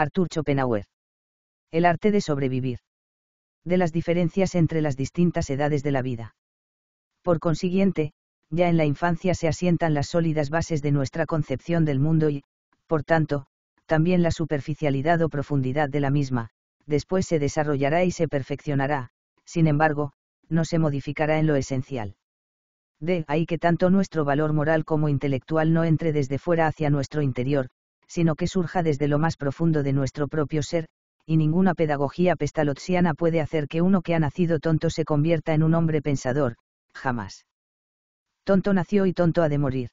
Arthur Schopenhauer. El arte de sobrevivir. De las diferencias entre las distintas edades de la vida. Por consiguiente, ya en la infancia se asientan las sólidas bases de nuestra concepción del mundo y, por tanto, también la superficialidad o profundidad de la misma, después se desarrollará y se perfeccionará, sin embargo, no se modificará en lo esencial. De ahí que tanto nuestro valor moral como intelectual no entre desde fuera hacia nuestro interior, sino que surja desde lo más profundo de nuestro propio ser, y ninguna pedagogía pestalozziana puede hacer que uno que ha nacido tonto se convierta en un hombre pensador, jamás. Tonto nació y tonto ha de morir.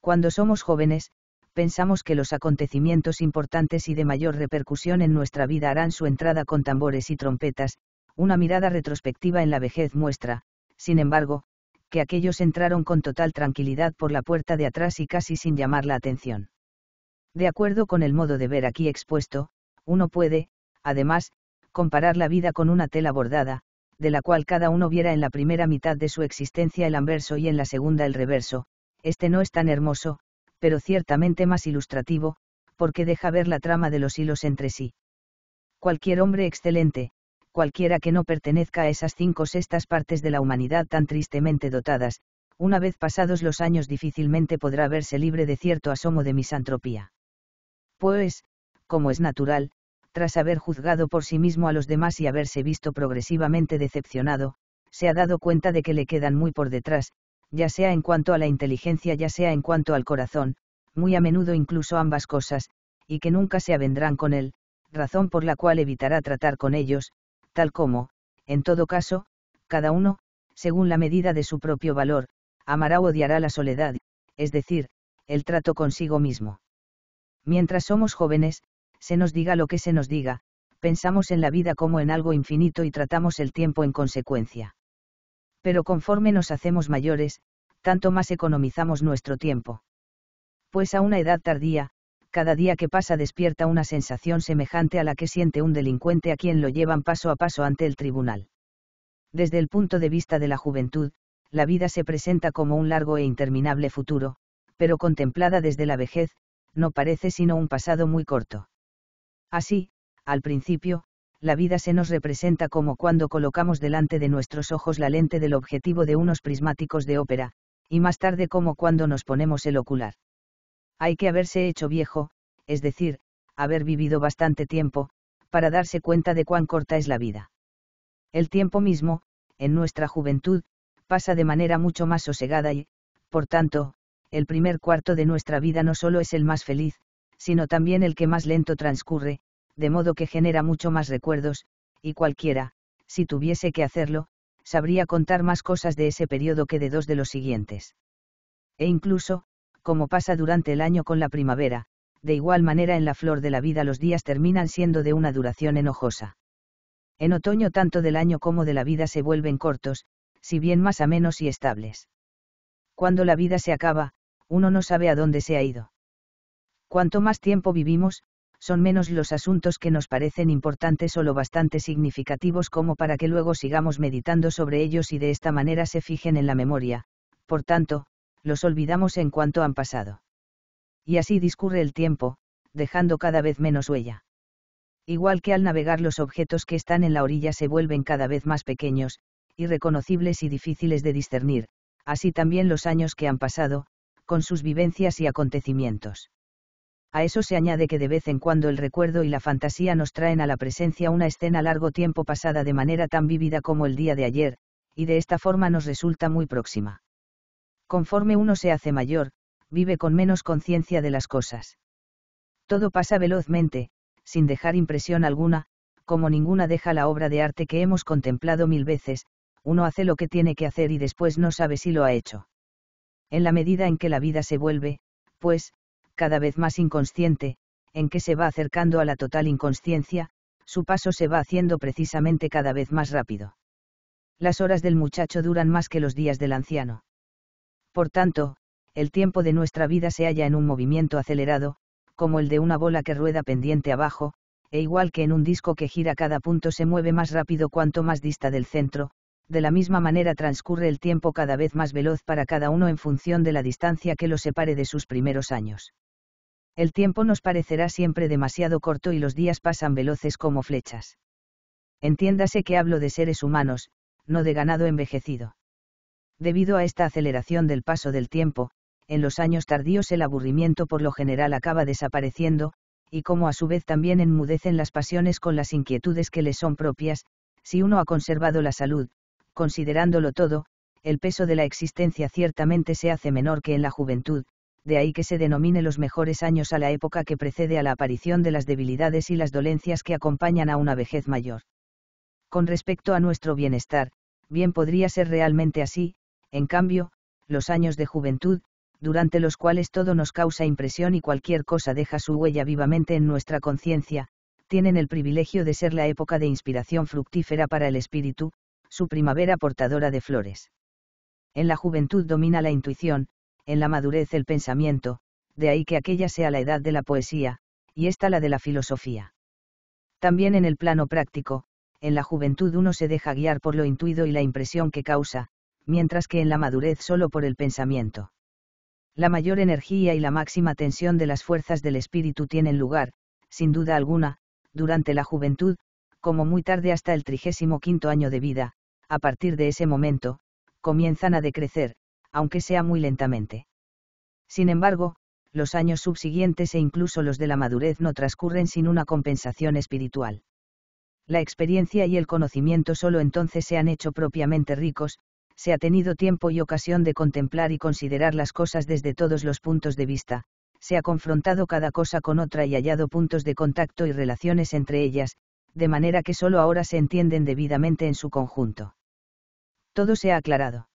Cuando somos jóvenes, pensamos que los acontecimientos importantes y de mayor repercusión en nuestra vida harán su entrada con tambores y trompetas, una mirada retrospectiva en la vejez muestra, sin embargo, que aquellos entraron con total tranquilidad por la puerta de atrás y casi sin llamar la atención. De acuerdo con el modo de ver aquí expuesto, uno puede, además, comparar la vida con una tela bordada, de la cual cada uno viera en la primera mitad de su existencia el anverso y en la segunda el reverso, este no es tan hermoso, pero ciertamente más ilustrativo, porque deja ver la trama de los hilos entre sí. Cualquier hombre excelente, cualquiera que no pertenezca a esas cinco sextas partes de la humanidad tan tristemente dotadas, una vez pasados los años difícilmente podrá verse libre de cierto asomo de misantropía pues, como es natural, tras haber juzgado por sí mismo a los demás y haberse visto progresivamente decepcionado, se ha dado cuenta de que le quedan muy por detrás, ya sea en cuanto a la inteligencia, ya sea en cuanto al corazón, muy a menudo incluso ambas cosas, y que nunca se avendrán con él, razón por la cual evitará tratar con ellos, tal como, en todo caso, cada uno, según la medida de su propio valor, amará o odiará la soledad, es decir, el trato consigo mismo mientras somos jóvenes, se nos diga lo que se nos diga, pensamos en la vida como en algo infinito y tratamos el tiempo en consecuencia. Pero conforme nos hacemos mayores, tanto más economizamos nuestro tiempo. Pues a una edad tardía, cada día que pasa despierta una sensación semejante a la que siente un delincuente a quien lo llevan paso a paso ante el tribunal. Desde el punto de vista de la juventud, la vida se presenta como un largo e interminable futuro, pero contemplada desde la vejez, no parece sino un pasado muy corto. Así, al principio, la vida se nos representa como cuando colocamos delante de nuestros ojos la lente del objetivo de unos prismáticos de ópera, y más tarde como cuando nos ponemos el ocular. Hay que haberse hecho viejo, es decir, haber vivido bastante tiempo, para darse cuenta de cuán corta es la vida. El tiempo mismo, en nuestra juventud, pasa de manera mucho más sosegada y, por tanto, el primer cuarto de nuestra vida no solo es el más feliz, sino también el que más lento transcurre, de modo que genera mucho más recuerdos, y cualquiera, si tuviese que hacerlo, sabría contar más cosas de ese periodo que de dos de los siguientes. E incluso, como pasa durante el año con la primavera, de igual manera en la flor de la vida los días terminan siendo de una duración enojosa. En otoño tanto del año como de la vida se vuelven cortos, si bien más amenos y estables. Cuando la vida se acaba, uno no sabe a dónde se ha ido. Cuanto más tiempo vivimos, son menos los asuntos que nos parecen importantes o lo bastante significativos como para que luego sigamos meditando sobre ellos y de esta manera se fijen en la memoria, por tanto, los olvidamos en cuanto han pasado. Y así discurre el tiempo, dejando cada vez menos huella. Igual que al navegar los objetos que están en la orilla se vuelven cada vez más pequeños, irreconocibles y difíciles de discernir, así también los años que han pasado, con sus vivencias y acontecimientos. A eso se añade que de vez en cuando el recuerdo y la fantasía nos traen a la presencia una escena largo tiempo pasada de manera tan vívida como el día de ayer, y de esta forma nos resulta muy próxima. Conforme uno se hace mayor, vive con menos conciencia de las cosas. Todo pasa velozmente, sin dejar impresión alguna, como ninguna deja la obra de arte que hemos contemplado mil veces, uno hace lo que tiene que hacer y después no sabe si lo ha hecho en la medida en que la vida se vuelve, pues, cada vez más inconsciente, en que se va acercando a la total inconsciencia, su paso se va haciendo precisamente cada vez más rápido. Las horas del muchacho duran más que los días del anciano. Por tanto, el tiempo de nuestra vida se halla en un movimiento acelerado, como el de una bola que rueda pendiente abajo, e igual que en un disco que gira cada punto se mueve más rápido cuanto más dista del centro, de la misma manera transcurre el tiempo cada vez más veloz para cada uno en función de la distancia que lo separe de sus primeros años. El tiempo nos parecerá siempre demasiado corto y los días pasan veloces como flechas. Entiéndase que hablo de seres humanos, no de ganado envejecido. Debido a esta aceleración del paso del tiempo, en los años tardíos el aburrimiento por lo general acaba desapareciendo, y como a su vez también enmudecen las pasiones con las inquietudes que les son propias, si uno ha conservado la salud, Considerándolo todo, el peso de la existencia ciertamente se hace menor que en la juventud, de ahí que se denomine los mejores años a la época que precede a la aparición de las debilidades y las dolencias que acompañan a una vejez mayor. Con respecto a nuestro bienestar, bien podría ser realmente así, en cambio, los años de juventud, durante los cuales todo nos causa impresión y cualquier cosa deja su huella vivamente en nuestra conciencia, tienen el privilegio de ser la época de inspiración fructífera para el espíritu, su primavera portadora de flores. En la juventud domina la intuición, en la madurez el pensamiento, de ahí que aquella sea la edad de la poesía, y esta la de la filosofía. También en el plano práctico, en la juventud uno se deja guiar por lo intuido y la impresión que causa, mientras que en la madurez solo por el pensamiento. La mayor energía y la máxima tensión de las fuerzas del espíritu tienen lugar, sin duda alguna, durante la juventud, como muy tarde hasta el trigésimo quinto año de vida, a partir de ese momento, comienzan a decrecer, aunque sea muy lentamente. Sin embargo, los años subsiguientes e incluso los de la madurez no transcurren sin una compensación espiritual. La experiencia y el conocimiento solo entonces se han hecho propiamente ricos, se ha tenido tiempo y ocasión de contemplar y considerar las cosas desde todos los puntos de vista, se ha confrontado cada cosa con otra y hallado puntos de contacto y relaciones entre ellas, de manera que solo ahora se entienden debidamente en su conjunto. Todo se ha aclarado.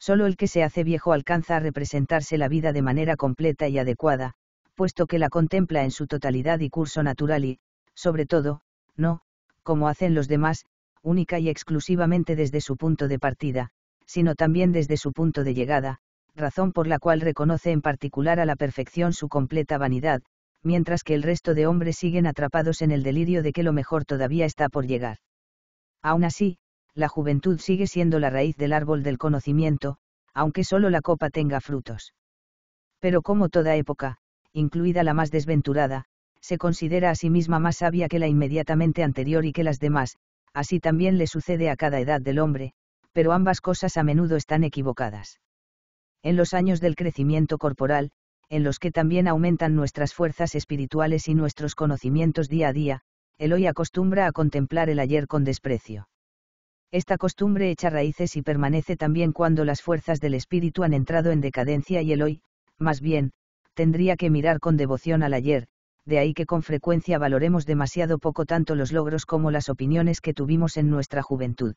Solo el que se hace viejo alcanza a representarse la vida de manera completa y adecuada, puesto que la contempla en su totalidad y curso natural y, sobre todo, no, como hacen los demás, única y exclusivamente desde su punto de partida, sino también desde su punto de llegada, razón por la cual reconoce en particular a la perfección su completa vanidad, mientras que el resto de hombres siguen atrapados en el delirio de que lo mejor todavía está por llegar. Aún así, la juventud sigue siendo la raíz del árbol del conocimiento, aunque solo la copa tenga frutos. Pero como toda época, incluida la más desventurada, se considera a sí misma más sabia que la inmediatamente anterior y que las demás, así también le sucede a cada edad del hombre, pero ambas cosas a menudo están equivocadas. En los años del crecimiento corporal, en los que también aumentan nuestras fuerzas espirituales y nuestros conocimientos día a día, el hoy acostumbra a contemplar el ayer con desprecio. Esta costumbre echa raíces y permanece también cuando las fuerzas del espíritu han entrado en decadencia y el hoy, más bien, tendría que mirar con devoción al ayer, de ahí que con frecuencia valoremos demasiado poco tanto los logros como las opiniones que tuvimos en nuestra juventud.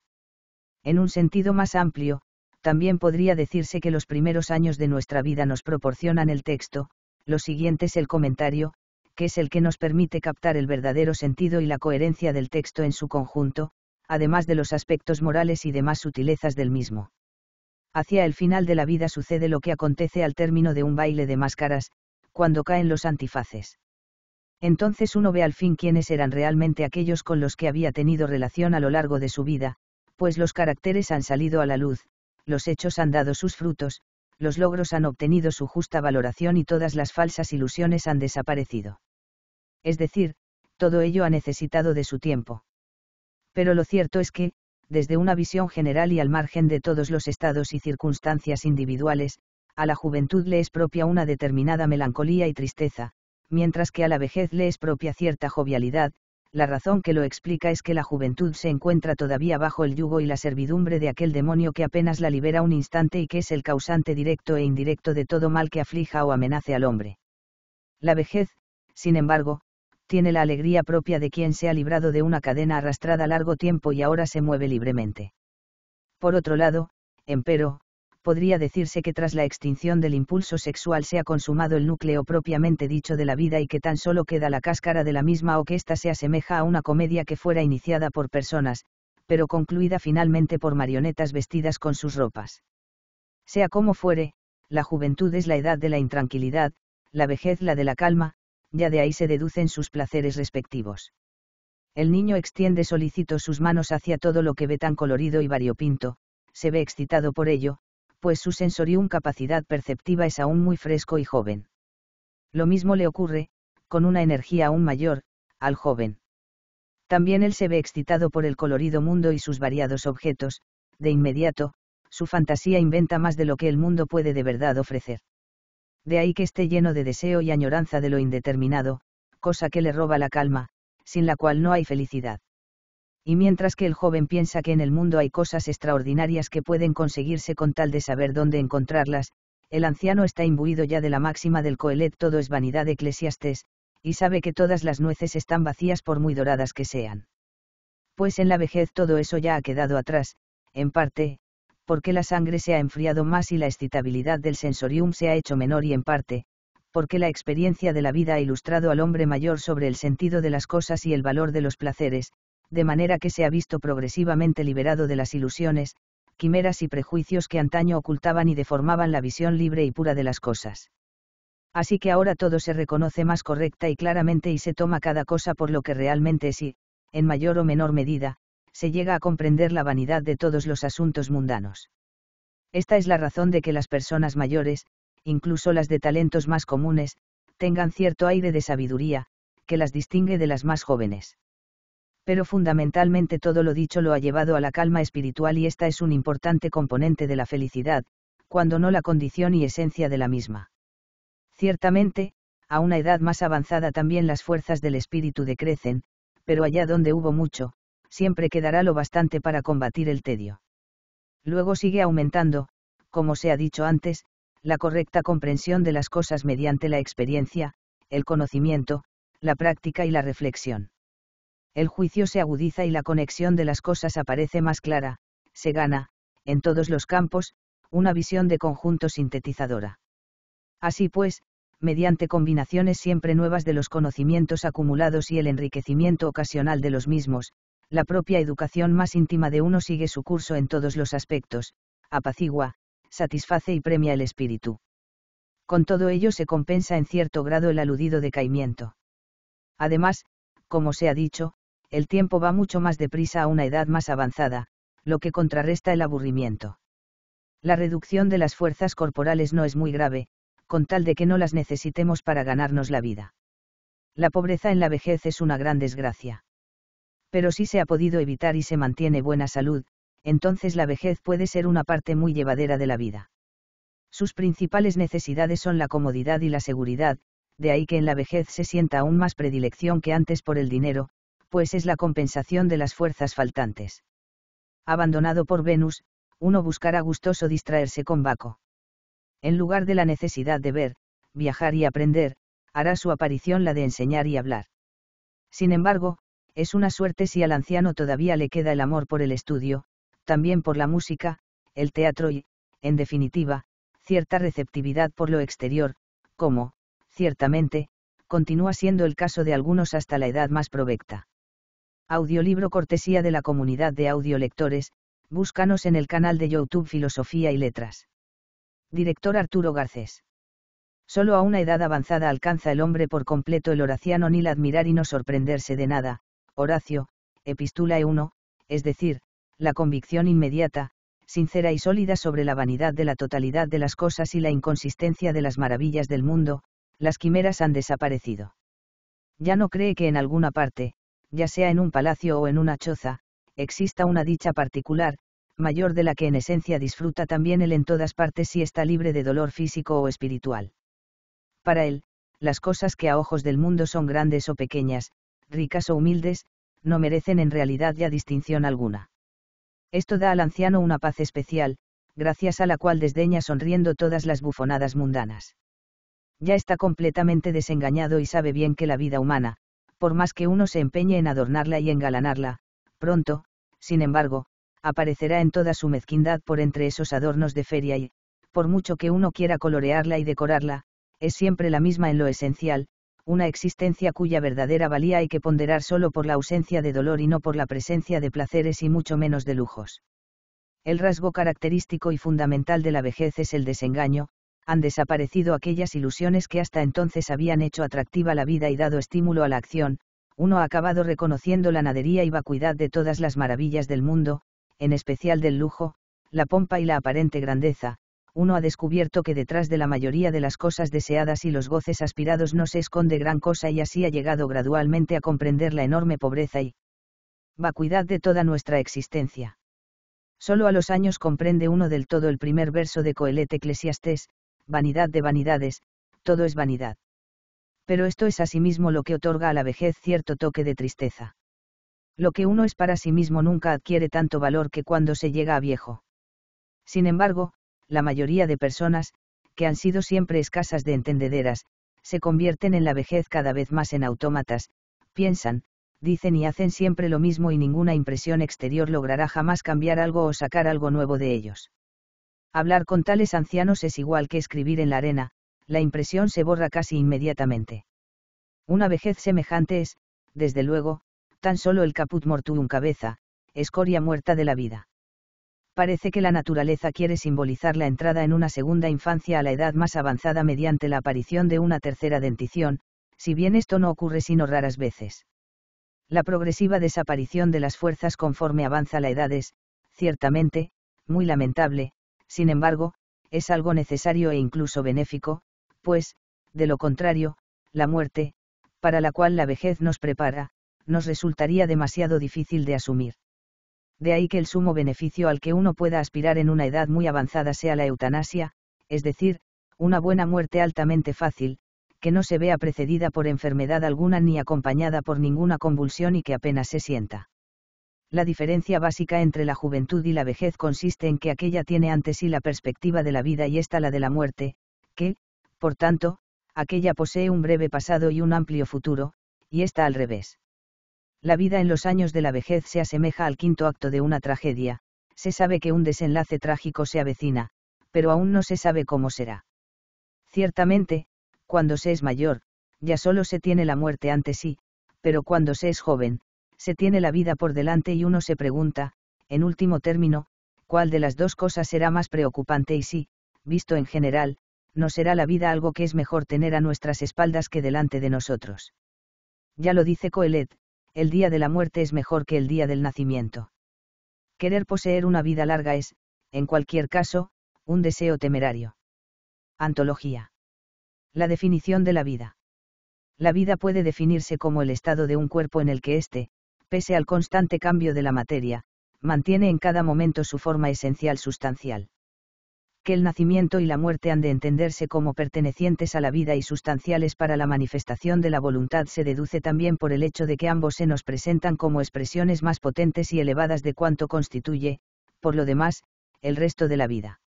En un sentido más amplio, también podría decirse que los primeros años de nuestra vida nos proporcionan el texto, lo siguiente es el comentario, que es el que nos permite captar el verdadero sentido y la coherencia del texto en su conjunto, además de los aspectos morales y demás sutilezas del mismo. Hacia el final de la vida sucede lo que acontece al término de un baile de máscaras, cuando caen los antifaces. Entonces uno ve al fin quiénes eran realmente aquellos con los que había tenido relación a lo largo de su vida, pues los caracteres han salido a la luz, los hechos han dado sus frutos, los logros han obtenido su justa valoración y todas las falsas ilusiones han desaparecido. Es decir, todo ello ha necesitado de su tiempo pero lo cierto es que, desde una visión general y al margen de todos los estados y circunstancias individuales, a la juventud le es propia una determinada melancolía y tristeza, mientras que a la vejez le es propia cierta jovialidad, la razón que lo explica es que la juventud se encuentra todavía bajo el yugo y la servidumbre de aquel demonio que apenas la libera un instante y que es el causante directo e indirecto de todo mal que aflija o amenace al hombre. La vejez, sin embargo, tiene la alegría propia de quien se ha librado de una cadena arrastrada largo tiempo y ahora se mueve libremente. Por otro lado, empero, podría decirse que tras la extinción del impulso sexual se ha consumado el núcleo propiamente dicho de la vida y que tan solo queda la cáscara de la misma o que ésta se asemeja a una comedia que fuera iniciada por personas, pero concluida finalmente por marionetas vestidas con sus ropas. Sea como fuere, la juventud es la edad de la intranquilidad, la vejez la de la calma, ya de ahí se deducen sus placeres respectivos. El niño extiende solícito sus manos hacia todo lo que ve tan colorido y variopinto, se ve excitado por ello, pues su sensorium capacidad perceptiva es aún muy fresco y joven. Lo mismo le ocurre, con una energía aún mayor, al joven. También él se ve excitado por el colorido mundo y sus variados objetos, de inmediato, su fantasía inventa más de lo que el mundo puede de verdad ofrecer de ahí que esté lleno de deseo y añoranza de lo indeterminado, cosa que le roba la calma, sin la cual no hay felicidad. Y mientras que el joven piensa que en el mundo hay cosas extraordinarias que pueden conseguirse con tal de saber dónde encontrarlas, el anciano está imbuido ya de la máxima del Coelet todo es vanidad Eclesiastes, y sabe que todas las nueces están vacías por muy doradas que sean. Pues en la vejez todo eso ya ha quedado atrás, en parte, porque la sangre se ha enfriado más y la excitabilidad del sensorium se ha hecho menor y en parte, porque la experiencia de la vida ha ilustrado al hombre mayor sobre el sentido de las cosas y el valor de los placeres, de manera que se ha visto progresivamente liberado de las ilusiones, quimeras y prejuicios que antaño ocultaban y deformaban la visión libre y pura de las cosas. Así que ahora todo se reconoce más correcta y claramente y se toma cada cosa por lo que realmente es y, en mayor o menor medida, se llega a comprender la vanidad de todos los asuntos mundanos. Esta es la razón de que las personas mayores, incluso las de talentos más comunes, tengan cierto aire de sabiduría, que las distingue de las más jóvenes. Pero fundamentalmente todo lo dicho lo ha llevado a la calma espiritual y esta es un importante componente de la felicidad, cuando no la condición y esencia de la misma. Ciertamente, a una edad más avanzada también las fuerzas del espíritu decrecen, pero allá donde hubo mucho, siempre quedará lo bastante para combatir el tedio. Luego sigue aumentando, como se ha dicho antes, la correcta comprensión de las cosas mediante la experiencia, el conocimiento, la práctica y la reflexión. El juicio se agudiza y la conexión de las cosas aparece más clara, se gana, en todos los campos, una visión de conjunto sintetizadora. Así pues, mediante combinaciones siempre nuevas de los conocimientos acumulados y el enriquecimiento ocasional de los mismos, la propia educación más íntima de uno sigue su curso en todos los aspectos, apacigua, satisface y premia el espíritu. Con todo ello se compensa en cierto grado el aludido decaimiento. Además, como se ha dicho, el tiempo va mucho más deprisa a una edad más avanzada, lo que contrarresta el aburrimiento. La reducción de las fuerzas corporales no es muy grave, con tal de que no las necesitemos para ganarnos la vida. La pobreza en la vejez es una gran desgracia pero si se ha podido evitar y se mantiene buena salud, entonces la vejez puede ser una parte muy llevadera de la vida. Sus principales necesidades son la comodidad y la seguridad, de ahí que en la vejez se sienta aún más predilección que antes por el dinero, pues es la compensación de las fuerzas faltantes. Abandonado por Venus, uno buscará gustoso distraerse con Baco. En lugar de la necesidad de ver, viajar y aprender, hará su aparición la de enseñar y hablar. Sin embargo, es una suerte si al anciano todavía le queda el amor por el estudio, también por la música, el teatro y, en definitiva, cierta receptividad por lo exterior, como, ciertamente, continúa siendo el caso de algunos hasta la edad más provecta. Audiolibro cortesía de la comunidad de audiolectores, búscanos en el canal de YouTube Filosofía y Letras. Director Arturo Garcés. Solo a una edad avanzada alcanza el hombre por completo el horaciano ni el admirar y no sorprenderse de nada, Horacio, Epístula E1, es decir, la convicción inmediata, sincera y sólida sobre la vanidad de la totalidad de las cosas y la inconsistencia de las maravillas del mundo, las quimeras han desaparecido. Ya no cree que en alguna parte, ya sea en un palacio o en una choza, exista una dicha particular, mayor de la que en esencia disfruta también él en todas partes si está libre de dolor físico o espiritual. Para él, las cosas que a ojos del mundo son grandes o pequeñas, ricas o humildes, no merecen en realidad ya distinción alguna. Esto da al anciano una paz especial, gracias a la cual desdeña sonriendo todas las bufonadas mundanas. Ya está completamente desengañado y sabe bien que la vida humana, por más que uno se empeñe en adornarla y engalanarla, pronto, sin embargo, aparecerá en toda su mezquindad por entre esos adornos de feria y, por mucho que uno quiera colorearla y decorarla, es siempre la misma en lo esencial, una existencia cuya verdadera valía hay que ponderar solo por la ausencia de dolor y no por la presencia de placeres y mucho menos de lujos. El rasgo característico y fundamental de la vejez es el desengaño, han desaparecido aquellas ilusiones que hasta entonces habían hecho atractiva la vida y dado estímulo a la acción, uno ha acabado reconociendo la nadería y vacuidad de todas las maravillas del mundo, en especial del lujo, la pompa y la aparente grandeza, uno ha descubierto que detrás de la mayoría de las cosas deseadas y los goces aspirados no se esconde gran cosa y así ha llegado gradualmente a comprender la enorme pobreza y vacuidad de toda nuestra existencia. Solo a los años comprende uno del todo el primer verso de Coelet Eclesiastés, vanidad de vanidades, todo es vanidad. Pero esto es asimismo lo que otorga a la vejez cierto toque de tristeza. Lo que uno es para sí mismo nunca adquiere tanto valor que cuando se llega a viejo. Sin embargo, la mayoría de personas, que han sido siempre escasas de entendederas, se convierten en la vejez cada vez más en autómatas, piensan, dicen y hacen siempre lo mismo y ninguna impresión exterior logrará jamás cambiar algo o sacar algo nuevo de ellos. Hablar con tales ancianos es igual que escribir en la arena, la impresión se borra casi inmediatamente. Una vejez semejante es, desde luego, tan solo el caput mortuum cabeza, escoria muerta de la vida parece que la naturaleza quiere simbolizar la entrada en una segunda infancia a la edad más avanzada mediante la aparición de una tercera dentición, si bien esto no ocurre sino raras veces. La progresiva desaparición de las fuerzas conforme avanza la edad es, ciertamente, muy lamentable, sin embargo, es algo necesario e incluso benéfico, pues, de lo contrario, la muerte, para la cual la vejez nos prepara, nos resultaría demasiado difícil de asumir de ahí que el sumo beneficio al que uno pueda aspirar en una edad muy avanzada sea la eutanasia, es decir, una buena muerte altamente fácil, que no se vea precedida por enfermedad alguna ni acompañada por ninguna convulsión y que apenas se sienta. La diferencia básica entre la juventud y la vejez consiste en que aquella tiene ante sí la perspectiva de la vida y esta la de la muerte, que, por tanto, aquella posee un breve pasado y un amplio futuro, y esta al revés la vida en los años de la vejez se asemeja al quinto acto de una tragedia, se sabe que un desenlace trágico se avecina, pero aún no se sabe cómo será. Ciertamente, cuando se es mayor, ya solo se tiene la muerte ante sí, pero cuando se es joven, se tiene la vida por delante y uno se pregunta, en último término, cuál de las dos cosas será más preocupante y si, visto en general, no será la vida algo que es mejor tener a nuestras espaldas que delante de nosotros. Ya lo dice Coelet, el día de la muerte es mejor que el día del nacimiento. Querer poseer una vida larga es, en cualquier caso, un deseo temerario. Antología. La definición de la vida. La vida puede definirse como el estado de un cuerpo en el que éste, pese al constante cambio de la materia, mantiene en cada momento su forma esencial sustancial que el nacimiento y la muerte han de entenderse como pertenecientes a la vida y sustanciales para la manifestación de la voluntad se deduce también por el hecho de que ambos se nos presentan como expresiones más potentes y elevadas de cuanto constituye, por lo demás, el resto de la vida.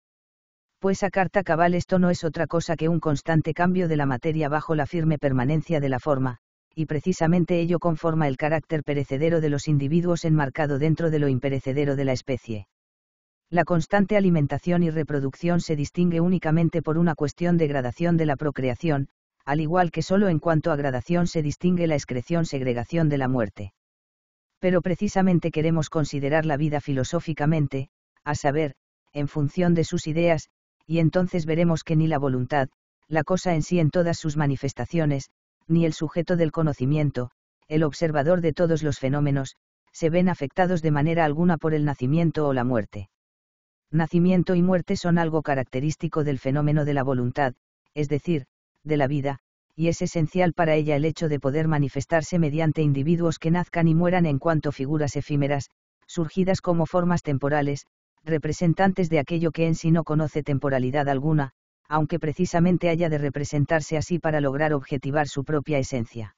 Pues a carta cabal esto no es otra cosa que un constante cambio de la materia bajo la firme permanencia de la forma, y precisamente ello conforma el carácter perecedero de los individuos enmarcado dentro de lo imperecedero de la especie. La constante alimentación y reproducción se distingue únicamente por una cuestión de gradación de la procreación, al igual que solo en cuanto a gradación se distingue la excreción-segregación de la muerte. Pero precisamente queremos considerar la vida filosóficamente, a saber, en función de sus ideas, y entonces veremos que ni la voluntad, la cosa en sí en todas sus manifestaciones, ni el sujeto del conocimiento, el observador de todos los fenómenos, se ven afectados de manera alguna por el nacimiento o la muerte nacimiento y muerte son algo característico del fenómeno de la voluntad, es decir, de la vida, y es esencial para ella el hecho de poder manifestarse mediante individuos que nazcan y mueran en cuanto figuras efímeras, surgidas como formas temporales, representantes de aquello que en sí no conoce temporalidad alguna, aunque precisamente haya de representarse así para lograr objetivar su propia esencia.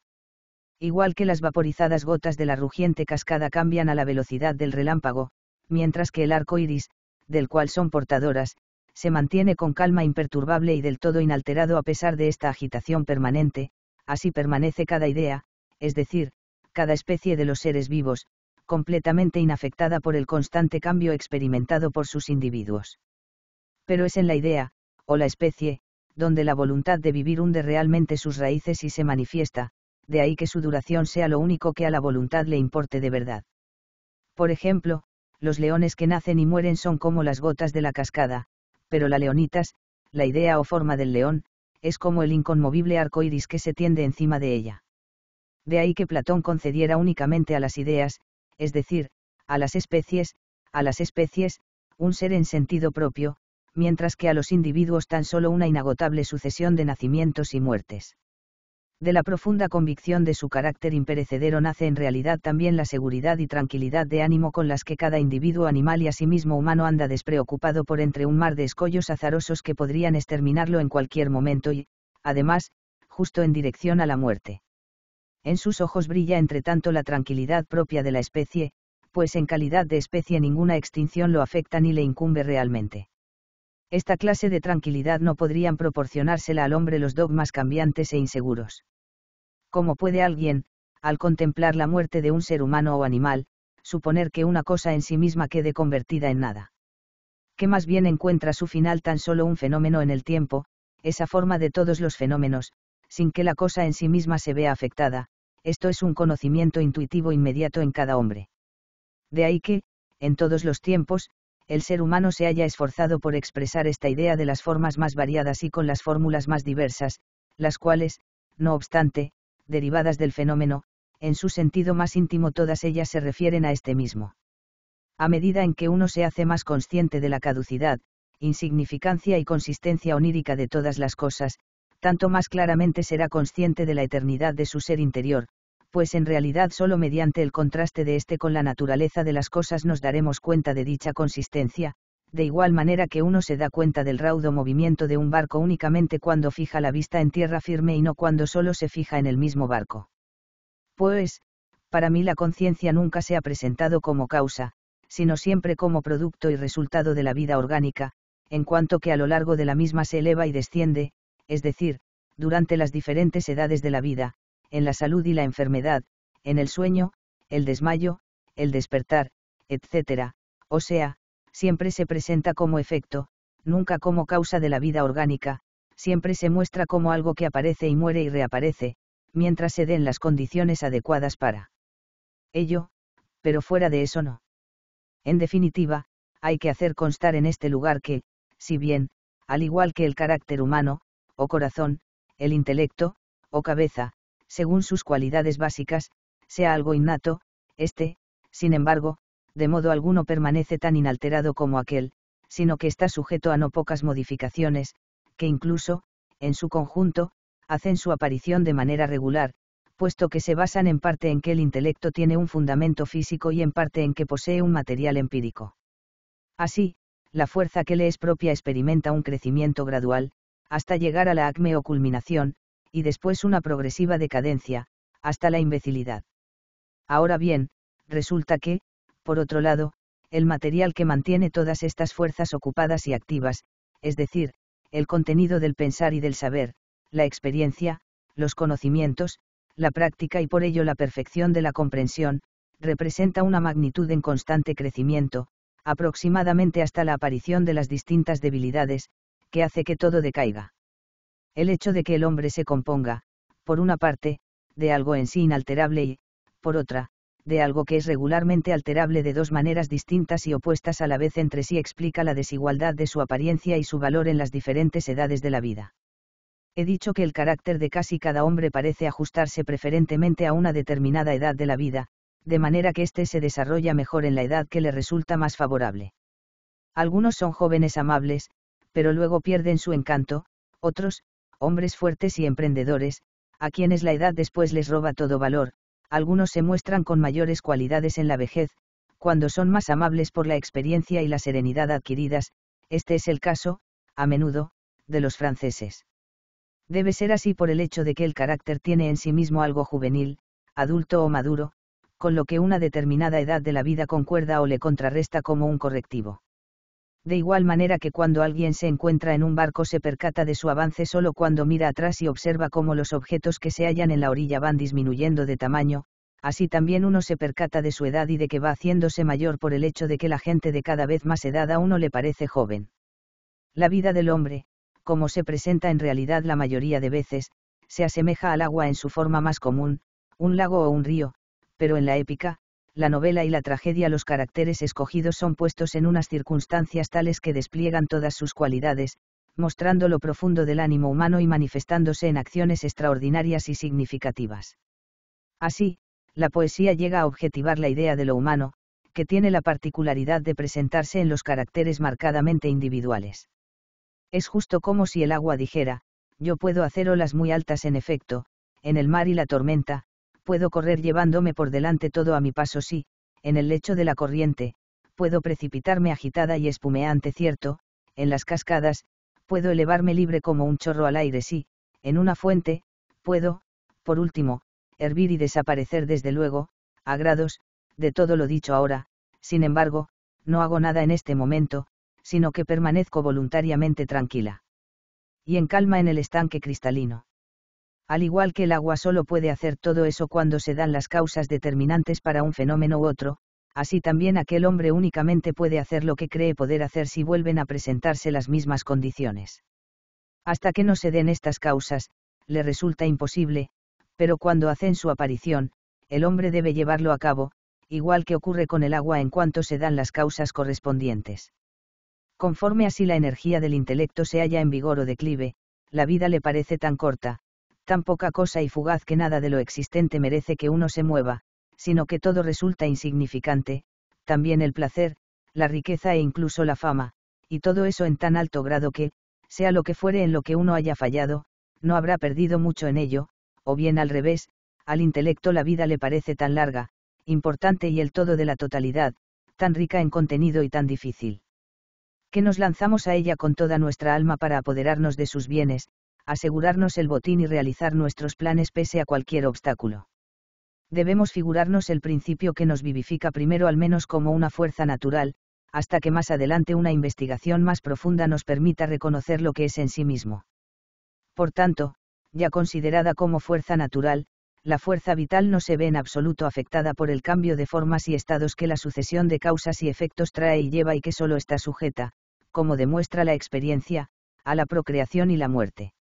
Igual que las vaporizadas gotas de la rugiente cascada cambian a la velocidad del relámpago, mientras que el arco iris, del cual son portadoras, se mantiene con calma imperturbable y del todo inalterado a pesar de esta agitación permanente, así permanece cada idea, es decir, cada especie de los seres vivos, completamente inafectada por el constante cambio experimentado por sus individuos. Pero es en la idea, o la especie, donde la voluntad de vivir hunde realmente sus raíces y se manifiesta, de ahí que su duración sea lo único que a la voluntad le importe de verdad. Por ejemplo, los leones que nacen y mueren son como las gotas de la cascada, pero la leonitas, la idea o forma del león, es como el inconmovible arco iris que se tiende encima de ella. De ahí que Platón concediera únicamente a las ideas, es decir, a las especies, a las especies, un ser en sentido propio, mientras que a los individuos tan solo una inagotable sucesión de nacimientos y muertes. De la profunda convicción de su carácter imperecedero nace en realidad también la seguridad y tranquilidad de ánimo con las que cada individuo animal y asimismo humano anda despreocupado por entre un mar de escollos azarosos que podrían exterminarlo en cualquier momento y, además, justo en dirección a la muerte. En sus ojos brilla entre tanto la tranquilidad propia de la especie, pues en calidad de especie ninguna extinción lo afecta ni le incumbe realmente esta clase de tranquilidad no podrían proporcionársela al hombre los dogmas cambiantes e inseguros. ¿Cómo puede alguien, al contemplar la muerte de un ser humano o animal, suponer que una cosa en sí misma quede convertida en nada? Que más bien encuentra su final tan solo un fenómeno en el tiempo, esa forma de todos los fenómenos, sin que la cosa en sí misma se vea afectada, esto es un conocimiento intuitivo inmediato en cada hombre. De ahí que, en todos los tiempos, el ser humano se haya esforzado por expresar esta idea de las formas más variadas y con las fórmulas más diversas, las cuales, no obstante, derivadas del fenómeno, en su sentido más íntimo todas ellas se refieren a este mismo. A medida en que uno se hace más consciente de la caducidad, insignificancia y consistencia onírica de todas las cosas, tanto más claramente será consciente de la eternidad de su ser interior, pues en realidad solo mediante el contraste de éste con la naturaleza de las cosas nos daremos cuenta de dicha consistencia, de igual manera que uno se da cuenta del raudo movimiento de un barco únicamente cuando fija la vista en tierra firme y no cuando solo se fija en el mismo barco. Pues, para mí la conciencia nunca se ha presentado como causa, sino siempre como producto y resultado de la vida orgánica, en cuanto que a lo largo de la misma se eleva y desciende, es decir, durante las diferentes edades de la vida, en la salud y la enfermedad, en el sueño, el desmayo, el despertar, etc., o sea, siempre se presenta como efecto, nunca como causa de la vida orgánica, siempre se muestra como algo que aparece y muere y reaparece, mientras se den las condiciones adecuadas para ello, pero fuera de eso no. En definitiva, hay que hacer constar en este lugar que, si bien, al igual que el carácter humano, o corazón, el intelecto, o cabeza, según sus cualidades básicas, sea algo innato, este, sin embargo, de modo alguno permanece tan inalterado como aquel, sino que está sujeto a no pocas modificaciones, que incluso, en su conjunto, hacen su aparición de manera regular, puesto que se basan en parte en que el intelecto tiene un fundamento físico y en parte en que posee un material empírico. Así, la fuerza que le es propia experimenta un crecimiento gradual, hasta llegar a la acme o culminación, y después una progresiva decadencia, hasta la imbecilidad. Ahora bien, resulta que, por otro lado, el material que mantiene todas estas fuerzas ocupadas y activas, es decir, el contenido del pensar y del saber, la experiencia, los conocimientos, la práctica y por ello la perfección de la comprensión, representa una magnitud en constante crecimiento, aproximadamente hasta la aparición de las distintas debilidades, que hace que todo decaiga el hecho de que el hombre se componga, por una parte, de algo en sí inalterable y, por otra, de algo que es regularmente alterable de dos maneras distintas y opuestas a la vez entre sí explica la desigualdad de su apariencia y su valor en las diferentes edades de la vida. He dicho que el carácter de casi cada hombre parece ajustarse preferentemente a una determinada edad de la vida, de manera que éste se desarrolla mejor en la edad que le resulta más favorable. Algunos son jóvenes amables, pero luego pierden su encanto, otros, hombres fuertes y emprendedores, a quienes la edad después les roba todo valor, algunos se muestran con mayores cualidades en la vejez, cuando son más amables por la experiencia y la serenidad adquiridas, este es el caso, a menudo, de los franceses. Debe ser así por el hecho de que el carácter tiene en sí mismo algo juvenil, adulto o maduro, con lo que una determinada edad de la vida concuerda o le contrarresta como un correctivo de igual manera que cuando alguien se encuentra en un barco se percata de su avance solo cuando mira atrás y observa cómo los objetos que se hallan en la orilla van disminuyendo de tamaño, así también uno se percata de su edad y de que va haciéndose mayor por el hecho de que la gente de cada vez más edad a uno le parece joven. La vida del hombre, como se presenta en realidad la mayoría de veces, se asemeja al agua en su forma más común, un lago o un río, pero en la épica, la novela y la tragedia los caracteres escogidos son puestos en unas circunstancias tales que despliegan todas sus cualidades, mostrando lo profundo del ánimo humano y manifestándose en acciones extraordinarias y significativas. Así, la poesía llega a objetivar la idea de lo humano, que tiene la particularidad de presentarse en los caracteres marcadamente individuales. Es justo como si el agua dijera, yo puedo hacer olas muy altas en efecto, en el mar y la tormenta, puedo correr llevándome por delante todo a mi paso si, en el lecho de la corriente, puedo precipitarme agitada y espumeante cierto, en las cascadas, puedo elevarme libre como un chorro al aire si, en una fuente, puedo, por último, hervir y desaparecer desde luego, a grados, de todo lo dicho ahora, sin embargo, no hago nada en este momento, sino que permanezco voluntariamente tranquila. Y en calma en el estanque cristalino al igual que el agua solo puede hacer todo eso cuando se dan las causas determinantes para un fenómeno u otro, así también aquel hombre únicamente puede hacer lo que cree poder hacer si vuelven a presentarse las mismas condiciones. Hasta que no se den estas causas, le resulta imposible, pero cuando hacen su aparición, el hombre debe llevarlo a cabo, igual que ocurre con el agua en cuanto se dan las causas correspondientes. Conforme así la energía del intelecto se halla en vigor o declive, la vida le parece tan corta, tan poca cosa y fugaz que nada de lo existente merece que uno se mueva, sino que todo resulta insignificante, también el placer, la riqueza e incluso la fama, y todo eso en tan alto grado que, sea lo que fuere en lo que uno haya fallado, no habrá perdido mucho en ello, o bien al revés, al intelecto la vida le parece tan larga, importante y el todo de la totalidad, tan rica en contenido y tan difícil. Que nos lanzamos a ella con toda nuestra alma para apoderarnos de sus bienes, asegurarnos el botín y realizar nuestros planes pese a cualquier obstáculo. Debemos figurarnos el principio que nos vivifica primero al menos como una fuerza natural, hasta que más adelante una investigación más profunda nos permita reconocer lo que es en sí mismo. Por tanto, ya considerada como fuerza natural, la fuerza vital no se ve en absoluto afectada por el cambio de formas y estados que la sucesión de causas y efectos trae y lleva y que solo está sujeta, como demuestra la experiencia, a la procreación y la muerte.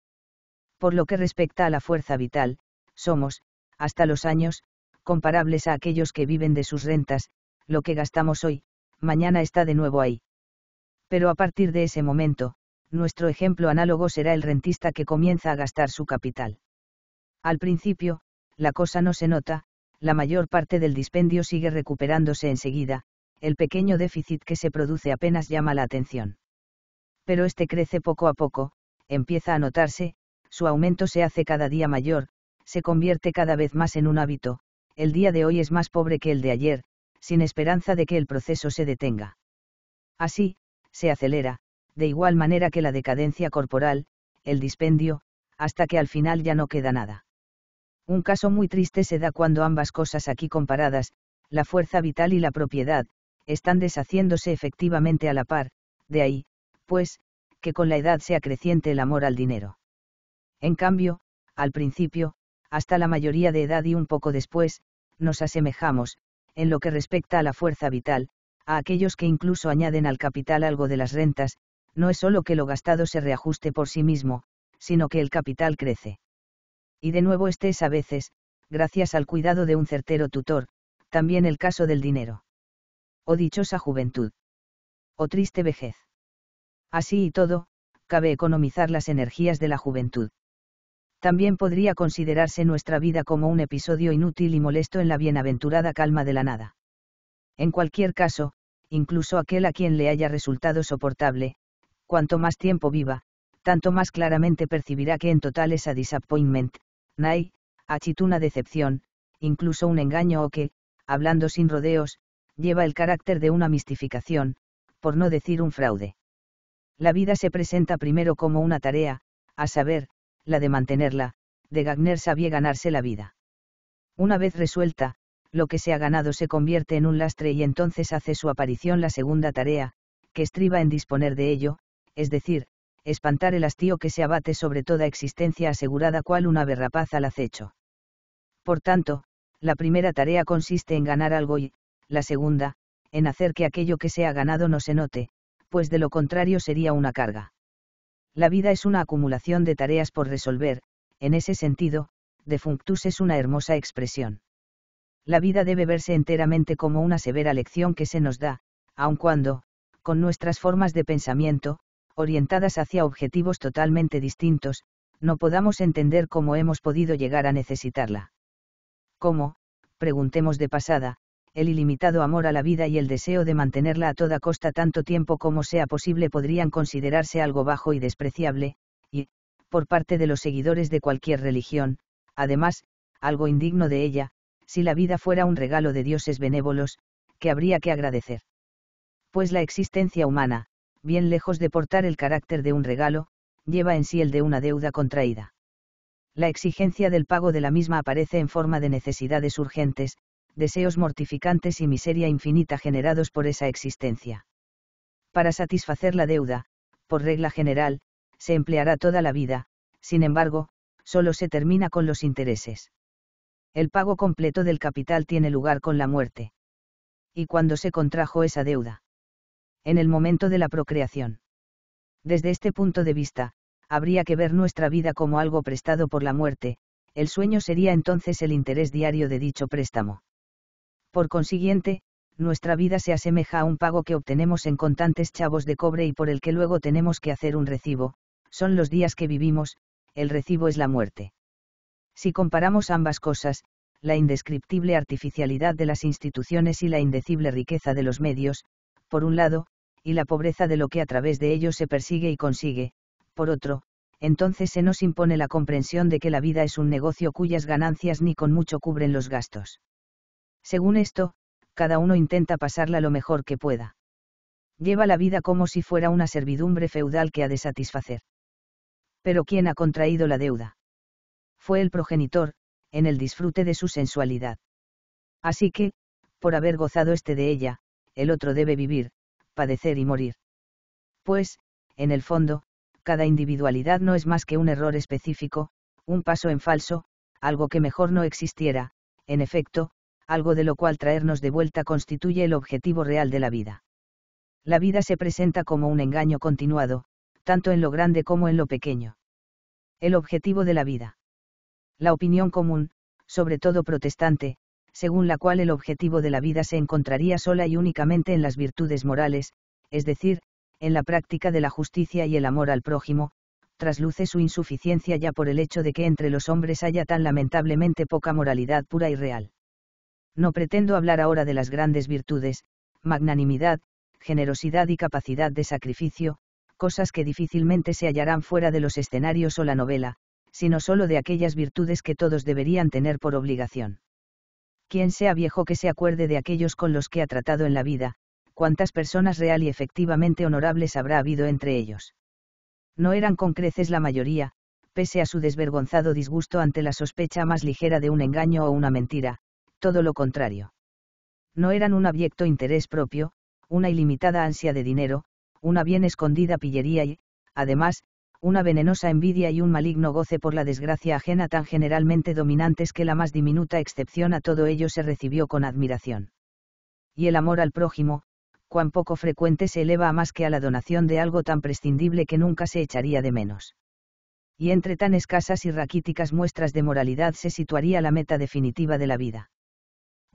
Por lo que respecta a la fuerza vital, somos, hasta los años, comparables a aquellos que viven de sus rentas, lo que gastamos hoy, mañana está de nuevo ahí. Pero a partir de ese momento, nuestro ejemplo análogo será el rentista que comienza a gastar su capital. Al principio, la cosa no se nota, la mayor parte del dispendio sigue recuperándose enseguida, el pequeño déficit que se produce apenas llama la atención. Pero este crece poco a poco, empieza a notarse, su aumento se hace cada día mayor, se convierte cada vez más en un hábito, el día de hoy es más pobre que el de ayer, sin esperanza de que el proceso se detenga. Así, se acelera, de igual manera que la decadencia corporal, el dispendio, hasta que al final ya no queda nada. Un caso muy triste se da cuando ambas cosas aquí comparadas, la fuerza vital y la propiedad, están deshaciéndose efectivamente a la par, de ahí, pues, que con la edad se acreciente el amor al dinero. En cambio, al principio, hasta la mayoría de edad y un poco después, nos asemejamos, en lo que respecta a la fuerza vital, a aquellos que incluso añaden al capital algo de las rentas, no es solo que lo gastado se reajuste por sí mismo, sino que el capital crece. Y de nuevo este a veces, gracias al cuidado de un certero tutor, también el caso del dinero. O dichosa juventud. O triste vejez. Así y todo, cabe economizar las energías de la juventud también podría considerarse nuestra vida como un episodio inútil y molesto en la bienaventurada calma de la nada. En cualquier caso, incluso aquel a quien le haya resultado soportable, cuanto más tiempo viva, tanto más claramente percibirá que en total es a disappointment, nay, achit una decepción, incluso un engaño o que, hablando sin rodeos, lleva el carácter de una mistificación, por no decir un fraude. La vida se presenta primero como una tarea, a saber, la de mantenerla, de Gagner sabía ganarse la vida. Una vez resuelta, lo que se ha ganado se convierte en un lastre y entonces hace su aparición la segunda tarea, que estriba en disponer de ello, es decir, espantar el hastío que se abate sobre toda existencia asegurada cual una berrapaz al acecho. Por tanto, la primera tarea consiste en ganar algo y, la segunda, en hacer que aquello que se ha ganado no se note, pues de lo contrario sería una carga. La vida es una acumulación de tareas por resolver, en ese sentido, defunctus es una hermosa expresión. La vida debe verse enteramente como una severa lección que se nos da, aun cuando, con nuestras formas de pensamiento, orientadas hacia objetivos totalmente distintos, no podamos entender cómo hemos podido llegar a necesitarla. ¿Cómo? Preguntemos de pasada, el ilimitado amor a la vida y el deseo de mantenerla a toda costa tanto tiempo como sea posible podrían considerarse algo bajo y despreciable, y, por parte de los seguidores de cualquier religión, además, algo indigno de ella, si la vida fuera un regalo de dioses benévolos, que habría que agradecer. Pues la existencia humana, bien lejos de portar el carácter de un regalo, lleva en sí el de una deuda contraída. La exigencia del pago de la misma aparece en forma de necesidades urgentes, deseos mortificantes y miseria infinita generados por esa existencia. Para satisfacer la deuda, por regla general, se empleará toda la vida, sin embargo, solo se termina con los intereses. El pago completo del capital tiene lugar con la muerte. ¿Y cuando se contrajo esa deuda? En el momento de la procreación. Desde este punto de vista, habría que ver nuestra vida como algo prestado por la muerte, el sueño sería entonces el interés diario de dicho préstamo. Por consiguiente, nuestra vida se asemeja a un pago que obtenemos en contantes chavos de cobre y por el que luego tenemos que hacer un recibo, son los días que vivimos, el recibo es la muerte. Si comparamos ambas cosas, la indescriptible artificialidad de las instituciones y la indecible riqueza de los medios, por un lado, y la pobreza de lo que a través de ellos se persigue y consigue, por otro, entonces se nos impone la comprensión de que la vida es un negocio cuyas ganancias ni con mucho cubren los gastos. Según esto, cada uno intenta pasarla lo mejor que pueda. Lleva la vida como si fuera una servidumbre feudal que ha de satisfacer. Pero ¿quién ha contraído la deuda? Fue el progenitor, en el disfrute de su sensualidad. Así que, por haber gozado este de ella, el otro debe vivir, padecer y morir. Pues, en el fondo, cada individualidad no es más que un error específico, un paso en falso, algo que mejor no existiera, en efecto, algo de lo cual traernos de vuelta constituye el objetivo real de la vida. La vida se presenta como un engaño continuado, tanto en lo grande como en lo pequeño. El objetivo de la vida. La opinión común, sobre todo protestante, según la cual el objetivo de la vida se encontraría sola y únicamente en las virtudes morales, es decir, en la práctica de la justicia y el amor al prójimo, trasluce su insuficiencia ya por el hecho de que entre los hombres haya tan lamentablemente poca moralidad pura y real. No pretendo hablar ahora de las grandes virtudes, magnanimidad, generosidad y capacidad de sacrificio, cosas que difícilmente se hallarán fuera de los escenarios o la novela, sino solo de aquellas virtudes que todos deberían tener por obligación. Quien sea viejo que se acuerde de aquellos con los que ha tratado en la vida, cuántas personas real y efectivamente honorables habrá habido entre ellos. No eran con creces la mayoría, pese a su desvergonzado disgusto ante la sospecha más ligera de un engaño o una mentira, todo lo contrario. No eran un abyecto interés propio, una ilimitada ansia de dinero, una bien escondida pillería y, además, una venenosa envidia y un maligno goce por la desgracia ajena tan generalmente dominantes que la más diminuta excepción a todo ello se recibió con admiración. Y el amor al prójimo, cuán poco frecuente se eleva a más que a la donación de algo tan prescindible que nunca se echaría de menos. Y entre tan escasas y raquíticas muestras de moralidad se situaría la meta definitiva de la vida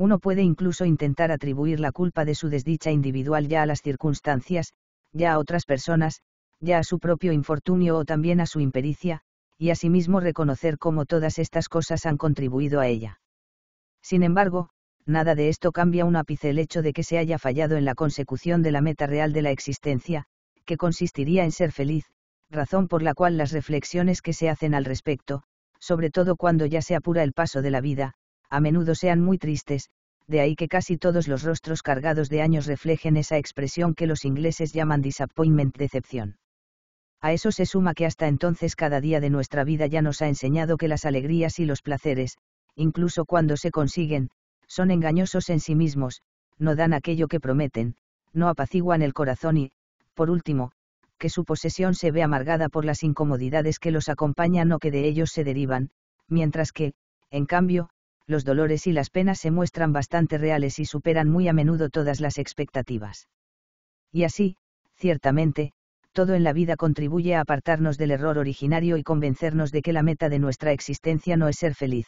uno puede incluso intentar atribuir la culpa de su desdicha individual ya a las circunstancias, ya a otras personas, ya a su propio infortunio o también a su impericia, y asimismo reconocer cómo todas estas cosas han contribuido a ella. Sin embargo, nada de esto cambia un ápice el hecho de que se haya fallado en la consecución de la meta real de la existencia, que consistiría en ser feliz, razón por la cual las reflexiones que se hacen al respecto, sobre todo cuando ya se apura el paso de la vida, a menudo sean muy tristes, de ahí que casi todos los rostros cargados de años reflejen esa expresión que los ingleses llaman disappointment decepción. A eso se suma que hasta entonces cada día de nuestra vida ya nos ha enseñado que las alegrías y los placeres, incluso cuando se consiguen, son engañosos en sí mismos, no dan aquello que prometen, no apaciguan el corazón y, por último, que su posesión se ve amargada por las incomodidades que los acompañan o que de ellos se derivan, mientras que, en cambio, los dolores y las penas se muestran bastante reales y superan muy a menudo todas las expectativas. Y así, ciertamente, todo en la vida contribuye a apartarnos del error originario y convencernos de que la meta de nuestra existencia no es ser feliz.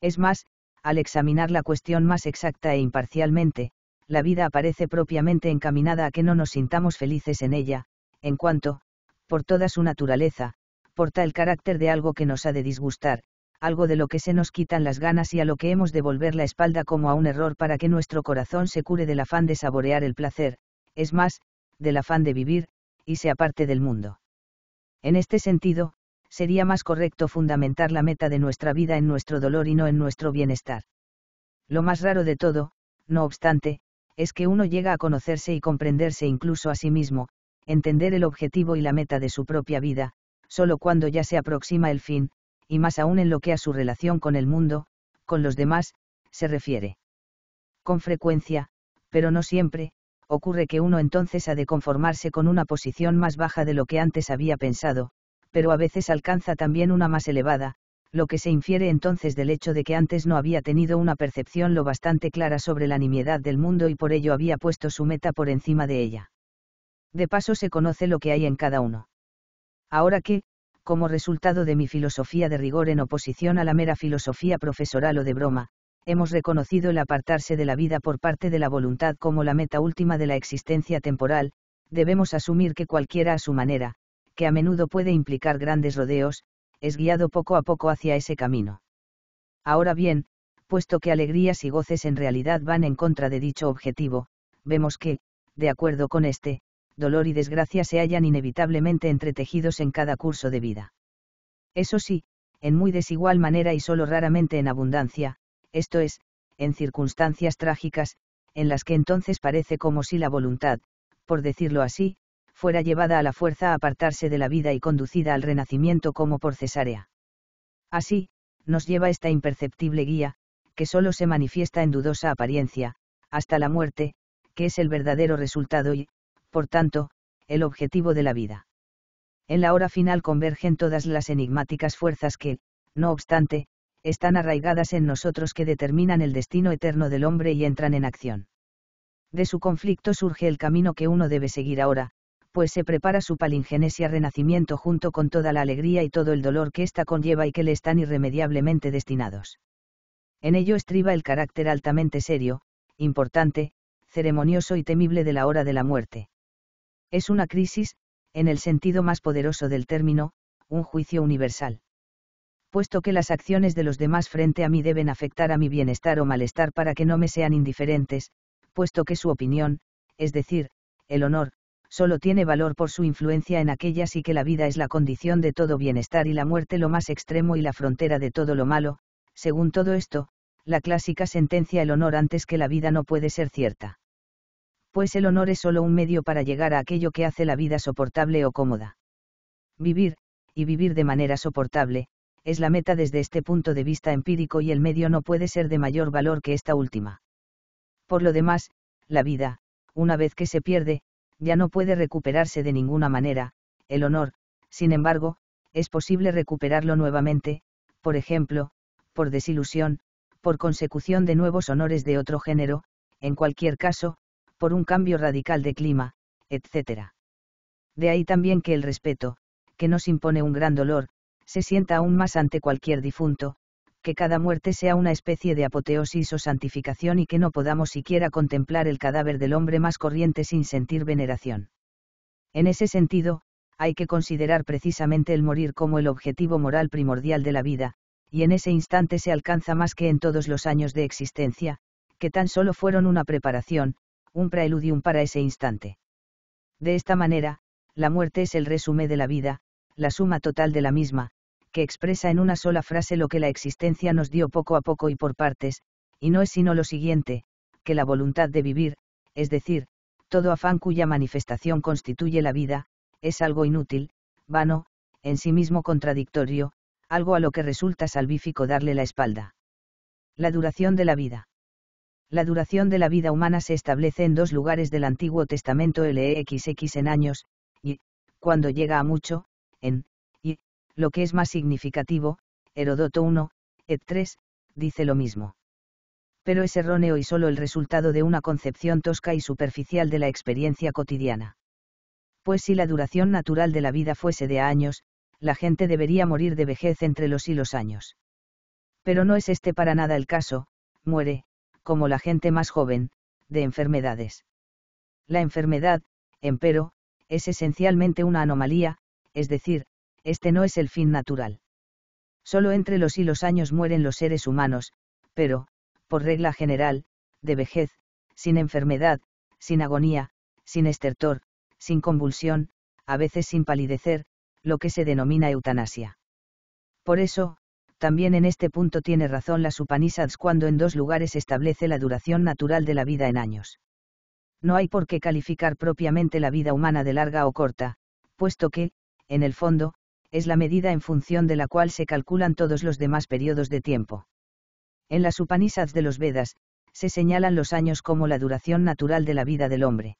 Es más, al examinar la cuestión más exacta e imparcialmente, la vida aparece propiamente encaminada a que no nos sintamos felices en ella, en cuanto, por toda su naturaleza, porta el carácter de algo que nos ha de disgustar, algo de lo que se nos quitan las ganas y a lo que hemos de volver la espalda como a un error para que nuestro corazón se cure del afán de saborear el placer, es más, del afán de vivir, y sea parte del mundo. En este sentido, sería más correcto fundamentar la meta de nuestra vida en nuestro dolor y no en nuestro bienestar. Lo más raro de todo, no obstante, es que uno llega a conocerse y comprenderse incluso a sí mismo, entender el objetivo y la meta de su propia vida, solo cuando ya se aproxima el fin, y más aún en lo que a su relación con el mundo, con los demás, se refiere. Con frecuencia, pero no siempre, ocurre que uno entonces ha de conformarse con una posición más baja de lo que antes había pensado, pero a veces alcanza también una más elevada, lo que se infiere entonces del hecho de que antes no había tenido una percepción lo bastante clara sobre la nimiedad del mundo y por ello había puesto su meta por encima de ella. De paso se conoce lo que hay en cada uno. Ahora que, como resultado de mi filosofía de rigor en oposición a la mera filosofía profesoral o de broma, hemos reconocido el apartarse de la vida por parte de la voluntad como la meta última de la existencia temporal, debemos asumir que cualquiera a su manera, que a menudo puede implicar grandes rodeos, es guiado poco a poco hacia ese camino. Ahora bien, puesto que alegrías y goces en realidad van en contra de dicho objetivo, vemos que, de acuerdo con este, dolor y desgracia se hallan inevitablemente entretejidos en cada curso de vida. Eso sí, en muy desigual manera y solo raramente en abundancia, esto es, en circunstancias trágicas, en las que entonces parece como si la voluntad, por decirlo así, fuera llevada a la fuerza a apartarse de la vida y conducida al renacimiento como por cesárea. Así, nos lleva esta imperceptible guía, que solo se manifiesta en dudosa apariencia, hasta la muerte, que es el verdadero resultado y, por tanto, el objetivo de la vida. En la hora final convergen todas las enigmáticas fuerzas que, no obstante, están arraigadas en nosotros que determinan el destino eterno del hombre y entran en acción. De su conflicto surge el camino que uno debe seguir ahora, pues se prepara su palingenesia renacimiento junto con toda la alegría y todo el dolor que ésta conlleva y que le están irremediablemente destinados. En ello estriba el carácter altamente serio, importante, ceremonioso y temible de la hora de la muerte. Es una crisis, en el sentido más poderoso del término, un juicio universal. Puesto que las acciones de los demás frente a mí deben afectar a mi bienestar o malestar para que no me sean indiferentes, puesto que su opinión, es decir, el honor, solo tiene valor por su influencia en aquellas y que la vida es la condición de todo bienestar y la muerte lo más extremo y la frontera de todo lo malo, según todo esto, la clásica sentencia el honor antes que la vida no puede ser cierta pues el honor es solo un medio para llegar a aquello que hace la vida soportable o cómoda. Vivir, y vivir de manera soportable, es la meta desde este punto de vista empírico y el medio no puede ser de mayor valor que esta última. Por lo demás, la vida, una vez que se pierde, ya no puede recuperarse de ninguna manera, el honor, sin embargo, es posible recuperarlo nuevamente, por ejemplo, por desilusión, por consecución de nuevos honores de otro género, en cualquier caso, por un cambio radical de clima, etc. De ahí también que el respeto, que nos impone un gran dolor, se sienta aún más ante cualquier difunto, que cada muerte sea una especie de apoteosis o santificación y que no podamos siquiera contemplar el cadáver del hombre más corriente sin sentir veneración. En ese sentido, hay que considerar precisamente el morir como el objetivo moral primordial de la vida, y en ese instante se alcanza más que en todos los años de existencia, que tan solo fueron una preparación, un preludium para ese instante. De esta manera, la muerte es el resumen de la vida, la suma total de la misma, que expresa en una sola frase lo que la existencia nos dio poco a poco y por partes, y no es sino lo siguiente, que la voluntad de vivir, es decir, todo afán cuya manifestación constituye la vida, es algo inútil, vano, en sí mismo contradictorio, algo a lo que resulta salvífico darle la espalda. La duración de la vida. La duración de la vida humana se establece en dos lugares del Antiguo Testamento LXX e en años, y, cuando llega a mucho, en, y, lo que es más significativo, Herodoto 1, et 3, dice lo mismo. Pero es erróneo y solo el resultado de una concepción tosca y superficial de la experiencia cotidiana. Pues si la duración natural de la vida fuese de años, la gente debería morir de vejez entre los y los años. Pero no es este para nada el caso, muere, como la gente más joven, de enfermedades. La enfermedad, empero, es esencialmente una anomalía, es decir, este no es el fin natural. Solo entre los y los años mueren los seres humanos, pero, por regla general, de vejez, sin enfermedad, sin agonía, sin estertor, sin convulsión, a veces sin palidecer, lo que se denomina eutanasia. Por eso, también en este punto tiene razón la Upanishads cuando en dos lugares establece la duración natural de la vida en años. No hay por qué calificar propiamente la vida humana de larga o corta, puesto que, en el fondo, es la medida en función de la cual se calculan todos los demás periodos de tiempo. En las Upanishads de los Vedas, se señalan los años como la duración natural de la vida del hombre.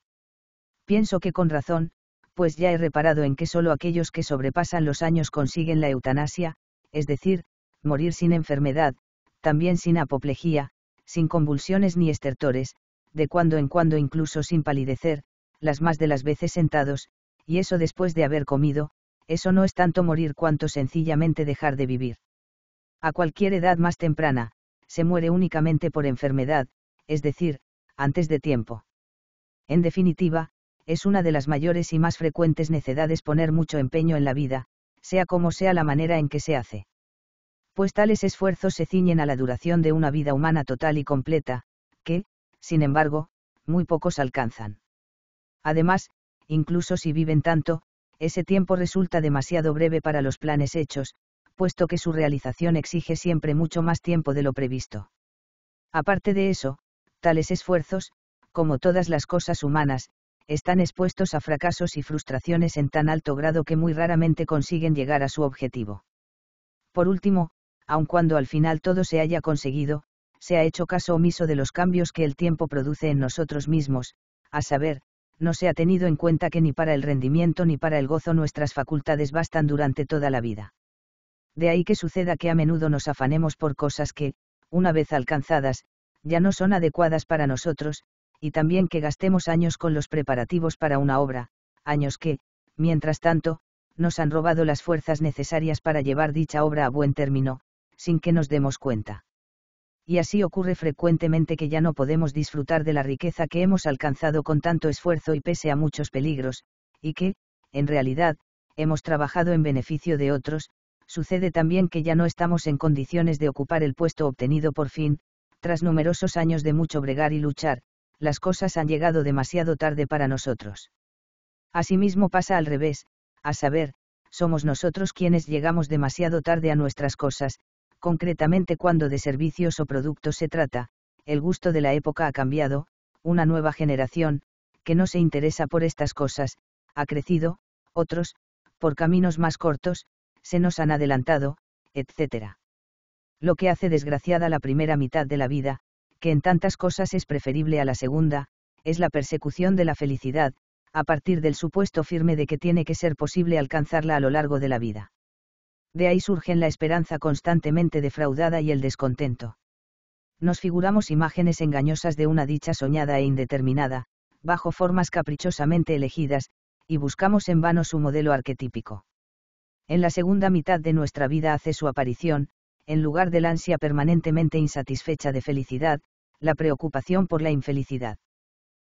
Pienso que con razón, pues ya he reparado en que solo aquellos que sobrepasan los años consiguen la eutanasia, es decir, morir sin enfermedad, también sin apoplejía, sin convulsiones ni estertores, de cuando en cuando incluso sin palidecer, las más de las veces sentados, y eso después de haber comido, eso no es tanto morir cuanto sencillamente dejar de vivir. A cualquier edad más temprana, se muere únicamente por enfermedad, es decir, antes de tiempo. En definitiva, es una de las mayores y más frecuentes necedades poner mucho empeño en la vida, sea como sea la manera en que se hace pues tales esfuerzos se ciñen a la duración de una vida humana total y completa, que, sin embargo, muy pocos alcanzan. Además, incluso si viven tanto, ese tiempo resulta demasiado breve para los planes hechos, puesto que su realización exige siempre mucho más tiempo de lo previsto. Aparte de eso, tales esfuerzos, como todas las cosas humanas, están expuestos a fracasos y frustraciones en tan alto grado que muy raramente consiguen llegar a su objetivo. Por último, aun cuando al final todo se haya conseguido, se ha hecho caso omiso de los cambios que el tiempo produce en nosotros mismos, a saber, no se ha tenido en cuenta que ni para el rendimiento ni para el gozo nuestras facultades bastan durante toda la vida. De ahí que suceda que a menudo nos afanemos por cosas que, una vez alcanzadas, ya no son adecuadas para nosotros, y también que gastemos años con los preparativos para una obra, años que, mientras tanto, nos han robado las fuerzas necesarias para llevar dicha obra a buen término, sin que nos demos cuenta. Y así ocurre frecuentemente que ya no podemos disfrutar de la riqueza que hemos alcanzado con tanto esfuerzo y pese a muchos peligros, y que, en realidad, hemos trabajado en beneficio de otros, sucede también que ya no estamos en condiciones de ocupar el puesto obtenido por fin, tras numerosos años de mucho bregar y luchar, las cosas han llegado demasiado tarde para nosotros. Asimismo pasa al revés, a saber, somos nosotros quienes llegamos demasiado tarde a nuestras cosas, concretamente cuando de servicios o productos se trata, el gusto de la época ha cambiado, una nueva generación, que no se interesa por estas cosas, ha crecido, otros, por caminos más cortos, se nos han adelantado, etc. Lo que hace desgraciada la primera mitad de la vida, que en tantas cosas es preferible a la segunda, es la persecución de la felicidad, a partir del supuesto firme de que tiene que ser posible alcanzarla a lo largo de la vida de ahí surgen la esperanza constantemente defraudada y el descontento. Nos figuramos imágenes engañosas de una dicha soñada e indeterminada, bajo formas caprichosamente elegidas, y buscamos en vano su modelo arquetípico. En la segunda mitad de nuestra vida hace su aparición, en lugar del ansia permanentemente insatisfecha de felicidad, la preocupación por la infelicidad.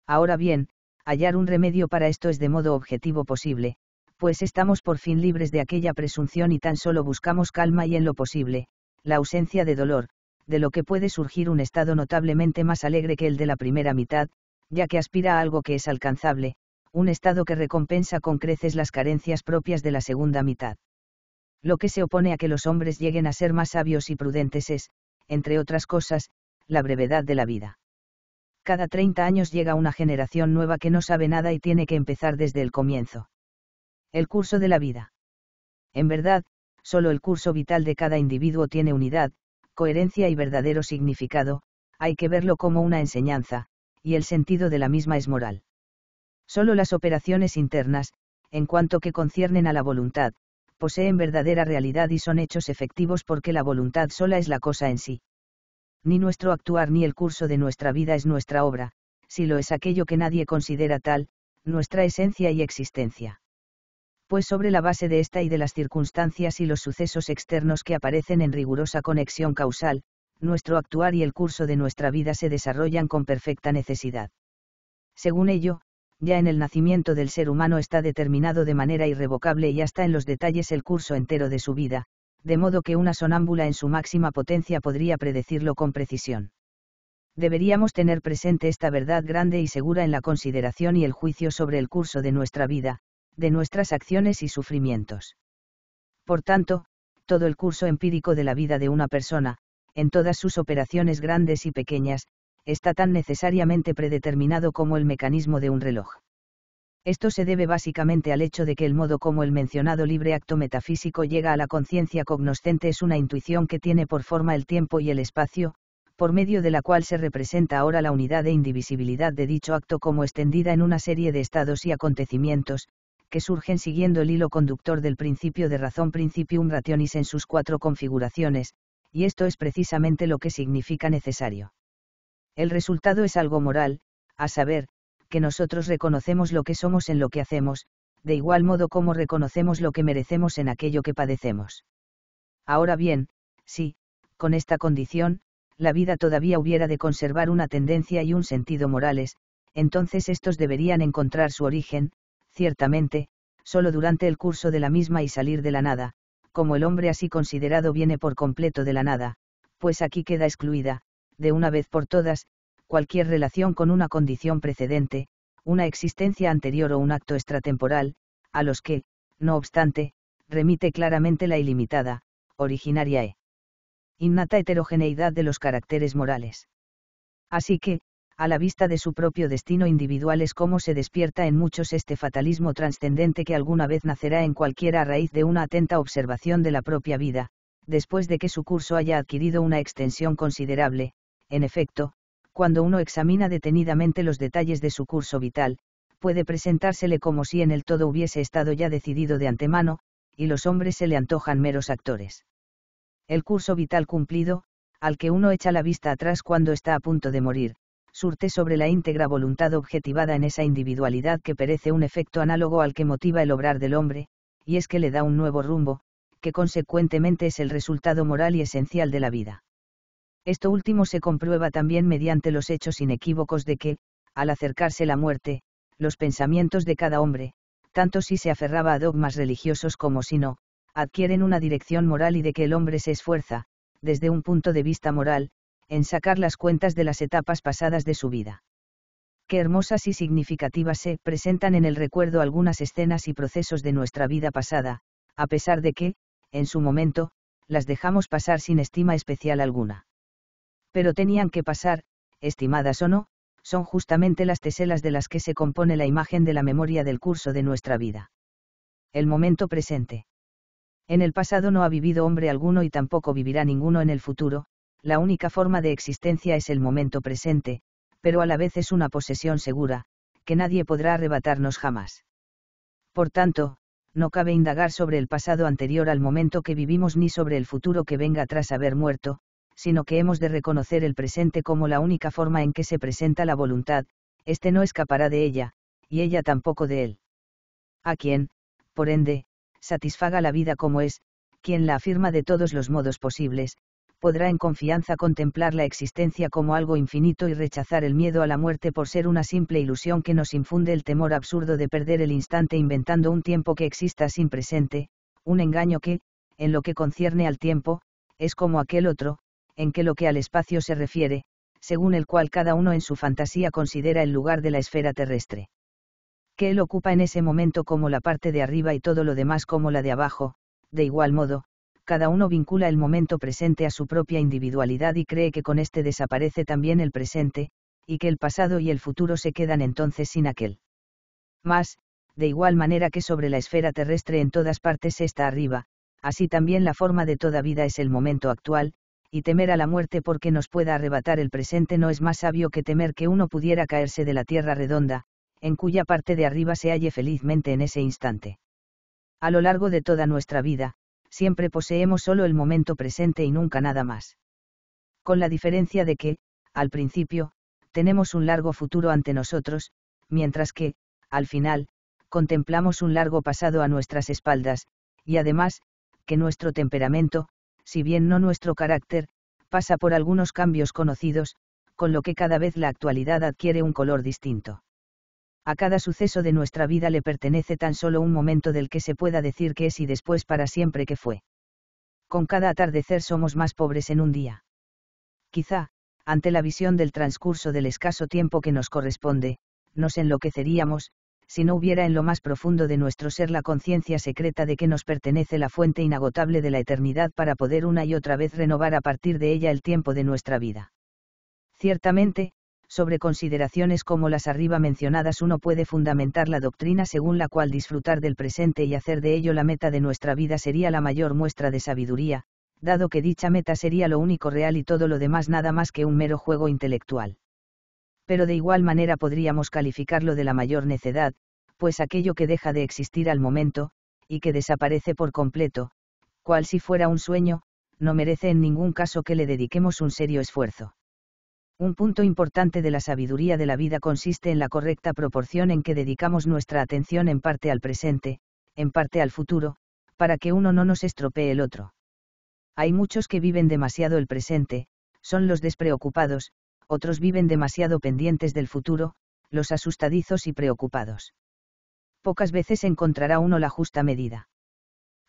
Ahora bien, hallar un remedio para esto es de modo objetivo posible, pues estamos por fin libres de aquella presunción y tan solo buscamos calma y en lo posible, la ausencia de dolor, de lo que puede surgir un estado notablemente más alegre que el de la primera mitad, ya que aspira a algo que es alcanzable, un estado que recompensa con creces las carencias propias de la segunda mitad. Lo que se opone a que los hombres lleguen a ser más sabios y prudentes es, entre otras cosas, la brevedad de la vida. Cada 30 años llega una generación nueva que no sabe nada y tiene que empezar desde el comienzo. El curso de la vida. En verdad, solo el curso vital de cada individuo tiene unidad, coherencia y verdadero significado, hay que verlo como una enseñanza, y el sentido de la misma es moral. Solo las operaciones internas, en cuanto que conciernen a la voluntad, poseen verdadera realidad y son hechos efectivos porque la voluntad sola es la cosa en sí. Ni nuestro actuar ni el curso de nuestra vida es nuestra obra, si lo es aquello que nadie considera tal, nuestra esencia y existencia pues sobre la base de esta y de las circunstancias y los sucesos externos que aparecen en rigurosa conexión causal, nuestro actuar y el curso de nuestra vida se desarrollan con perfecta necesidad. Según ello, ya en el nacimiento del ser humano está determinado de manera irrevocable y hasta en los detalles el curso entero de su vida, de modo que una sonámbula en su máxima potencia podría predecirlo con precisión. Deberíamos tener presente esta verdad grande y segura en la consideración y el juicio sobre el curso de nuestra vida, de nuestras acciones y sufrimientos. Por tanto, todo el curso empírico de la vida de una persona, en todas sus operaciones grandes y pequeñas, está tan necesariamente predeterminado como el mecanismo de un reloj. Esto se debe básicamente al hecho de que el modo como el mencionado libre acto metafísico llega a la conciencia cognoscente es una intuición que tiene por forma el tiempo y el espacio, por medio de la cual se representa ahora la unidad e indivisibilidad de dicho acto como extendida en una serie de estados y acontecimientos, que surgen siguiendo el hilo conductor del principio de razón principium rationis en sus cuatro configuraciones, y esto es precisamente lo que significa necesario. El resultado es algo moral, a saber, que nosotros reconocemos lo que somos en lo que hacemos, de igual modo como reconocemos lo que merecemos en aquello que padecemos. Ahora bien, si, con esta condición, la vida todavía hubiera de conservar una tendencia y un sentido morales, entonces estos deberían encontrar su origen, ciertamente, solo durante el curso de la misma y salir de la nada, como el hombre así considerado viene por completo de la nada, pues aquí queda excluida, de una vez por todas, cualquier relación con una condición precedente, una existencia anterior o un acto extratemporal, a los que, no obstante, remite claramente la ilimitada, originaria e innata heterogeneidad de los caracteres morales. Así que, a la vista de su propio destino individual es como se despierta en muchos este fatalismo trascendente que alguna vez nacerá en cualquiera a raíz de una atenta observación de la propia vida, después de que su curso haya adquirido una extensión considerable, en efecto, cuando uno examina detenidamente los detalles de su curso vital, puede presentársele como si en el todo hubiese estado ya decidido de antemano, y los hombres se le antojan meros actores. El curso vital cumplido, al que uno echa la vista atrás cuando está a punto de morir, surte sobre la íntegra voluntad objetivada en esa individualidad que perece un efecto análogo al que motiva el obrar del hombre, y es que le da un nuevo rumbo, que consecuentemente es el resultado moral y esencial de la vida. Esto último se comprueba también mediante los hechos inequívocos de que, al acercarse la muerte, los pensamientos de cada hombre, tanto si se aferraba a dogmas religiosos como si no, adquieren una dirección moral y de que el hombre se esfuerza, desde un punto de vista moral, en sacar las cuentas de las etapas pasadas de su vida. Qué hermosas y significativas se presentan en el recuerdo algunas escenas y procesos de nuestra vida pasada, a pesar de que, en su momento, las dejamos pasar sin estima especial alguna. Pero tenían que pasar, estimadas o no, son justamente las teselas de las que se compone la imagen de la memoria del curso de nuestra vida. El momento presente. En el pasado no ha vivido hombre alguno y tampoco vivirá ninguno en el futuro, la única forma de existencia es el momento presente, pero a la vez es una posesión segura, que nadie podrá arrebatarnos jamás. Por tanto, no cabe indagar sobre el pasado anterior al momento que vivimos ni sobre el futuro que venga tras haber muerto, sino que hemos de reconocer el presente como la única forma en que se presenta la voluntad, éste no escapará de ella, y ella tampoco de él. A quien, por ende, satisfaga la vida como es, quien la afirma de todos los modos posibles, podrá en confianza contemplar la existencia como algo infinito y rechazar el miedo a la muerte por ser una simple ilusión que nos infunde el temor absurdo de perder el instante inventando un tiempo que exista sin presente, un engaño que, en lo que concierne al tiempo, es como aquel otro, en que lo que al espacio se refiere, según el cual cada uno en su fantasía considera el lugar de la esfera terrestre. Que él ocupa en ese momento como la parte de arriba y todo lo demás como la de abajo, de igual modo, cada uno vincula el momento presente a su propia individualidad y cree que con este desaparece también el presente, y que el pasado y el futuro se quedan entonces sin aquel. Más, de igual manera que sobre la esfera terrestre en todas partes está arriba, así también la forma de toda vida es el momento actual, y temer a la muerte porque nos pueda arrebatar el presente no es más sabio que temer que uno pudiera caerse de la tierra redonda, en cuya parte de arriba se halle felizmente en ese instante. A lo largo de toda nuestra vida, siempre poseemos solo el momento presente y nunca nada más. Con la diferencia de que, al principio, tenemos un largo futuro ante nosotros, mientras que, al final, contemplamos un largo pasado a nuestras espaldas, y además, que nuestro temperamento, si bien no nuestro carácter, pasa por algunos cambios conocidos, con lo que cada vez la actualidad adquiere un color distinto a cada suceso de nuestra vida le pertenece tan solo un momento del que se pueda decir que es y después para siempre que fue. Con cada atardecer somos más pobres en un día. Quizá, ante la visión del transcurso del escaso tiempo que nos corresponde, nos enloqueceríamos, si no hubiera en lo más profundo de nuestro ser la conciencia secreta de que nos pertenece la fuente inagotable de la eternidad para poder una y otra vez renovar a partir de ella el tiempo de nuestra vida. Ciertamente, sobre consideraciones como las arriba mencionadas uno puede fundamentar la doctrina según la cual disfrutar del presente y hacer de ello la meta de nuestra vida sería la mayor muestra de sabiduría, dado que dicha meta sería lo único real y todo lo demás nada más que un mero juego intelectual. Pero de igual manera podríamos calificarlo de la mayor necedad, pues aquello que deja de existir al momento, y que desaparece por completo, cual si fuera un sueño, no merece en ningún caso que le dediquemos un serio esfuerzo. Un punto importante de la sabiduría de la vida consiste en la correcta proporción en que dedicamos nuestra atención en parte al presente, en parte al futuro, para que uno no nos estropee el otro. Hay muchos que viven demasiado el presente, son los despreocupados, otros viven demasiado pendientes del futuro, los asustadizos y preocupados. Pocas veces encontrará uno la justa medida.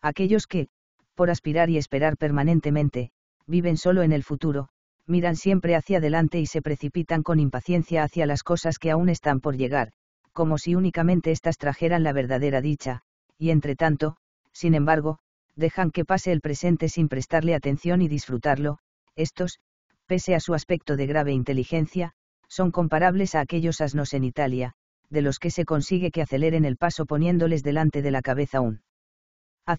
Aquellos que, por aspirar y esperar permanentemente, viven solo en el futuro, miran siempre hacia adelante y se precipitan con impaciencia hacia las cosas que aún están por llegar, como si únicamente éstas trajeran la verdadera dicha, y entre tanto, sin embargo, dejan que pase el presente sin prestarle atención y disfrutarlo, estos, pese a su aspecto de grave inteligencia, son comparables a aquellos asnos en Italia, de los que se consigue que aceleren el paso poniéndoles delante de la cabeza un.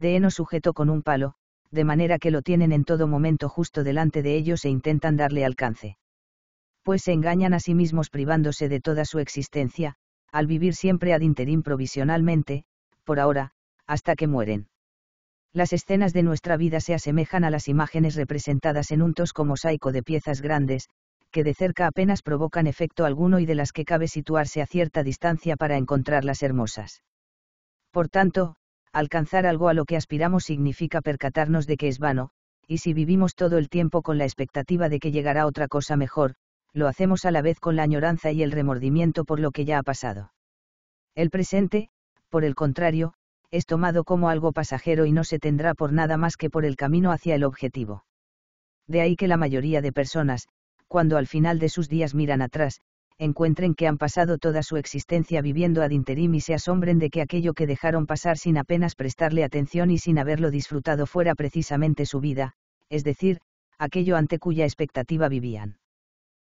heno sujeto con un palo, de manera que lo tienen en todo momento justo delante de ellos e intentan darle alcance. Pues se engañan a sí mismos privándose de toda su existencia, al vivir siempre ad interim provisionalmente, por ahora, hasta que mueren. Las escenas de nuestra vida se asemejan a las imágenes representadas en un tosco mosaico de piezas grandes, que de cerca apenas provocan efecto alguno y de las que cabe situarse a cierta distancia para encontrarlas hermosas. Por tanto, alcanzar algo a lo que aspiramos significa percatarnos de que es vano, y si vivimos todo el tiempo con la expectativa de que llegará otra cosa mejor, lo hacemos a la vez con la añoranza y el remordimiento por lo que ya ha pasado. El presente, por el contrario, es tomado como algo pasajero y no se tendrá por nada más que por el camino hacia el objetivo. De ahí que la mayoría de personas, cuando al final de sus días miran atrás, encuentren que han pasado toda su existencia viviendo ad interim y se asombren de que aquello que dejaron pasar sin apenas prestarle atención y sin haberlo disfrutado fuera precisamente su vida, es decir, aquello ante cuya expectativa vivían.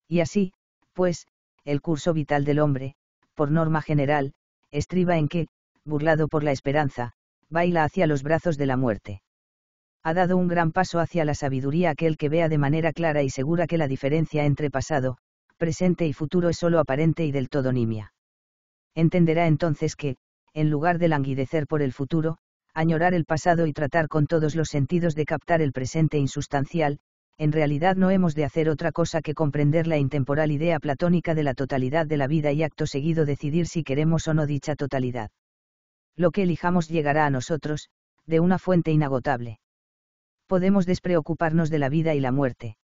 Y así, pues, el curso vital del hombre, por norma general, estriba en que, burlado por la esperanza, baila hacia los brazos de la muerte. Ha dado un gran paso hacia la sabiduría aquel que vea de manera clara y segura que la diferencia entre pasado, presente y futuro es solo aparente y del todo nimia. Entenderá entonces que, en lugar de languidecer por el futuro, añorar el pasado y tratar con todos los sentidos de captar el presente insustancial, en realidad no hemos de hacer otra cosa que comprender la intemporal idea platónica de la totalidad de la vida y acto seguido decidir si queremos o no dicha totalidad. Lo que elijamos llegará a nosotros, de una fuente inagotable. Podemos despreocuparnos de la vida y la muerte.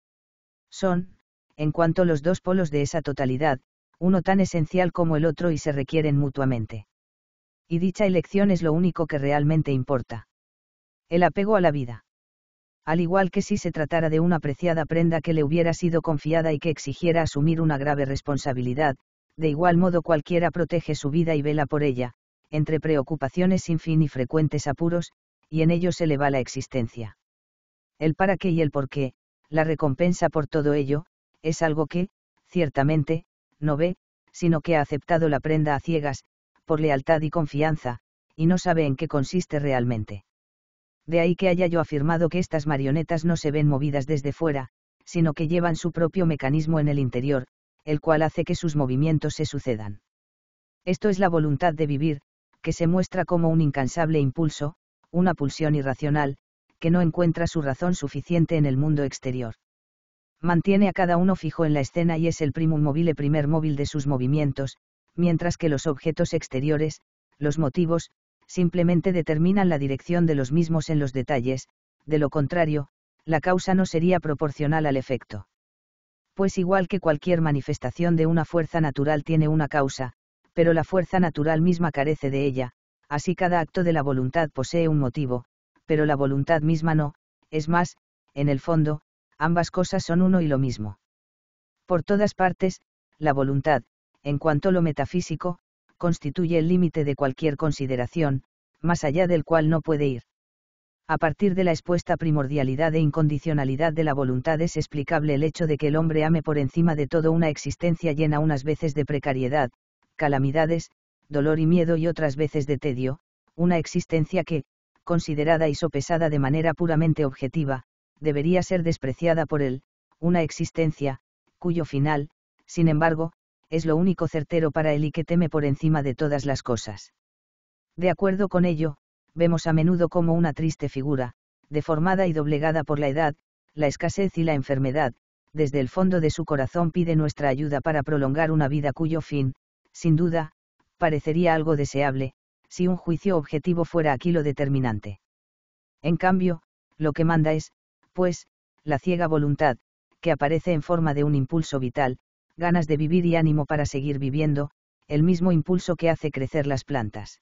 Son, en cuanto los dos polos de esa totalidad, uno tan esencial como el otro y se requieren mutuamente. Y dicha elección es lo único que realmente importa. El apego a la vida. Al igual que si se tratara de una preciada prenda que le hubiera sido confiada y que exigiera asumir una grave responsabilidad, de igual modo cualquiera protege su vida y vela por ella, entre preocupaciones sin fin y frecuentes apuros, y en ello se le va la existencia. El para qué y el por qué, la recompensa por todo ello, es algo que, ciertamente, no ve, sino que ha aceptado la prenda a ciegas, por lealtad y confianza, y no sabe en qué consiste realmente. De ahí que haya yo afirmado que estas marionetas no se ven movidas desde fuera, sino que llevan su propio mecanismo en el interior, el cual hace que sus movimientos se sucedan. Esto es la voluntad de vivir, que se muestra como un incansable impulso, una pulsión irracional, que no encuentra su razón suficiente en el mundo exterior mantiene a cada uno fijo en la escena y es el primum mobile primer móvil de sus movimientos, mientras que los objetos exteriores, los motivos, simplemente determinan la dirección de los mismos en los detalles, de lo contrario, la causa no sería proporcional al efecto. Pues igual que cualquier manifestación de una fuerza natural tiene una causa, pero la fuerza natural misma carece de ella, así cada acto de la voluntad posee un motivo, pero la voluntad misma no, es más, en el fondo, ambas cosas son uno y lo mismo. Por todas partes, la voluntad, en cuanto lo metafísico, constituye el límite de cualquier consideración, más allá del cual no puede ir. A partir de la expuesta primordialidad e incondicionalidad de la voluntad es explicable el hecho de que el hombre ame por encima de todo una existencia llena unas veces de precariedad, calamidades, dolor y miedo y otras veces de tedio, una existencia que, considerada y sopesada de manera puramente objetiva, debería ser despreciada por él, una existencia, cuyo final, sin embargo, es lo único certero para él y que teme por encima de todas las cosas. De acuerdo con ello, vemos a menudo como una triste figura, deformada y doblegada por la edad, la escasez y la enfermedad, desde el fondo de su corazón pide nuestra ayuda para prolongar una vida cuyo fin, sin duda, parecería algo deseable, si un juicio objetivo fuera aquí lo determinante. En cambio, lo que manda es, pues, la ciega voluntad, que aparece en forma de un impulso vital, ganas de vivir y ánimo para seguir viviendo, el mismo impulso que hace crecer las plantas.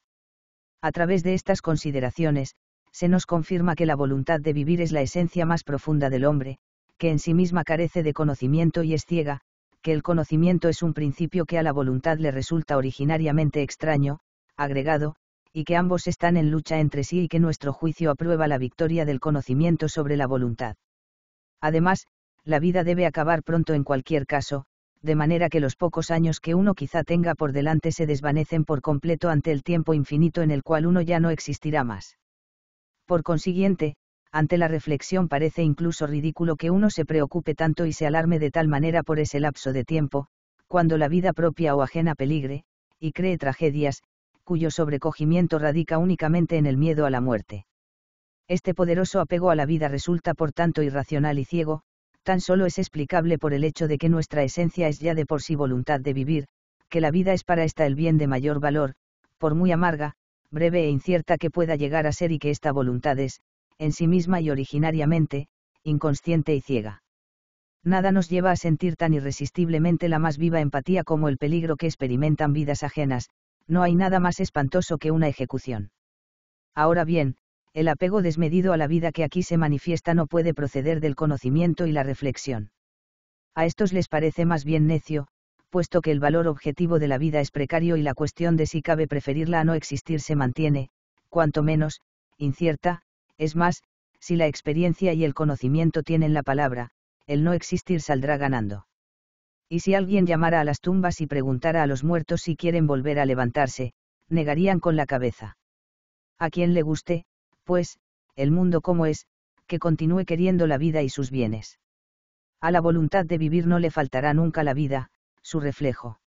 A través de estas consideraciones, se nos confirma que la voluntad de vivir es la esencia más profunda del hombre, que en sí misma carece de conocimiento y es ciega, que el conocimiento es un principio que a la voluntad le resulta originariamente extraño, agregado, y que ambos están en lucha entre sí y que nuestro juicio aprueba la victoria del conocimiento sobre la voluntad. Además, la vida debe acabar pronto en cualquier caso, de manera que los pocos años que uno quizá tenga por delante se desvanecen por completo ante el tiempo infinito en el cual uno ya no existirá más. Por consiguiente, ante la reflexión parece incluso ridículo que uno se preocupe tanto y se alarme de tal manera por ese lapso de tiempo, cuando la vida propia o ajena peligre, y cree tragedias, cuyo sobrecogimiento radica únicamente en el miedo a la muerte. Este poderoso apego a la vida resulta por tanto irracional y ciego, tan solo es explicable por el hecho de que nuestra esencia es ya de por sí voluntad de vivir, que la vida es para ésta el bien de mayor valor, por muy amarga, breve e incierta que pueda llegar a ser y que esta voluntad es, en sí misma y originariamente, inconsciente y ciega. Nada nos lleva a sentir tan irresistiblemente la más viva empatía como el peligro que experimentan vidas ajenas, no hay nada más espantoso que una ejecución. Ahora bien, el apego desmedido a la vida que aquí se manifiesta no puede proceder del conocimiento y la reflexión. A estos les parece más bien necio, puesto que el valor objetivo de la vida es precario y la cuestión de si cabe preferirla a no existir se mantiene, cuanto menos, incierta, es más, si la experiencia y el conocimiento tienen la palabra, el no existir saldrá ganando y si alguien llamara a las tumbas y preguntara a los muertos si quieren volver a levantarse, negarían con la cabeza. A quien le guste, pues, el mundo como es, que continúe queriendo la vida y sus bienes. A la voluntad de vivir no le faltará nunca la vida, su reflejo.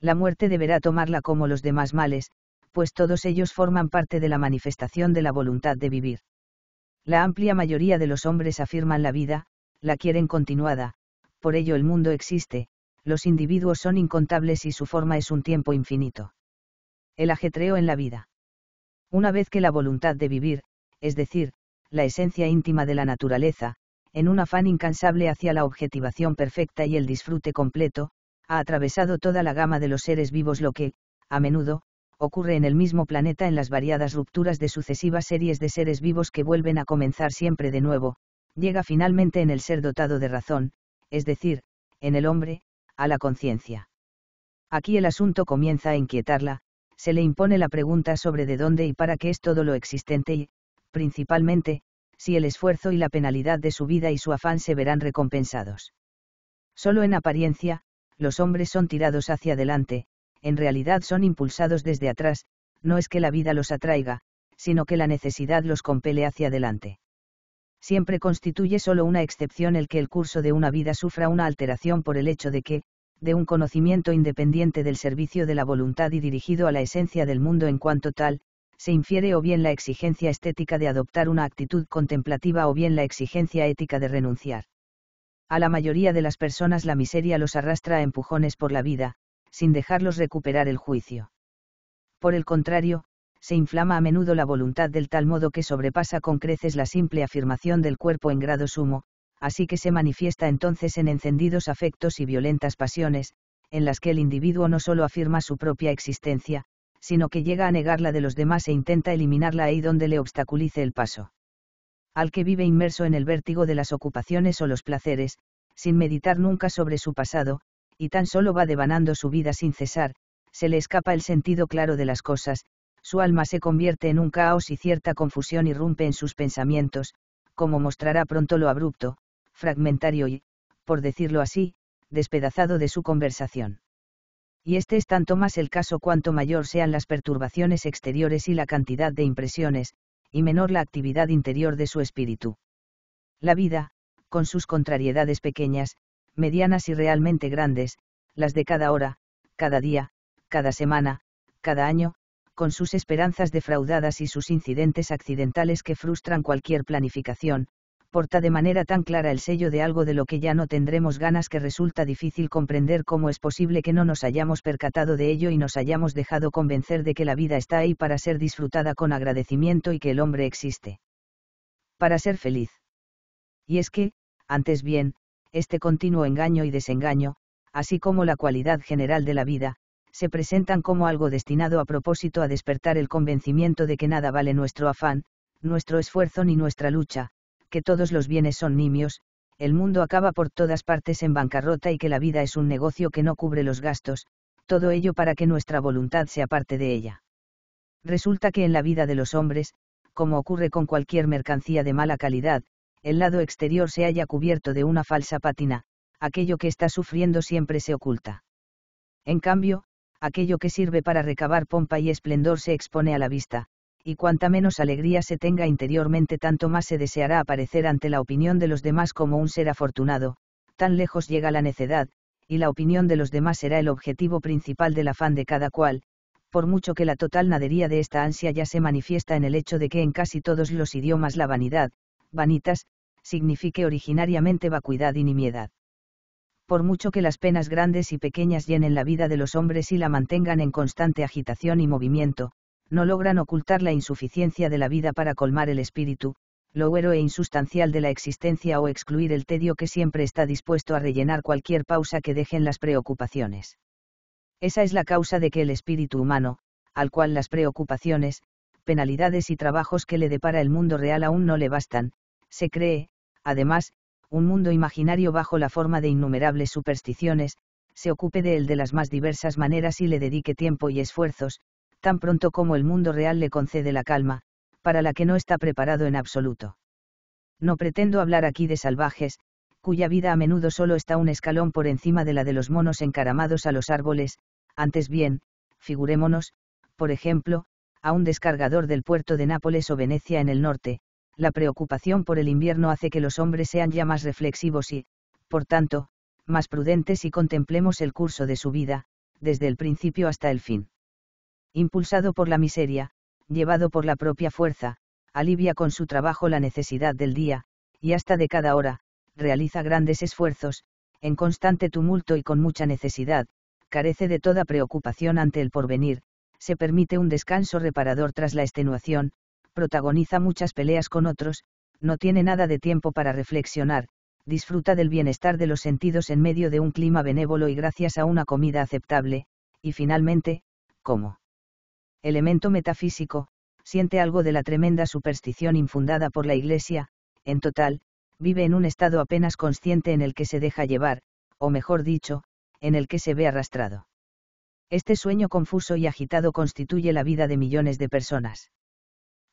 La muerte deberá tomarla como los demás males, pues todos ellos forman parte de la manifestación de la voluntad de vivir. La amplia mayoría de los hombres afirman la vida, la quieren continuada, por ello el mundo existe, los individuos son incontables y su forma es un tiempo infinito. El ajetreo en la vida. Una vez que la voluntad de vivir, es decir, la esencia íntima de la naturaleza, en un afán incansable hacia la objetivación perfecta y el disfrute completo, ha atravesado toda la gama de los seres vivos lo que, a menudo, ocurre en el mismo planeta en las variadas rupturas de sucesivas series de seres vivos que vuelven a comenzar siempre de nuevo, llega finalmente en el ser dotado de razón, es decir, en el hombre, a la conciencia. Aquí el asunto comienza a inquietarla, se le impone la pregunta sobre de dónde y para qué es todo lo existente y, principalmente, si el esfuerzo y la penalidad de su vida y su afán se verán recompensados. Solo en apariencia, los hombres son tirados hacia adelante, en realidad son impulsados desde atrás, no es que la vida los atraiga, sino que la necesidad los compele hacia adelante siempre constituye solo una excepción el que el curso de una vida sufra una alteración por el hecho de que, de un conocimiento independiente del servicio de la voluntad y dirigido a la esencia del mundo en cuanto tal, se infiere o bien la exigencia estética de adoptar una actitud contemplativa o bien la exigencia ética de renunciar. A la mayoría de las personas la miseria los arrastra a empujones por la vida, sin dejarlos recuperar el juicio. Por el contrario, se inflama a menudo la voluntad del tal modo que sobrepasa con creces la simple afirmación del cuerpo en grado sumo, así que se manifiesta entonces en encendidos afectos y violentas pasiones, en las que el individuo no solo afirma su propia existencia, sino que llega a negarla de los demás e intenta eliminarla ahí donde le obstaculice el paso. Al que vive inmerso en el vértigo de las ocupaciones o los placeres, sin meditar nunca sobre su pasado, y tan solo va devanando su vida sin cesar, se le escapa el sentido claro de las cosas, su alma se convierte en un caos y cierta confusión irrumpe en sus pensamientos, como mostrará pronto lo abrupto, fragmentario y, por decirlo así, despedazado de su conversación. Y este es tanto más el caso cuanto mayor sean las perturbaciones exteriores y la cantidad de impresiones, y menor la actividad interior de su espíritu. La vida, con sus contrariedades pequeñas, medianas y realmente grandes, las de cada hora, cada día, cada semana, cada año, con sus esperanzas defraudadas y sus incidentes accidentales que frustran cualquier planificación, porta de manera tan clara el sello de algo de lo que ya no tendremos ganas que resulta difícil comprender cómo es posible que no nos hayamos percatado de ello y nos hayamos dejado convencer de que la vida está ahí para ser disfrutada con agradecimiento y que el hombre existe. Para ser feliz. Y es que, antes bien, este continuo engaño y desengaño, así como la cualidad general de la vida, se presentan como algo destinado a propósito a despertar el convencimiento de que nada vale nuestro afán, nuestro esfuerzo ni nuestra lucha, que todos los bienes son nimios, el mundo acaba por todas partes en bancarrota y que la vida es un negocio que no cubre los gastos, todo ello para que nuestra voluntad sea parte de ella. Resulta que en la vida de los hombres, como ocurre con cualquier mercancía de mala calidad, el lado exterior se haya cubierto de una falsa pátina, aquello que está sufriendo siempre se oculta. En cambio, aquello que sirve para recabar pompa y esplendor se expone a la vista, y cuanta menos alegría se tenga interiormente tanto más se deseará aparecer ante la opinión de los demás como un ser afortunado, tan lejos llega la necedad, y la opinión de los demás será el objetivo principal del afán de cada cual, por mucho que la total nadería de esta ansia ya se manifiesta en el hecho de que en casi todos los idiomas la vanidad, vanitas, signifique originariamente vacuidad y nimiedad por mucho que las penas grandes y pequeñas llenen la vida de los hombres y la mantengan en constante agitación y movimiento, no logran ocultar la insuficiencia de la vida para colmar el espíritu, lo huero e insustancial de la existencia o excluir el tedio que siempre está dispuesto a rellenar cualquier pausa que dejen las preocupaciones. Esa es la causa de que el espíritu humano, al cual las preocupaciones, penalidades y trabajos que le depara el mundo real aún no le bastan, se cree, además, un mundo imaginario bajo la forma de innumerables supersticiones, se ocupe de él de las más diversas maneras y le dedique tiempo y esfuerzos, tan pronto como el mundo real le concede la calma, para la que no está preparado en absoluto. No pretendo hablar aquí de salvajes, cuya vida a menudo solo está un escalón por encima de la de los monos encaramados a los árboles, antes bien, figurémonos, por ejemplo, a un descargador del puerto de Nápoles o Venecia en el norte, la preocupación por el invierno hace que los hombres sean ya más reflexivos y, por tanto, más prudentes y contemplemos el curso de su vida, desde el principio hasta el fin. Impulsado por la miseria, llevado por la propia fuerza, alivia con su trabajo la necesidad del día, y hasta de cada hora, realiza grandes esfuerzos, en constante tumulto y con mucha necesidad, carece de toda preocupación ante el porvenir, se permite un descanso reparador tras la extenuación, protagoniza muchas peleas con otros, no tiene nada de tiempo para reflexionar, disfruta del bienestar de los sentidos en medio de un clima benévolo y gracias a una comida aceptable, y finalmente, como elemento metafísico, siente algo de la tremenda superstición infundada por la Iglesia, en total, vive en un estado apenas consciente en el que se deja llevar, o mejor dicho, en el que se ve arrastrado. Este sueño confuso y agitado constituye la vida de millones de personas.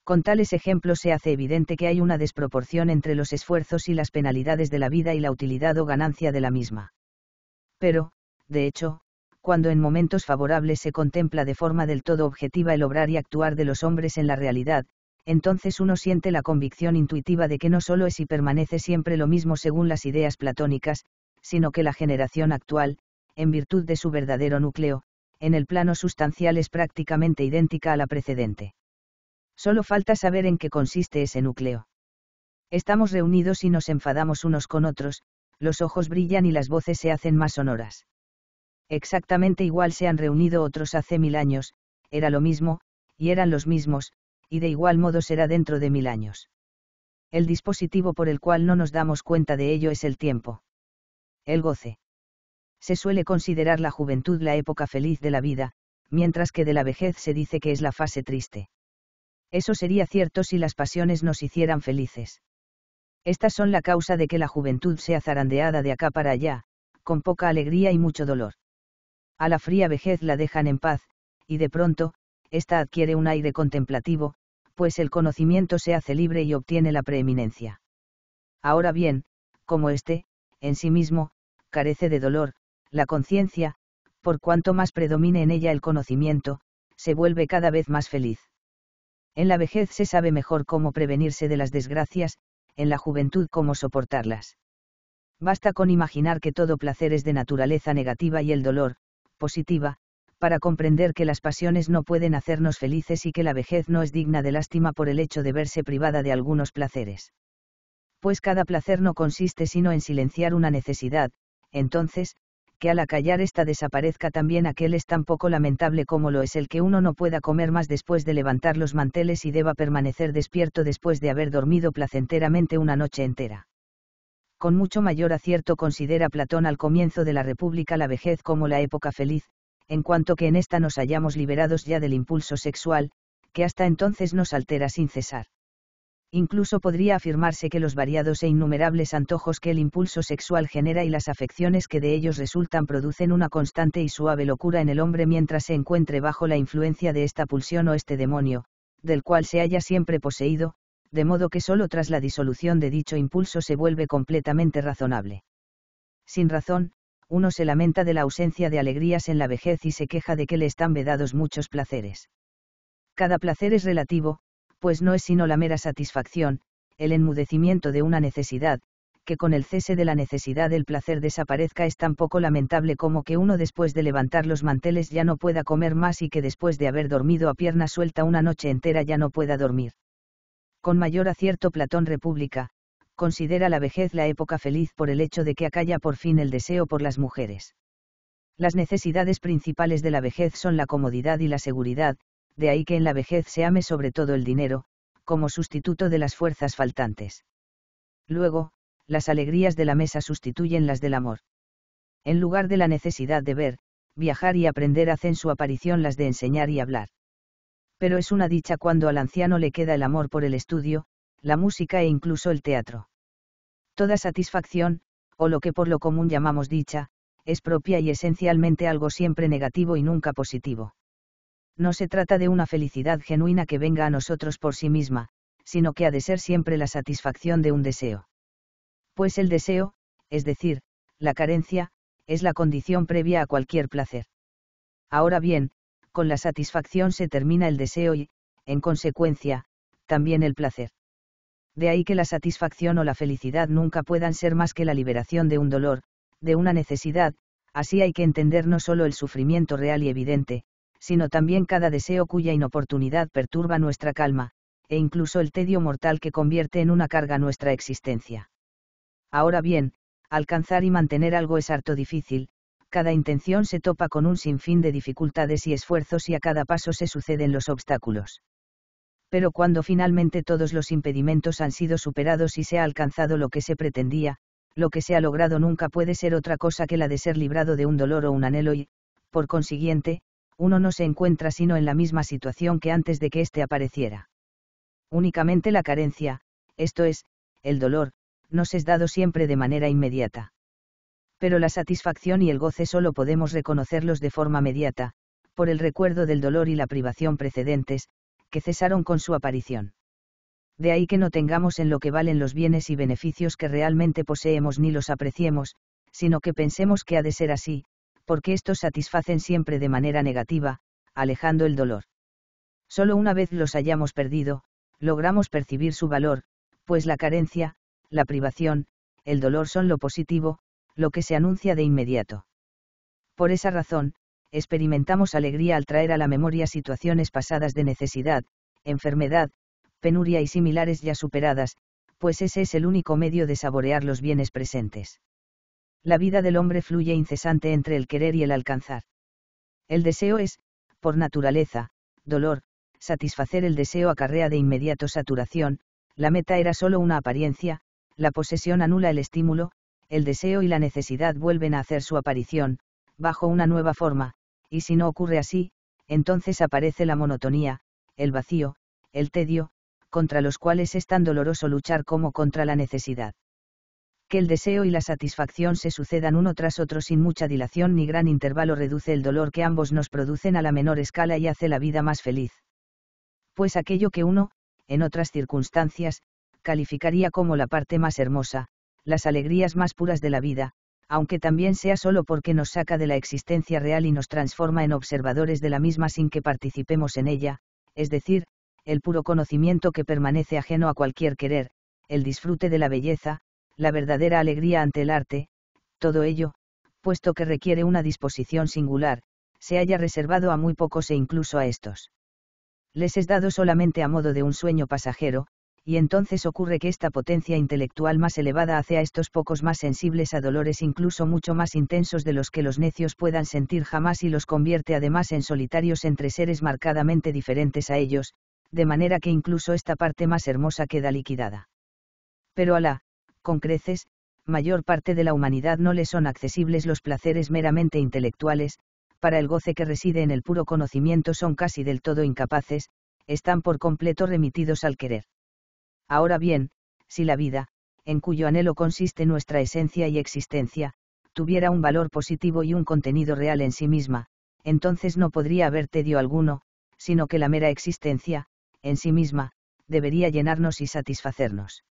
Con tales ejemplos se hace evidente que hay una desproporción entre los esfuerzos y las penalidades de la vida y la utilidad o ganancia de la misma. Pero, de hecho, cuando en momentos favorables se contempla de forma del todo objetiva el obrar y actuar de los hombres en la realidad, entonces uno siente la convicción intuitiva de que no solo es y permanece siempre lo mismo según las ideas platónicas, sino que la generación actual, en virtud de su verdadero núcleo, en el plano sustancial es prácticamente idéntica a la precedente. Solo falta saber en qué consiste ese núcleo. Estamos reunidos y nos enfadamos unos con otros, los ojos brillan y las voces se hacen más sonoras. Exactamente igual se han reunido otros hace mil años, era lo mismo, y eran los mismos, y de igual modo será dentro de mil años. El dispositivo por el cual no nos damos cuenta de ello es el tiempo. El goce. Se suele considerar la juventud la época feliz de la vida, mientras que de la vejez se dice que es la fase triste. Eso sería cierto si las pasiones nos hicieran felices. Estas son la causa de que la juventud sea zarandeada de acá para allá, con poca alegría y mucho dolor. A la fría vejez la dejan en paz, y de pronto, ésta adquiere un aire contemplativo, pues el conocimiento se hace libre y obtiene la preeminencia. Ahora bien, como éste, en sí mismo, carece de dolor, la conciencia, por cuanto más predomine en ella el conocimiento, se vuelve cada vez más feliz. En la vejez se sabe mejor cómo prevenirse de las desgracias, en la juventud cómo soportarlas. Basta con imaginar que todo placer es de naturaleza negativa y el dolor, positiva, para comprender que las pasiones no pueden hacernos felices y que la vejez no es digna de lástima por el hecho de verse privada de algunos placeres. Pues cada placer no consiste sino en silenciar una necesidad, entonces, que al acallar esta desaparezca también aquel es tan poco lamentable como lo es el que uno no pueda comer más después de levantar los manteles y deba permanecer despierto después de haber dormido placenteramente una noche entera. Con mucho mayor acierto considera Platón al comienzo de la República la vejez como la época feliz, en cuanto que en esta nos hallamos liberados ya del impulso sexual, que hasta entonces nos altera sin cesar. Incluso podría afirmarse que los variados e innumerables antojos que el impulso sexual genera y las afecciones que de ellos resultan producen una constante y suave locura en el hombre mientras se encuentre bajo la influencia de esta pulsión o este demonio, del cual se haya siempre poseído, de modo que solo tras la disolución de dicho impulso se vuelve completamente razonable. Sin razón, uno se lamenta de la ausencia de alegrías en la vejez y se queja de que le están vedados muchos placeres. Cada placer es relativo, pues no es sino la mera satisfacción, el enmudecimiento de una necesidad, que con el cese de la necesidad el placer desaparezca es tan poco lamentable como que uno después de levantar los manteles ya no pueda comer más y que después de haber dormido a pierna suelta una noche entera ya no pueda dormir. Con mayor acierto Platón República, considera la vejez la época feliz por el hecho de que acalla por fin el deseo por las mujeres. Las necesidades principales de la vejez son la comodidad y la seguridad, de ahí que en la vejez se ame sobre todo el dinero, como sustituto de las fuerzas faltantes. Luego, las alegrías de la mesa sustituyen las del amor. En lugar de la necesidad de ver, viajar y aprender hacen su aparición las de enseñar y hablar. Pero es una dicha cuando al anciano le queda el amor por el estudio, la música e incluso el teatro. Toda satisfacción, o lo que por lo común llamamos dicha, es propia y esencialmente algo siempre negativo y nunca positivo no se trata de una felicidad genuina que venga a nosotros por sí misma, sino que ha de ser siempre la satisfacción de un deseo. Pues el deseo, es decir, la carencia, es la condición previa a cualquier placer. Ahora bien, con la satisfacción se termina el deseo y, en consecuencia, también el placer. De ahí que la satisfacción o la felicidad nunca puedan ser más que la liberación de un dolor, de una necesidad, así hay que entender no solo el sufrimiento real y evidente, sino también cada deseo cuya inoportunidad perturba nuestra calma, e incluso el tedio mortal que convierte en una carga nuestra existencia. Ahora bien, alcanzar y mantener algo es harto difícil, cada intención se topa con un sinfín de dificultades y esfuerzos y a cada paso se suceden los obstáculos. Pero cuando finalmente todos los impedimentos han sido superados y se ha alcanzado lo que se pretendía, lo que se ha logrado nunca puede ser otra cosa que la de ser librado de un dolor o un anhelo y, por consiguiente, uno no se encuentra sino en la misma situación que antes de que éste apareciera. Únicamente la carencia, esto es, el dolor, nos es dado siempre de manera inmediata. Pero la satisfacción y el goce solo podemos reconocerlos de forma mediata, por el recuerdo del dolor y la privación precedentes, que cesaron con su aparición. De ahí que no tengamos en lo que valen los bienes y beneficios que realmente poseemos ni los apreciemos, sino que pensemos que ha de ser así, porque estos satisfacen siempre de manera negativa, alejando el dolor. Solo una vez los hayamos perdido, logramos percibir su valor, pues la carencia, la privación, el dolor son lo positivo, lo que se anuncia de inmediato. Por esa razón, experimentamos alegría al traer a la memoria situaciones pasadas de necesidad, enfermedad, penuria y similares ya superadas, pues ese es el único medio de saborear los bienes presentes la vida del hombre fluye incesante entre el querer y el alcanzar. El deseo es, por naturaleza, dolor, satisfacer el deseo acarrea de inmediato saturación, la meta era solo una apariencia, la posesión anula el estímulo, el deseo y la necesidad vuelven a hacer su aparición, bajo una nueva forma, y si no ocurre así, entonces aparece la monotonía, el vacío, el tedio, contra los cuales es tan doloroso luchar como contra la necesidad que el deseo y la satisfacción se sucedan uno tras otro sin mucha dilación ni gran intervalo reduce el dolor que ambos nos producen a la menor escala y hace la vida más feliz. Pues aquello que uno, en otras circunstancias, calificaría como la parte más hermosa, las alegrías más puras de la vida, aunque también sea solo porque nos saca de la existencia real y nos transforma en observadores de la misma sin que participemos en ella, es decir, el puro conocimiento que permanece ajeno a cualquier querer, el disfrute de la belleza, la verdadera alegría ante el arte, todo ello, puesto que requiere una disposición singular, se haya reservado a muy pocos e incluso a estos. Les es dado solamente a modo de un sueño pasajero, y entonces ocurre que esta potencia intelectual más elevada hace a estos pocos más sensibles a dolores incluso mucho más intensos de los que los necios puedan sentir jamás y los convierte además en solitarios entre seres marcadamente diferentes a ellos, de manera que incluso esta parte más hermosa queda liquidada. Pero Alá, con creces, mayor parte de la humanidad no le son accesibles los placeres meramente intelectuales, para el goce que reside en el puro conocimiento son casi del todo incapaces, están por completo remitidos al querer. Ahora bien, si la vida, en cuyo anhelo consiste nuestra esencia y existencia, tuviera un valor positivo y un contenido real en sí misma, entonces no podría haber tedio alguno, sino que la mera existencia, en sí misma, debería llenarnos y satisfacernos.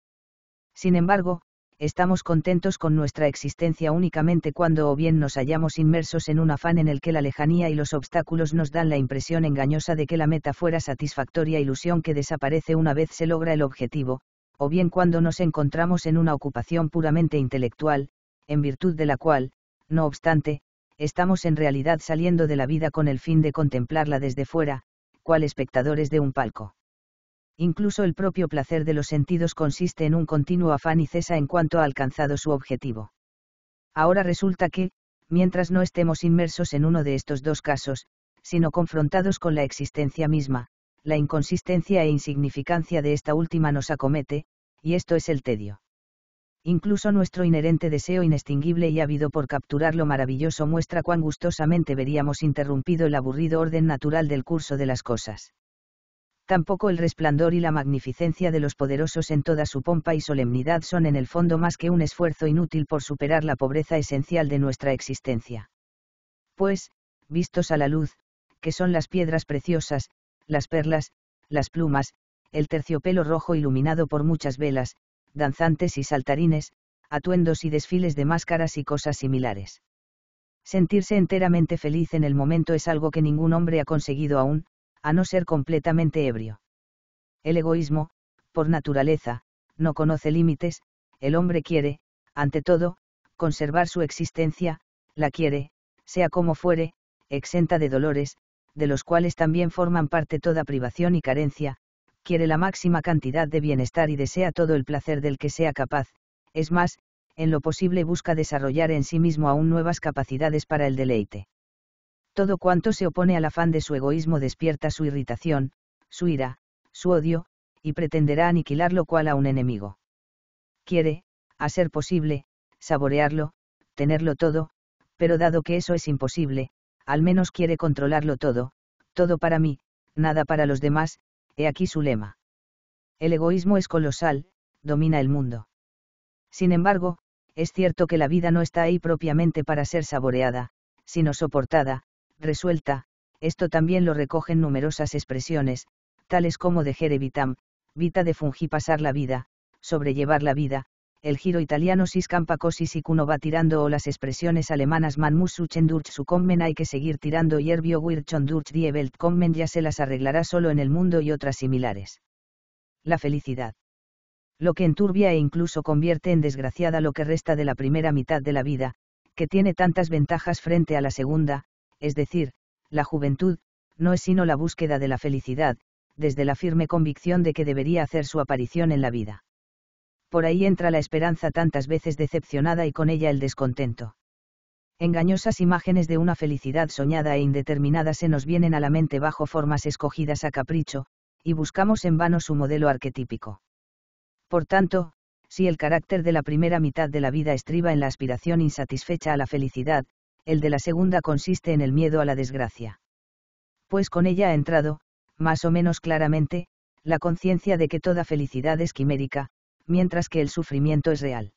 Sin embargo, estamos contentos con nuestra existencia únicamente cuando o bien nos hallamos inmersos en un afán en el que la lejanía y los obstáculos nos dan la impresión engañosa de que la meta fuera satisfactoria ilusión que desaparece una vez se logra el objetivo, o bien cuando nos encontramos en una ocupación puramente intelectual, en virtud de la cual, no obstante, estamos en realidad saliendo de la vida con el fin de contemplarla desde fuera, cual espectadores de un palco incluso el propio placer de los sentidos consiste en un continuo afán y cesa en cuanto ha alcanzado su objetivo. Ahora resulta que, mientras no estemos inmersos en uno de estos dos casos, sino confrontados con la existencia misma, la inconsistencia e insignificancia de esta última nos acomete, y esto es el tedio. Incluso nuestro inherente deseo inextinguible y ávido por capturar lo maravilloso muestra cuán gustosamente veríamos interrumpido el aburrido orden natural del curso de las cosas tampoco el resplandor y la magnificencia de los poderosos en toda su pompa y solemnidad son en el fondo más que un esfuerzo inútil por superar la pobreza esencial de nuestra existencia. Pues, vistos a la luz, que son las piedras preciosas, las perlas, las plumas, el terciopelo rojo iluminado por muchas velas, danzantes y saltarines, atuendos y desfiles de máscaras y cosas similares. Sentirse enteramente feliz en el momento es algo que ningún hombre ha conseguido aún, a no ser completamente ebrio. El egoísmo, por naturaleza, no conoce límites, el hombre quiere, ante todo, conservar su existencia, la quiere, sea como fuere, exenta de dolores, de los cuales también forman parte toda privación y carencia, quiere la máxima cantidad de bienestar y desea todo el placer del que sea capaz, es más, en lo posible busca desarrollar en sí mismo aún nuevas capacidades para el deleite. Todo cuanto se opone al afán de su egoísmo despierta su irritación, su ira, su odio, y pretenderá aniquilarlo cual a un enemigo. Quiere, a ser posible, saborearlo, tenerlo todo, pero dado que eso es imposible, al menos quiere controlarlo todo, todo para mí, nada para los demás, he aquí su lema. El egoísmo es colosal, domina el mundo. Sin embargo, es cierto que la vida no está ahí propiamente para ser saboreada, sino soportada, resuelta, esto también lo recogen numerosas expresiones, tales como de Jerevitam, vita de fungi pasar la vida, sobrellevar la vida, el giro italiano si campa si va tirando o las expresiones alemanas man muss hay que seguir tirando y erbio wirchon durch die Welt kommen ya se las arreglará solo en el mundo y otras similares. La felicidad. Lo que enturbia e incluso convierte en desgraciada lo que resta de la primera mitad de la vida, que tiene tantas ventajas frente a la segunda, es decir, la juventud, no es sino la búsqueda de la felicidad, desde la firme convicción de que debería hacer su aparición en la vida. Por ahí entra la esperanza tantas veces decepcionada y con ella el descontento. Engañosas imágenes de una felicidad soñada e indeterminada se nos vienen a la mente bajo formas escogidas a capricho, y buscamos en vano su modelo arquetípico. Por tanto, si el carácter de la primera mitad de la vida estriba en la aspiración insatisfecha a la felicidad, el de la segunda consiste en el miedo a la desgracia. Pues con ella ha entrado, más o menos claramente, la conciencia de que toda felicidad es quimérica, mientras que el sufrimiento es real.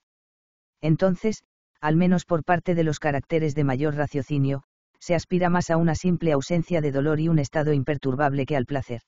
Entonces, al menos por parte de los caracteres de mayor raciocinio, se aspira más a una simple ausencia de dolor y un estado imperturbable que al placer.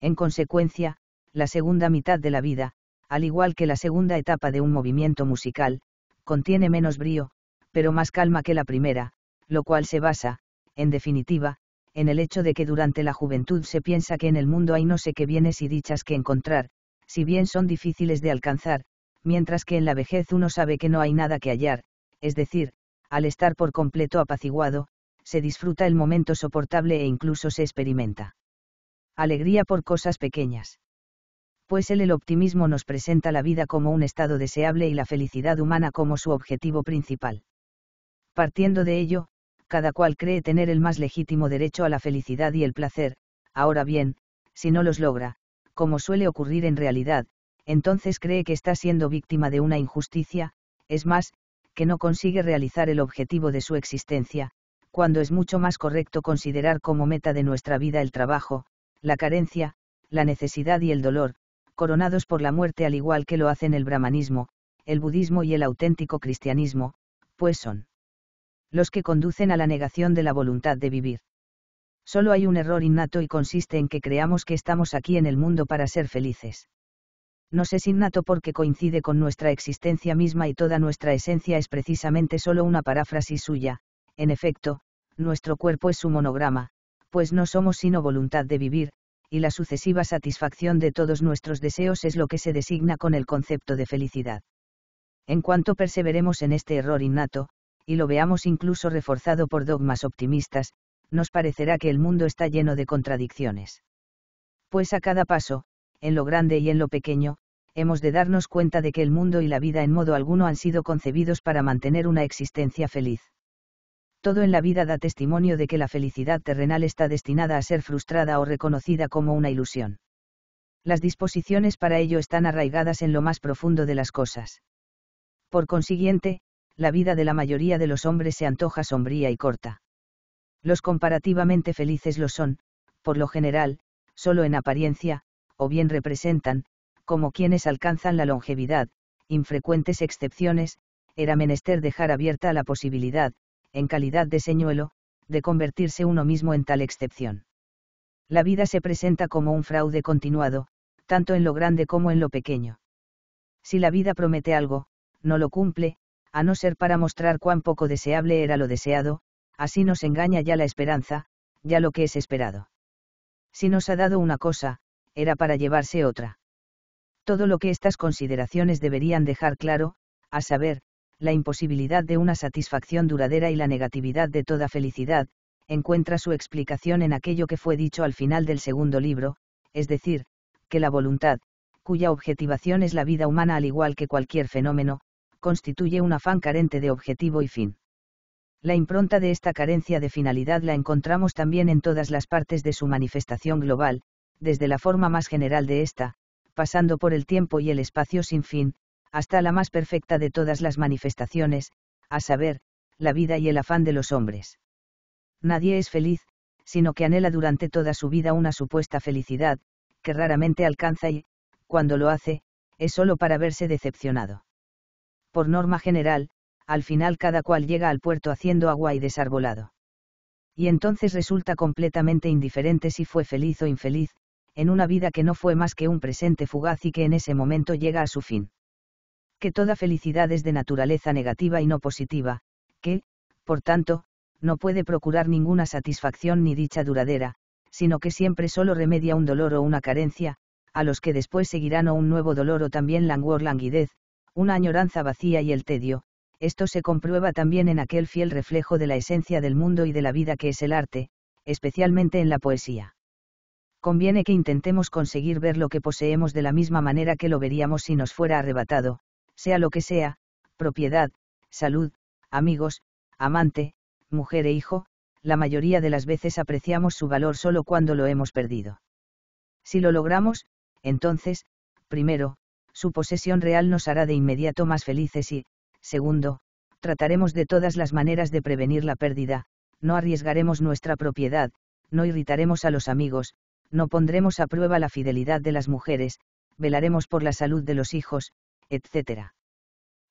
En consecuencia, la segunda mitad de la vida, al igual que la segunda etapa de un movimiento musical, contiene menos brío, pero más calma que la primera, lo cual se basa, en definitiva, en el hecho de que durante la juventud se piensa que en el mundo hay no sé qué bienes y dichas que encontrar, si bien son difíciles de alcanzar, mientras que en la vejez uno sabe que no hay nada que hallar, es decir, al estar por completo apaciguado, se disfruta el momento soportable e incluso se experimenta. Alegría por cosas pequeñas. Pues él el optimismo nos presenta la vida como un estado deseable y la felicidad humana como su objetivo principal. Partiendo de ello, cada cual cree tener el más legítimo derecho a la felicidad y el placer, ahora bien, si no los logra, como suele ocurrir en realidad, entonces cree que está siendo víctima de una injusticia, es más, que no consigue realizar el objetivo de su existencia, cuando es mucho más correcto considerar como meta de nuestra vida el trabajo, la carencia, la necesidad y el dolor, coronados por la muerte al igual que lo hacen el brahmanismo, el budismo y el auténtico cristianismo, pues son los que conducen a la negación de la voluntad de vivir. Solo hay un error innato y consiste en que creamos que estamos aquí en el mundo para ser felices. No es innato porque coincide con nuestra existencia misma y toda nuestra esencia es precisamente solo una paráfrasis suya, en efecto, nuestro cuerpo es su monograma, pues no somos sino voluntad de vivir, y la sucesiva satisfacción de todos nuestros deseos es lo que se designa con el concepto de felicidad. En cuanto perseveremos en este error innato, y lo veamos incluso reforzado por dogmas optimistas, nos parecerá que el mundo está lleno de contradicciones. Pues a cada paso, en lo grande y en lo pequeño, hemos de darnos cuenta de que el mundo y la vida en modo alguno han sido concebidos para mantener una existencia feliz. Todo en la vida da testimonio de que la felicidad terrenal está destinada a ser frustrada o reconocida como una ilusión. Las disposiciones para ello están arraigadas en lo más profundo de las cosas. Por consiguiente, la vida de la mayoría de los hombres se antoja sombría y corta. Los comparativamente felices lo son, por lo general, solo en apariencia, o bien representan, como quienes alcanzan la longevidad, infrecuentes excepciones, era menester dejar abierta la posibilidad, en calidad de señuelo, de convertirse uno mismo en tal excepción. La vida se presenta como un fraude continuado, tanto en lo grande como en lo pequeño. Si la vida promete algo, no lo cumple, a no ser para mostrar cuán poco deseable era lo deseado, así nos engaña ya la esperanza, ya lo que es esperado. Si nos ha dado una cosa, era para llevarse otra. Todo lo que estas consideraciones deberían dejar claro, a saber, la imposibilidad de una satisfacción duradera y la negatividad de toda felicidad, encuentra su explicación en aquello que fue dicho al final del segundo libro, es decir, que la voluntad, cuya objetivación es la vida humana al igual que cualquier fenómeno, constituye un afán carente de objetivo y fin. La impronta de esta carencia de finalidad la encontramos también en todas las partes de su manifestación global, desde la forma más general de ésta, pasando por el tiempo y el espacio sin fin, hasta la más perfecta de todas las manifestaciones, a saber, la vida y el afán de los hombres. Nadie es feliz, sino que anhela durante toda su vida una supuesta felicidad, que raramente alcanza y, cuando lo hace, es solo para verse decepcionado por norma general, al final cada cual llega al puerto haciendo agua y desarbolado. Y entonces resulta completamente indiferente si fue feliz o infeliz, en una vida que no fue más que un presente fugaz y que en ese momento llega a su fin. Que toda felicidad es de naturaleza negativa y no positiva, que, por tanto, no puede procurar ninguna satisfacción ni dicha duradera, sino que siempre solo remedia un dolor o una carencia, a los que después seguirán o un nuevo dolor o también languor languidez, una añoranza vacía y el tedio, esto se comprueba también en aquel fiel reflejo de la esencia del mundo y de la vida que es el arte, especialmente en la poesía. Conviene que intentemos conseguir ver lo que poseemos de la misma manera que lo veríamos si nos fuera arrebatado, sea lo que sea, propiedad, salud, amigos, amante, mujer e hijo, la mayoría de las veces apreciamos su valor solo cuando lo hemos perdido. Si lo logramos, entonces, primero, su posesión real nos hará de inmediato más felices y, segundo, trataremos de todas las maneras de prevenir la pérdida, no arriesgaremos nuestra propiedad, no irritaremos a los amigos, no pondremos a prueba la fidelidad de las mujeres, velaremos por la salud de los hijos, etc.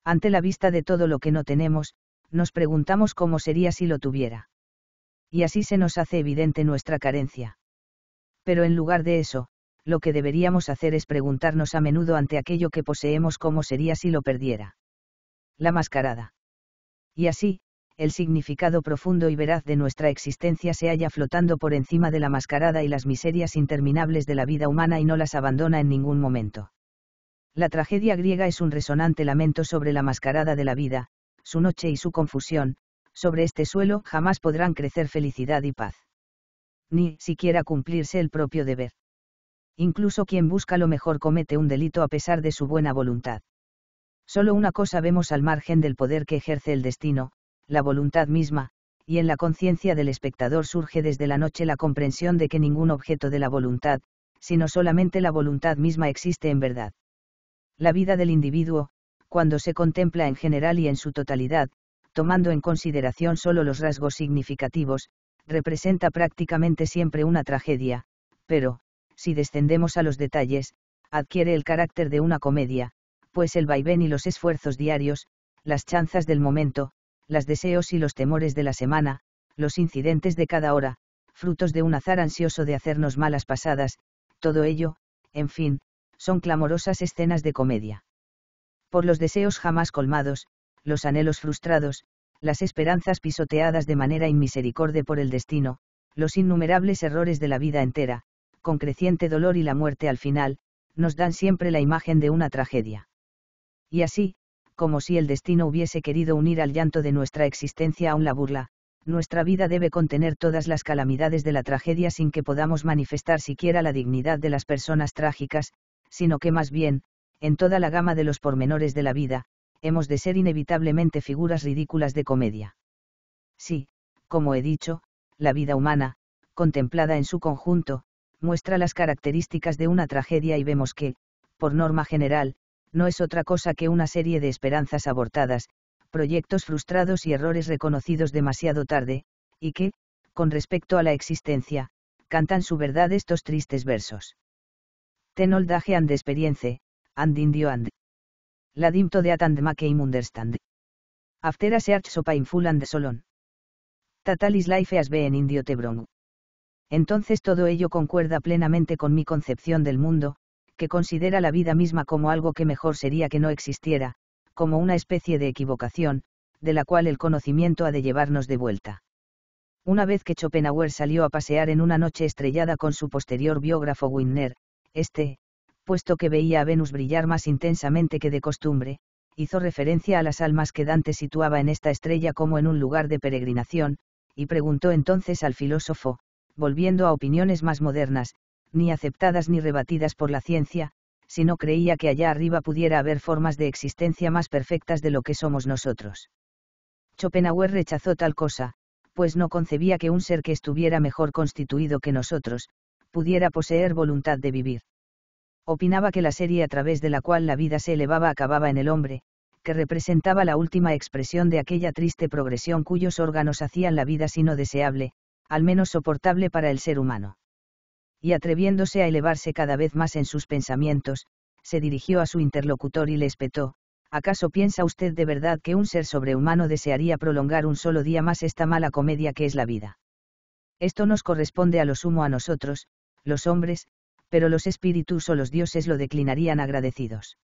Ante la vista de todo lo que no tenemos, nos preguntamos cómo sería si lo tuviera. Y así se nos hace evidente nuestra carencia. Pero en lugar de eso, lo que deberíamos hacer es preguntarnos a menudo ante aquello que poseemos cómo sería si lo perdiera. La mascarada. Y así, el significado profundo y veraz de nuestra existencia se halla flotando por encima de la mascarada y las miserias interminables de la vida humana y no las abandona en ningún momento. La tragedia griega es un resonante lamento sobre la mascarada de la vida, su noche y su confusión, sobre este suelo jamás podrán crecer felicidad y paz. Ni siquiera cumplirse el propio deber. Incluso quien busca lo mejor comete un delito a pesar de su buena voluntad. Solo una cosa vemos al margen del poder que ejerce el destino, la voluntad misma, y en la conciencia del espectador surge desde la noche la comprensión de que ningún objeto de la voluntad, sino solamente la voluntad misma existe en verdad. La vida del individuo, cuando se contempla en general y en su totalidad, tomando en consideración solo los rasgos significativos, representa prácticamente siempre una tragedia, pero, si descendemos a los detalles, adquiere el carácter de una comedia, pues el vaivén y los esfuerzos diarios, las chanzas del momento, los deseos y los temores de la semana, los incidentes de cada hora, frutos de un azar ansioso de hacernos malas pasadas, todo ello, en fin, son clamorosas escenas de comedia. Por los deseos jamás colmados, los anhelos frustrados, las esperanzas pisoteadas de manera inmisericorde por el destino, los innumerables errores de la vida entera, con creciente dolor y la muerte al final, nos dan siempre la imagen de una tragedia. Y así, como si el destino hubiese querido unir al llanto de nuestra existencia a la burla, nuestra vida debe contener todas las calamidades de la tragedia sin que podamos manifestar siquiera la dignidad de las personas trágicas, sino que más bien, en toda la gama de los pormenores de la vida, hemos de ser inevitablemente figuras ridículas de comedia. Sí, como he dicho, la vida humana, contemplada en su conjunto, muestra las características de una tragedia y vemos que, por norma general, no es otra cosa que una serie de esperanzas abortadas, proyectos frustrados y errores reconocidos demasiado tarde, y que, con respecto a la existencia, cantan su verdad estos tristes versos. Ten old age and experience, and indio and. ladimto de and make him understand. After a search so painful and solon. tatalis is life as indio in tebrong entonces todo ello concuerda plenamente con mi concepción del mundo, que considera la vida misma como algo que mejor sería que no existiera, como una especie de equivocación, de la cual el conocimiento ha de llevarnos de vuelta. Una vez que Schopenhauer salió a pasear en una noche estrellada con su posterior biógrafo Winner, este, puesto que veía a Venus brillar más intensamente que de costumbre, hizo referencia a las almas que Dante situaba en esta estrella como en un lugar de peregrinación, y preguntó entonces al filósofo, volviendo a opiniones más modernas, ni aceptadas ni rebatidas por la ciencia, sino creía que allá arriba pudiera haber formas de existencia más perfectas de lo que somos nosotros. Schopenhauer rechazó tal cosa, pues no concebía que un ser que estuviera mejor constituido que nosotros, pudiera poseer voluntad de vivir. Opinaba que la serie a través de la cual la vida se elevaba acababa en el hombre, que representaba la última expresión de aquella triste progresión cuyos órganos hacían la vida sino deseable, al menos soportable para el ser humano. Y atreviéndose a elevarse cada vez más en sus pensamientos, se dirigió a su interlocutor y le espetó, ¿acaso piensa usted de verdad que un ser sobrehumano desearía prolongar un solo día más esta mala comedia que es la vida? Esto nos corresponde a lo sumo a nosotros, los hombres, pero los espíritus o los dioses lo declinarían agradecidos.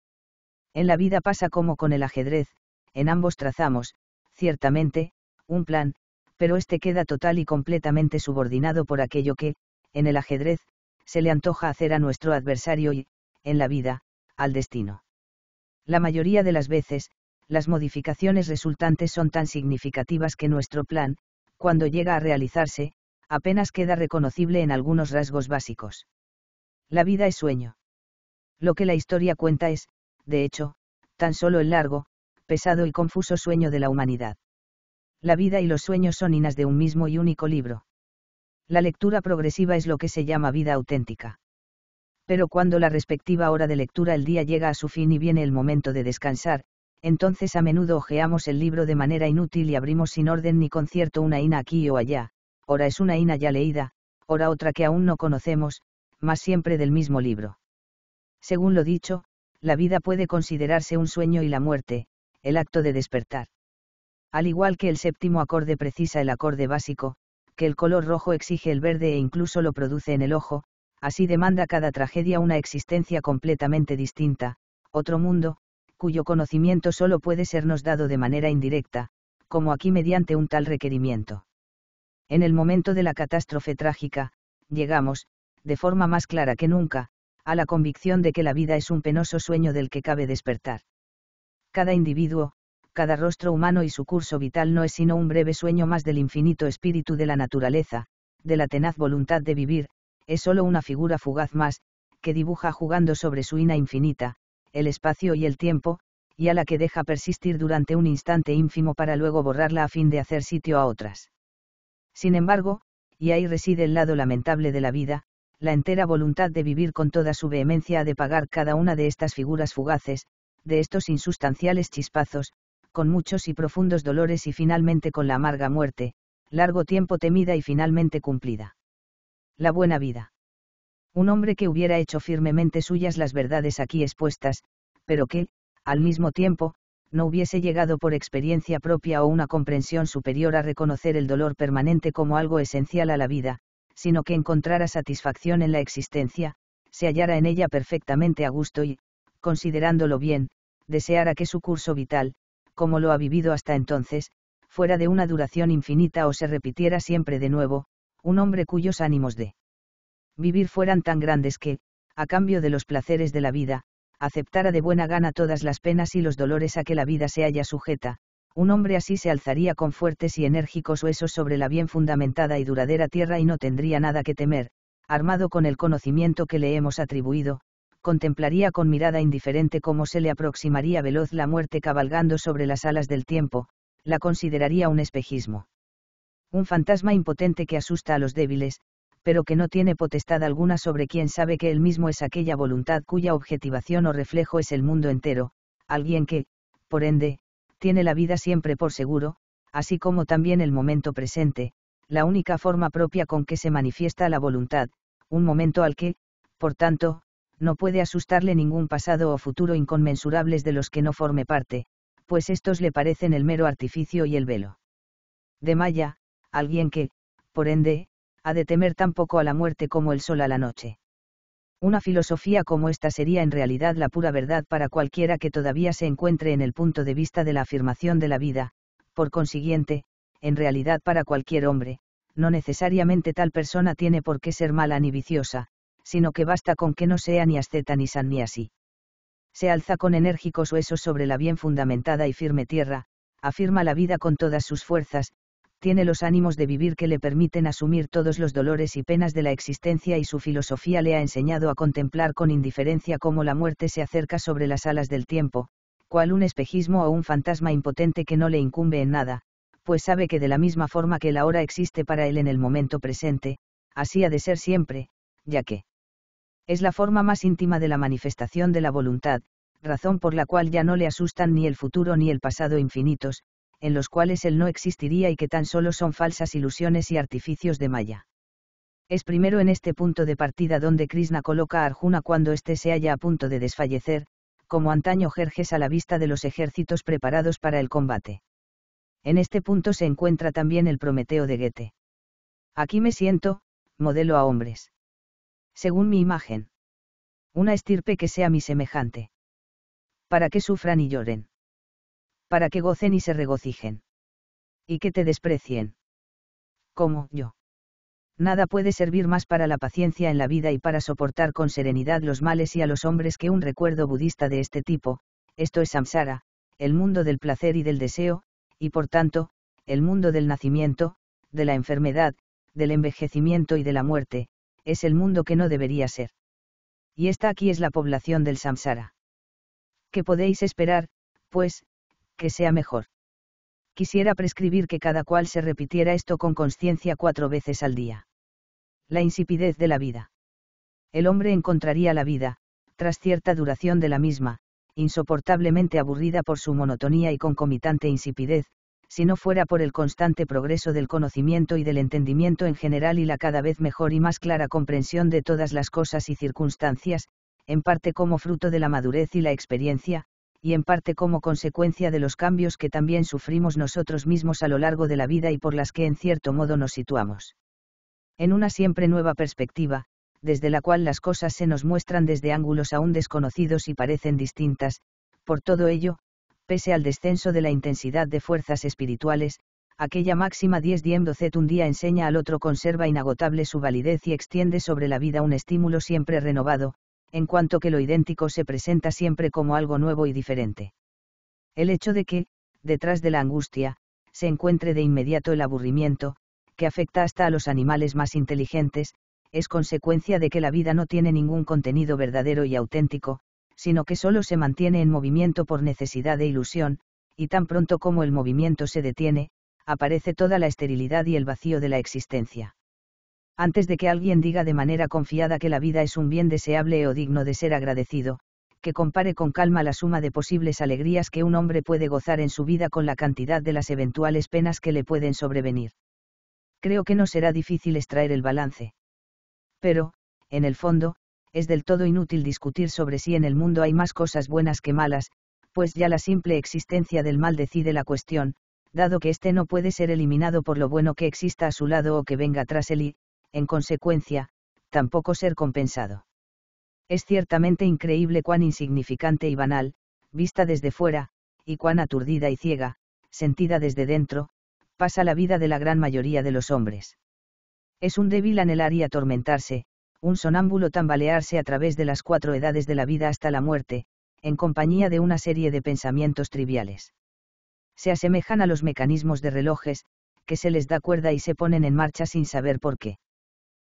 En la vida pasa como con el ajedrez, en ambos trazamos, ciertamente, un plan, pero éste queda total y completamente subordinado por aquello que, en el ajedrez, se le antoja hacer a nuestro adversario y, en la vida, al destino. La mayoría de las veces, las modificaciones resultantes son tan significativas que nuestro plan, cuando llega a realizarse, apenas queda reconocible en algunos rasgos básicos. La vida es sueño. Lo que la historia cuenta es, de hecho, tan solo el largo, pesado y confuso sueño de la humanidad la vida y los sueños son inas de un mismo y único libro. La lectura progresiva es lo que se llama vida auténtica. Pero cuando la respectiva hora de lectura el día llega a su fin y viene el momento de descansar, entonces a menudo ojeamos el libro de manera inútil y abrimos sin orden ni concierto una ina aquí o allá, ora es una ina ya leída, ora otra que aún no conocemos, más siempre del mismo libro. Según lo dicho, la vida puede considerarse un sueño y la muerte, el acto de despertar. Al igual que el séptimo acorde precisa el acorde básico, que el color rojo exige el verde e incluso lo produce en el ojo, así demanda cada tragedia una existencia completamente distinta, otro mundo, cuyo conocimiento solo puede sernos dado de manera indirecta, como aquí mediante un tal requerimiento. En el momento de la catástrofe trágica, llegamos, de forma más clara que nunca, a la convicción de que la vida es un penoso sueño del que cabe despertar. Cada individuo, cada rostro humano y su curso vital no es sino un breve sueño más del infinito espíritu de la naturaleza, de la tenaz voluntad de vivir, es sólo una figura fugaz más, que dibuja jugando sobre su ina infinita, el espacio y el tiempo, y a la que deja persistir durante un instante ínfimo para luego borrarla a fin de hacer sitio a otras. Sin embargo, y ahí reside el lado lamentable de la vida, la entera voluntad de vivir con toda su vehemencia ha de pagar cada una de estas figuras fugaces, de estos insustanciales chispazos, con muchos y profundos dolores y finalmente con la amarga muerte, largo tiempo temida y finalmente cumplida. La buena vida. Un hombre que hubiera hecho firmemente suyas las verdades aquí expuestas, pero que, al mismo tiempo, no hubiese llegado por experiencia propia o una comprensión superior a reconocer el dolor permanente como algo esencial a la vida, sino que encontrara satisfacción en la existencia, se hallara en ella perfectamente a gusto y, considerándolo bien, deseara que su curso vital, como lo ha vivido hasta entonces, fuera de una duración infinita o se repitiera siempre de nuevo, un hombre cuyos ánimos de vivir fueran tan grandes que, a cambio de los placeres de la vida, aceptara de buena gana todas las penas y los dolores a que la vida se haya sujeta, un hombre así se alzaría con fuertes y enérgicos huesos sobre la bien fundamentada y duradera tierra y no tendría nada que temer, armado con el conocimiento que le hemos atribuido, contemplaría con mirada indiferente cómo se le aproximaría veloz la muerte cabalgando sobre las alas del tiempo, la consideraría un espejismo. Un fantasma impotente que asusta a los débiles, pero que no tiene potestad alguna sobre quien sabe que él mismo es aquella voluntad cuya objetivación o reflejo es el mundo entero, alguien que, por ende, tiene la vida siempre por seguro, así como también el momento presente, la única forma propia con que se manifiesta la voluntad, un momento al que, por tanto, no puede asustarle ningún pasado o futuro inconmensurables de los que no forme parte, pues estos le parecen el mero artificio y el velo. De Maya, alguien que, por ende, ha de temer tan poco a la muerte como el sol a la noche. Una filosofía como esta sería en realidad la pura verdad para cualquiera que todavía se encuentre en el punto de vista de la afirmación de la vida, por consiguiente, en realidad para cualquier hombre, no necesariamente tal persona tiene por qué ser mala ni viciosa, sino que basta con que no sea ni asceta ni san ni así. Se alza con enérgicos huesos sobre la bien fundamentada y firme tierra, afirma la vida con todas sus fuerzas, tiene los ánimos de vivir que le permiten asumir todos los dolores y penas de la existencia y su filosofía le ha enseñado a contemplar con indiferencia cómo la muerte se acerca sobre las alas del tiempo, cual un espejismo o un fantasma impotente que no le incumbe en nada, pues sabe que de la misma forma que la hora existe para él en el momento presente, así ha de ser siempre, ya que es la forma más íntima de la manifestación de la voluntad, razón por la cual ya no le asustan ni el futuro ni el pasado infinitos, en los cuales él no existiría y que tan solo son falsas ilusiones y artificios de Maya. Es primero en este punto de partida donde Krishna coloca a Arjuna cuando éste se halla a punto de desfallecer, como antaño Jerjes a la vista de los ejércitos preparados para el combate. En este punto se encuentra también el Prometeo de Goethe. Aquí me siento, modelo a hombres según mi imagen. Una estirpe que sea mi semejante. Para que sufran y lloren. Para que gocen y se regocijen. Y que te desprecien. Como yo. Nada puede servir más para la paciencia en la vida y para soportar con serenidad los males y a los hombres que un recuerdo budista de este tipo, esto es samsara, el mundo del placer y del deseo, y por tanto, el mundo del nacimiento, de la enfermedad, del envejecimiento y de la muerte, es el mundo que no debería ser. Y esta aquí es la población del samsara. ¿Qué podéis esperar, pues, que sea mejor? Quisiera prescribir que cada cual se repitiera esto con conciencia cuatro veces al día. La insipidez de la vida. El hombre encontraría la vida, tras cierta duración de la misma, insoportablemente aburrida por su monotonía y concomitante insipidez, si no fuera por el constante progreso del conocimiento y del entendimiento en general y la cada vez mejor y más clara comprensión de todas las cosas y circunstancias, en parte como fruto de la madurez y la experiencia, y en parte como consecuencia de los cambios que también sufrimos nosotros mismos a lo largo de la vida y por las que en cierto modo nos situamos. En una siempre nueva perspectiva, desde la cual las cosas se nos muestran desde ángulos aún desconocidos y parecen distintas, por todo ello, pese al descenso de la intensidad de fuerzas espirituales, aquella máxima 10 diem docet un día enseña al otro conserva inagotable su validez y extiende sobre la vida un estímulo siempre renovado, en cuanto que lo idéntico se presenta siempre como algo nuevo y diferente. El hecho de que, detrás de la angustia, se encuentre de inmediato el aburrimiento, que afecta hasta a los animales más inteligentes, es consecuencia de que la vida no tiene ningún contenido verdadero y auténtico, sino que solo se mantiene en movimiento por necesidad de ilusión, y tan pronto como el movimiento se detiene, aparece toda la esterilidad y el vacío de la existencia. Antes de que alguien diga de manera confiada que la vida es un bien deseable o digno de ser agradecido, que compare con calma la suma de posibles alegrías que un hombre puede gozar en su vida con la cantidad de las eventuales penas que le pueden sobrevenir. Creo que no será difícil extraer el balance. Pero, en el fondo, es del todo inútil discutir sobre si en el mundo hay más cosas buenas que malas, pues ya la simple existencia del mal decide la cuestión, dado que éste no puede ser eliminado por lo bueno que exista a su lado o que venga tras él y, en consecuencia, tampoco ser compensado. Es ciertamente increíble cuán insignificante y banal, vista desde fuera, y cuán aturdida y ciega, sentida desde dentro, pasa la vida de la gran mayoría de los hombres. Es un débil anhelar y atormentarse, un sonámbulo tambalearse a través de las cuatro edades de la vida hasta la muerte, en compañía de una serie de pensamientos triviales. Se asemejan a los mecanismos de relojes, que se les da cuerda y se ponen en marcha sin saber por qué.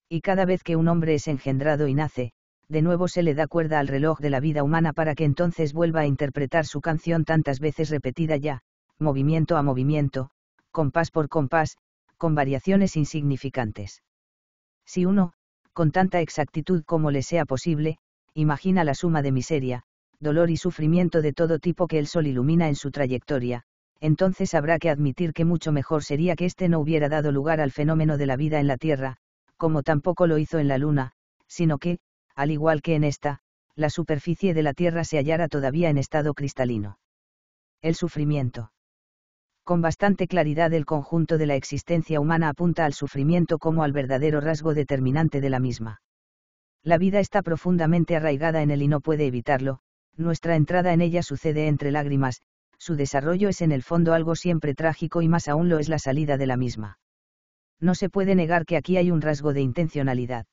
Y cada vez que un hombre es engendrado y nace, de nuevo se le da cuerda al reloj de la vida humana para que entonces vuelva a interpretar su canción tantas veces repetida ya, movimiento a movimiento, compás por compás, con variaciones insignificantes. Si uno, con tanta exactitud como le sea posible, imagina la suma de miseria, dolor y sufrimiento de todo tipo que el sol ilumina en su trayectoria, entonces habrá que admitir que mucho mejor sería que éste no hubiera dado lugar al fenómeno de la vida en la Tierra, como tampoco lo hizo en la Luna, sino que, al igual que en esta, la superficie de la Tierra se hallara todavía en estado cristalino. El sufrimiento con bastante claridad el conjunto de la existencia humana apunta al sufrimiento como al verdadero rasgo determinante de la misma. La vida está profundamente arraigada en él y no puede evitarlo, nuestra entrada en ella sucede entre lágrimas, su desarrollo es en el fondo algo siempre trágico y más aún lo es la salida de la misma. No se puede negar que aquí hay un rasgo de intencionalidad.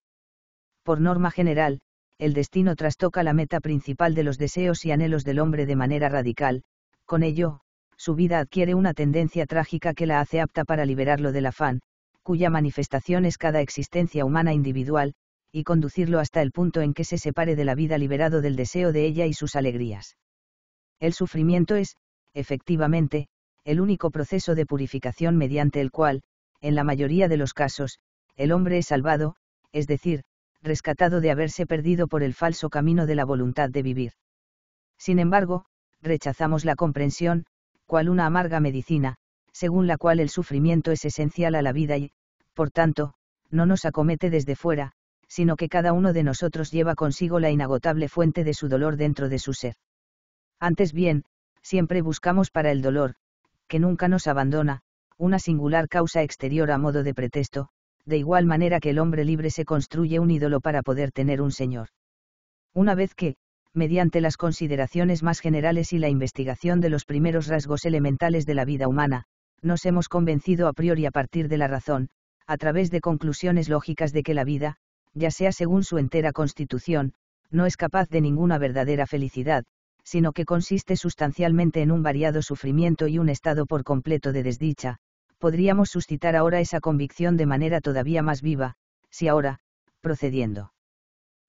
Por norma general, el destino trastoca la meta principal de los deseos y anhelos del hombre de manera radical, con ello, su vida adquiere una tendencia trágica que la hace apta para liberarlo del afán, cuya manifestación es cada existencia humana individual, y conducirlo hasta el punto en que se separe de la vida liberado del deseo de ella y sus alegrías. El sufrimiento es, efectivamente, el único proceso de purificación mediante el cual, en la mayoría de los casos, el hombre es salvado, es decir, rescatado de haberse perdido por el falso camino de la voluntad de vivir. Sin embargo, rechazamos la comprensión, cual una amarga medicina, según la cual el sufrimiento es esencial a la vida y, por tanto, no nos acomete desde fuera, sino que cada uno de nosotros lleva consigo la inagotable fuente de su dolor dentro de su ser. Antes bien, siempre buscamos para el dolor, que nunca nos abandona, una singular causa exterior a modo de pretexto, de igual manera que el hombre libre se construye un ídolo para poder tener un señor. Una vez que, mediante las consideraciones más generales y la investigación de los primeros rasgos elementales de la vida humana, nos hemos convencido a priori a partir de la razón, a través de conclusiones lógicas de que la vida, ya sea según su entera constitución, no es capaz de ninguna verdadera felicidad, sino que consiste sustancialmente en un variado sufrimiento y un estado por completo de desdicha, podríamos suscitar ahora esa convicción de manera todavía más viva, si ahora, procediendo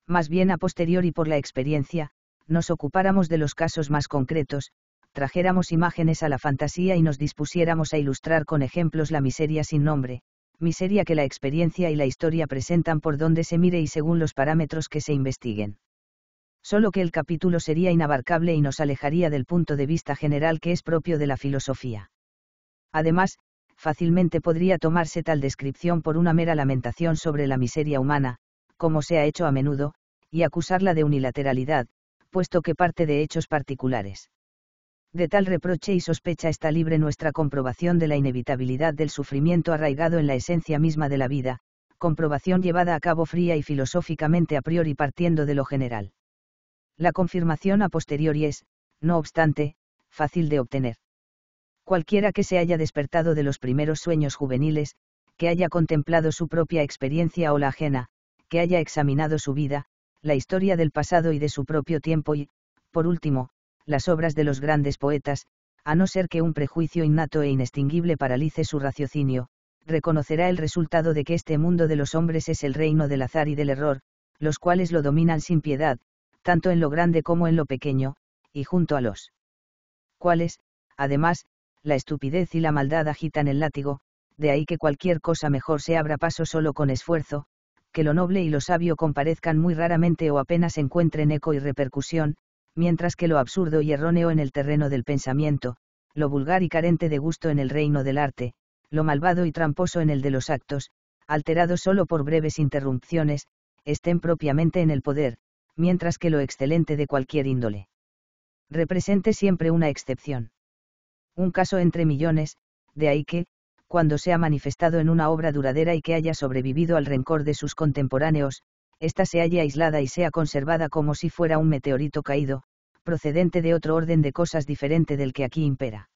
más bien a posteriori por la experiencia, nos ocupáramos de los casos más concretos, trajéramos imágenes a la fantasía y nos dispusiéramos a ilustrar con ejemplos la miseria sin nombre, miseria que la experiencia y la historia presentan por donde se mire y según los parámetros que se investiguen. Solo que el capítulo sería inabarcable y nos alejaría del punto de vista general que es propio de la filosofía. Además, fácilmente podría tomarse tal descripción por una mera lamentación sobre la miseria humana, como se ha hecho a menudo, y acusarla de unilateralidad, puesto que parte de hechos particulares. De tal reproche y sospecha está libre nuestra comprobación de la inevitabilidad del sufrimiento arraigado en la esencia misma de la vida, comprobación llevada a cabo fría y filosóficamente a priori partiendo de lo general. La confirmación a posteriori es, no obstante, fácil de obtener. Cualquiera que se haya despertado de los primeros sueños juveniles, que haya contemplado su propia experiencia o la ajena, que haya examinado su vida, la historia del pasado y de su propio tiempo y, por último, las obras de los grandes poetas, a no ser que un prejuicio innato e inextinguible paralice su raciocinio, reconocerá el resultado de que este mundo de los hombres es el reino del azar y del error, los cuales lo dominan sin piedad, tanto en lo grande como en lo pequeño, y junto a los cuales, además, la estupidez y la maldad agitan el látigo, de ahí que cualquier cosa mejor se abra paso solo con esfuerzo, que lo noble y lo sabio comparezcan muy raramente o apenas encuentren eco y repercusión, mientras que lo absurdo y erróneo en el terreno del pensamiento, lo vulgar y carente de gusto en el reino del arte, lo malvado y tramposo en el de los actos, alterado solo por breves interrupciones, estén propiamente en el poder, mientras que lo excelente de cualquier índole represente siempre una excepción. Un caso entre millones, de ahí que, cuando se ha manifestado en una obra duradera y que haya sobrevivido al rencor de sus contemporáneos, ésta se halla aislada y sea conservada como si fuera un meteorito caído, procedente de otro orden de cosas diferente del que aquí impera.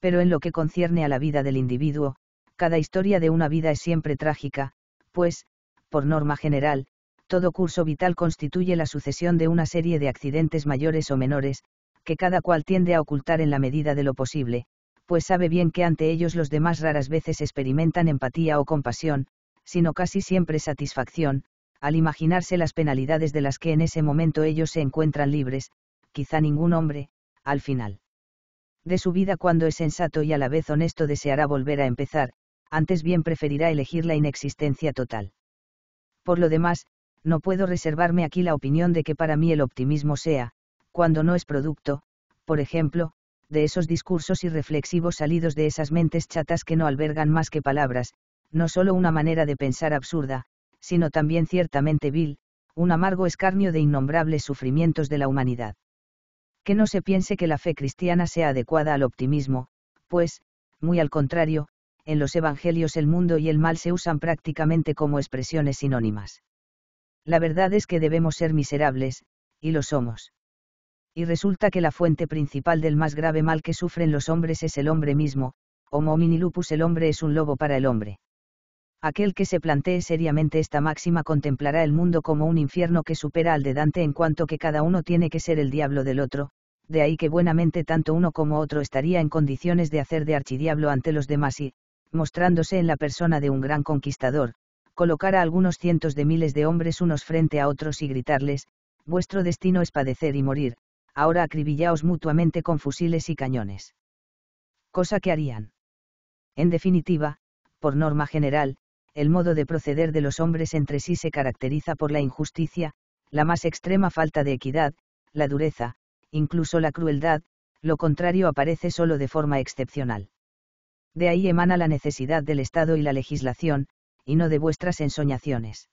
Pero en lo que concierne a la vida del individuo, cada historia de una vida es siempre trágica, pues, por norma general, todo curso vital constituye la sucesión de una serie de accidentes mayores o menores, que cada cual tiende a ocultar en la medida de lo posible, pues sabe bien que ante ellos los demás raras veces experimentan empatía o compasión, sino casi siempre satisfacción, al imaginarse las penalidades de las que en ese momento ellos se encuentran libres, quizá ningún hombre, al final de su vida cuando es sensato y a la vez honesto deseará volver a empezar, antes bien preferirá elegir la inexistencia total. Por lo demás, no puedo reservarme aquí la opinión de que para mí el optimismo sea, cuando no es producto, por ejemplo, de esos discursos irreflexivos salidos de esas mentes chatas que no albergan más que palabras, no solo una manera de pensar absurda, sino también ciertamente vil, un amargo escarnio de innombrables sufrimientos de la humanidad. Que no se piense que la fe cristiana sea adecuada al optimismo, pues, muy al contrario, en los evangelios el mundo y el mal se usan prácticamente como expresiones sinónimas. La verdad es que debemos ser miserables, y lo somos y resulta que la fuente principal del más grave mal que sufren los hombres es el hombre mismo, homo Minilupus. lupus el hombre es un lobo para el hombre. Aquel que se plantee seriamente esta máxima contemplará el mundo como un infierno que supera al de Dante en cuanto que cada uno tiene que ser el diablo del otro, de ahí que buenamente tanto uno como otro estaría en condiciones de hacer de archidiablo ante los demás y, mostrándose en la persona de un gran conquistador, colocar a algunos cientos de miles de hombres unos frente a otros y gritarles, vuestro destino es padecer y morir, ahora acribillaos mutuamente con fusiles y cañones. Cosa que harían. En definitiva, por norma general, el modo de proceder de los hombres entre sí se caracteriza por la injusticia, la más extrema falta de equidad, la dureza, incluso la crueldad, lo contrario aparece solo de forma excepcional. De ahí emana la necesidad del Estado y la legislación, y no de vuestras ensoñaciones.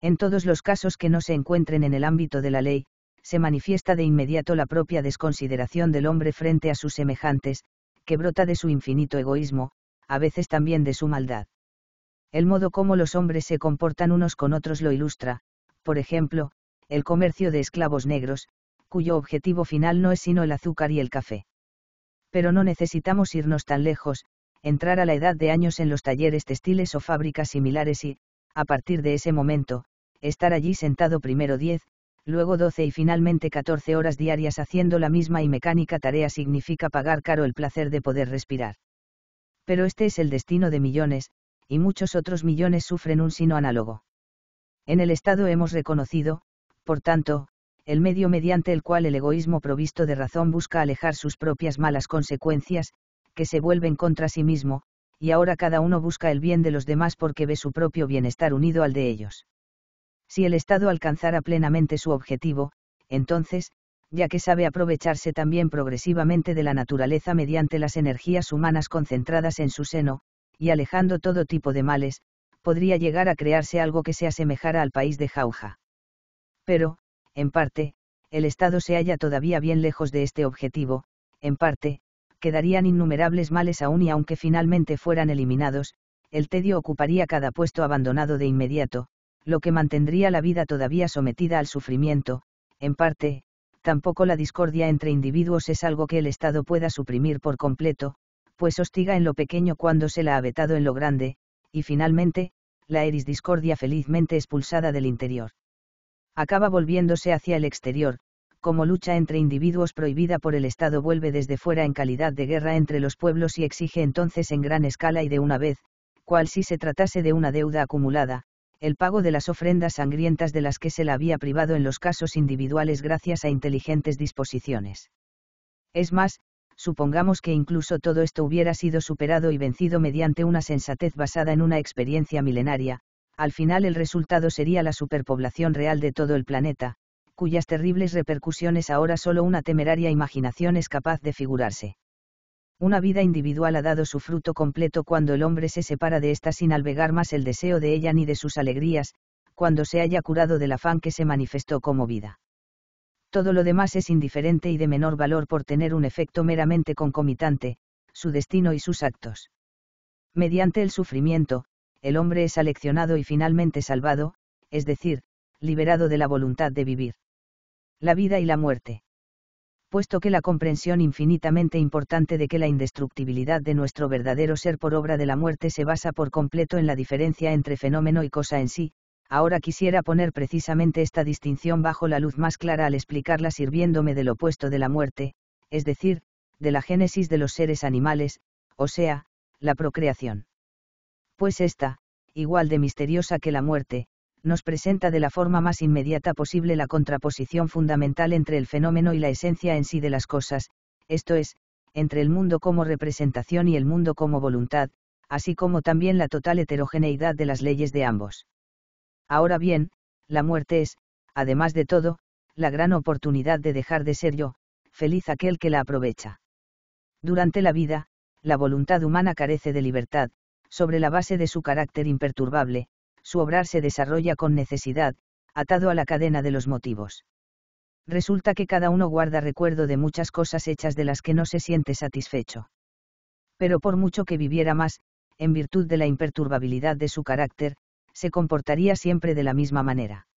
En todos los casos que no se encuentren en el ámbito de la ley, se manifiesta de inmediato la propia desconsideración del hombre frente a sus semejantes, que brota de su infinito egoísmo, a veces también de su maldad. El modo como los hombres se comportan unos con otros lo ilustra, por ejemplo, el comercio de esclavos negros, cuyo objetivo final no es sino el azúcar y el café. Pero no necesitamos irnos tan lejos, entrar a la edad de años en los talleres textiles o fábricas similares y, a partir de ese momento, estar allí sentado primero diez, luego 12 y finalmente 14 horas diarias haciendo la misma y mecánica tarea significa pagar caro el placer de poder respirar. Pero este es el destino de millones, y muchos otros millones sufren un sino análogo. En el Estado hemos reconocido, por tanto, el medio mediante el cual el egoísmo provisto de razón busca alejar sus propias malas consecuencias, que se vuelven contra sí mismo, y ahora cada uno busca el bien de los demás porque ve su propio bienestar unido al de ellos. Si el Estado alcanzara plenamente su objetivo, entonces, ya que sabe aprovecharse también progresivamente de la naturaleza mediante las energías humanas concentradas en su seno, y alejando todo tipo de males, podría llegar a crearse algo que se asemejara al país de Jauja. Pero, en parte, el Estado se halla todavía bien lejos de este objetivo, en parte, quedarían innumerables males aún y aunque finalmente fueran eliminados, el tedio ocuparía cada puesto abandonado de inmediato, lo que mantendría la vida todavía sometida al sufrimiento, en parte, tampoco la discordia entre individuos es algo que el Estado pueda suprimir por completo, pues hostiga en lo pequeño cuando se la ha vetado en lo grande, y finalmente, la eris discordia felizmente expulsada del interior. Acaba volviéndose hacia el exterior, como lucha entre individuos prohibida por el Estado vuelve desde fuera en calidad de guerra entre los pueblos y exige entonces en gran escala y de una vez, cual si se tratase de una deuda acumulada, el pago de las ofrendas sangrientas de las que se la había privado en los casos individuales gracias a inteligentes disposiciones. Es más, supongamos que incluso todo esto hubiera sido superado y vencido mediante una sensatez basada en una experiencia milenaria, al final el resultado sería la superpoblación real de todo el planeta, cuyas terribles repercusiones ahora solo una temeraria imaginación es capaz de figurarse una vida individual ha dado su fruto completo cuando el hombre se separa de ésta sin albergar más el deseo de ella ni de sus alegrías, cuando se haya curado del afán que se manifestó como vida. Todo lo demás es indiferente y de menor valor por tener un efecto meramente concomitante, su destino y sus actos. Mediante el sufrimiento, el hombre es aleccionado y finalmente salvado, es decir, liberado de la voluntad de vivir. La vida y la muerte puesto que la comprensión infinitamente importante de que la indestructibilidad de nuestro verdadero ser por obra de la muerte se basa por completo en la diferencia entre fenómeno y cosa en sí, ahora quisiera poner precisamente esta distinción bajo la luz más clara al explicarla sirviéndome del opuesto de la muerte, es decir, de la génesis de los seres animales, o sea, la procreación. Pues esta, igual de misteriosa que la muerte, nos presenta de la forma más inmediata posible la contraposición fundamental entre el fenómeno y la esencia en sí de las cosas, esto es, entre el mundo como representación y el mundo como voluntad, así como también la total heterogeneidad de las leyes de ambos. Ahora bien, la muerte es, además de todo, la gran oportunidad de dejar de ser yo, feliz aquel que la aprovecha. Durante la vida, la voluntad humana carece de libertad, sobre la base de su carácter imperturbable, su obrar se desarrolla con necesidad, atado a la cadena de los motivos. Resulta que cada uno guarda recuerdo de muchas cosas hechas de las que no se siente satisfecho. Pero por mucho que viviera más, en virtud de la imperturbabilidad de su carácter, se comportaría siempre de la misma manera.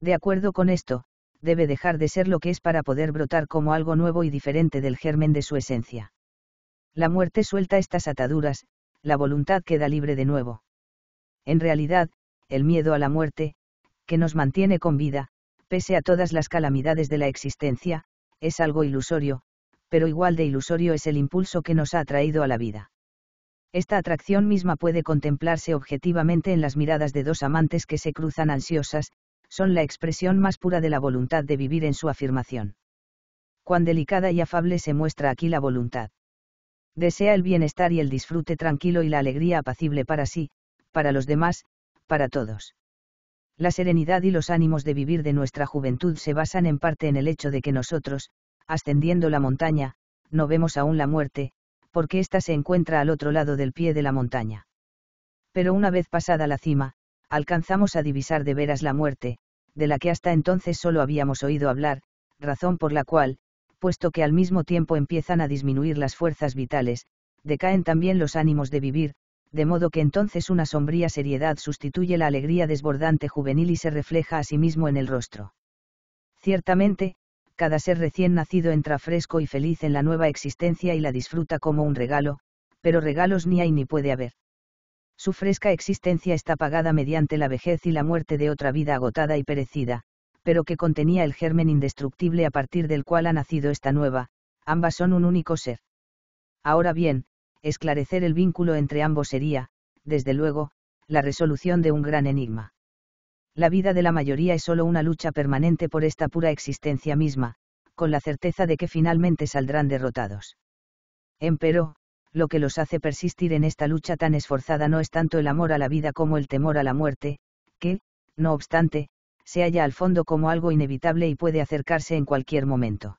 De acuerdo con esto, debe dejar de ser lo que es para poder brotar como algo nuevo y diferente del germen de su esencia. La muerte suelta estas ataduras, la voluntad queda libre de nuevo. En realidad, el miedo a la muerte, que nos mantiene con vida, pese a todas las calamidades de la existencia, es algo ilusorio, pero igual de ilusorio es el impulso que nos ha atraído a la vida. Esta atracción misma puede contemplarse objetivamente en las miradas de dos amantes que se cruzan ansiosas, son la expresión más pura de la voluntad de vivir en su afirmación. Cuán delicada y afable se muestra aquí la voluntad. Desea el bienestar y el disfrute tranquilo y la alegría apacible para sí, para los demás, para todos. La serenidad y los ánimos de vivir de nuestra juventud se basan en parte en el hecho de que nosotros, ascendiendo la montaña, no vemos aún la muerte, porque ésta se encuentra al otro lado del pie de la montaña. Pero una vez pasada la cima, alcanzamos a divisar de veras la muerte, de la que hasta entonces solo habíamos oído hablar, razón por la cual, puesto que al mismo tiempo empiezan a disminuir las fuerzas vitales, decaen también los ánimos de vivir, de modo que entonces una sombría seriedad sustituye la alegría desbordante juvenil y se refleja a sí mismo en el rostro. Ciertamente, cada ser recién nacido entra fresco y feliz en la nueva existencia y la disfruta como un regalo, pero regalos ni hay ni puede haber. Su fresca existencia está pagada mediante la vejez y la muerte de otra vida agotada y perecida, pero que contenía el germen indestructible a partir del cual ha nacido esta nueva, ambas son un único ser. Ahora bien, esclarecer el vínculo entre ambos sería, desde luego, la resolución de un gran enigma. La vida de la mayoría es solo una lucha permanente por esta pura existencia misma, con la certeza de que finalmente saldrán derrotados. Empero, lo que los hace persistir en esta lucha tan esforzada no es tanto el amor a la vida como el temor a la muerte, que, no obstante, se halla al fondo como algo inevitable y puede acercarse en cualquier momento.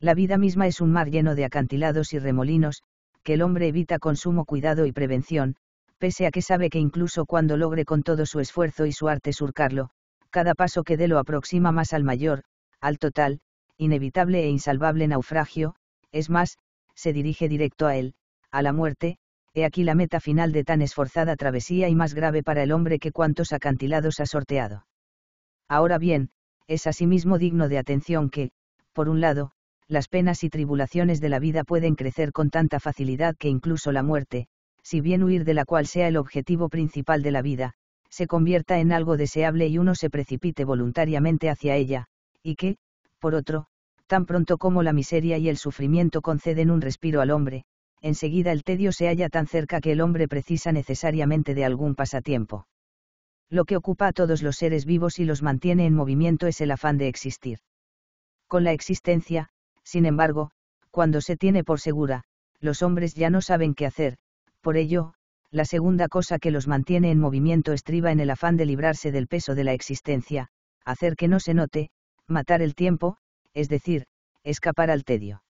La vida misma es un mar lleno de acantilados y remolinos, que el hombre evita con sumo cuidado y prevención, pese a que sabe que incluso cuando logre con todo su esfuerzo y su arte surcarlo, cada paso que dé lo aproxima más al mayor, al total, inevitable e insalvable naufragio, es más, se dirige directo a él, a la muerte, he aquí la meta final de tan esforzada travesía y más grave para el hombre que cuantos acantilados ha sorteado. Ahora bien, es asimismo digno de atención que, por un lado, las penas y tribulaciones de la vida pueden crecer con tanta facilidad que incluso la muerte, si bien huir de la cual sea el objetivo principal de la vida, se convierta en algo deseable y uno se precipite voluntariamente hacia ella, y que, por otro, tan pronto como la miseria y el sufrimiento conceden un respiro al hombre, enseguida el tedio se halla tan cerca que el hombre precisa necesariamente de algún pasatiempo. Lo que ocupa a todos los seres vivos y los mantiene en movimiento es el afán de existir. Con la existencia, sin embargo, cuando se tiene por segura, los hombres ya no saben qué hacer, por ello, la segunda cosa que los mantiene en movimiento estriba en el afán de librarse del peso de la existencia, hacer que no se note, matar el tiempo, es decir, escapar al tedio.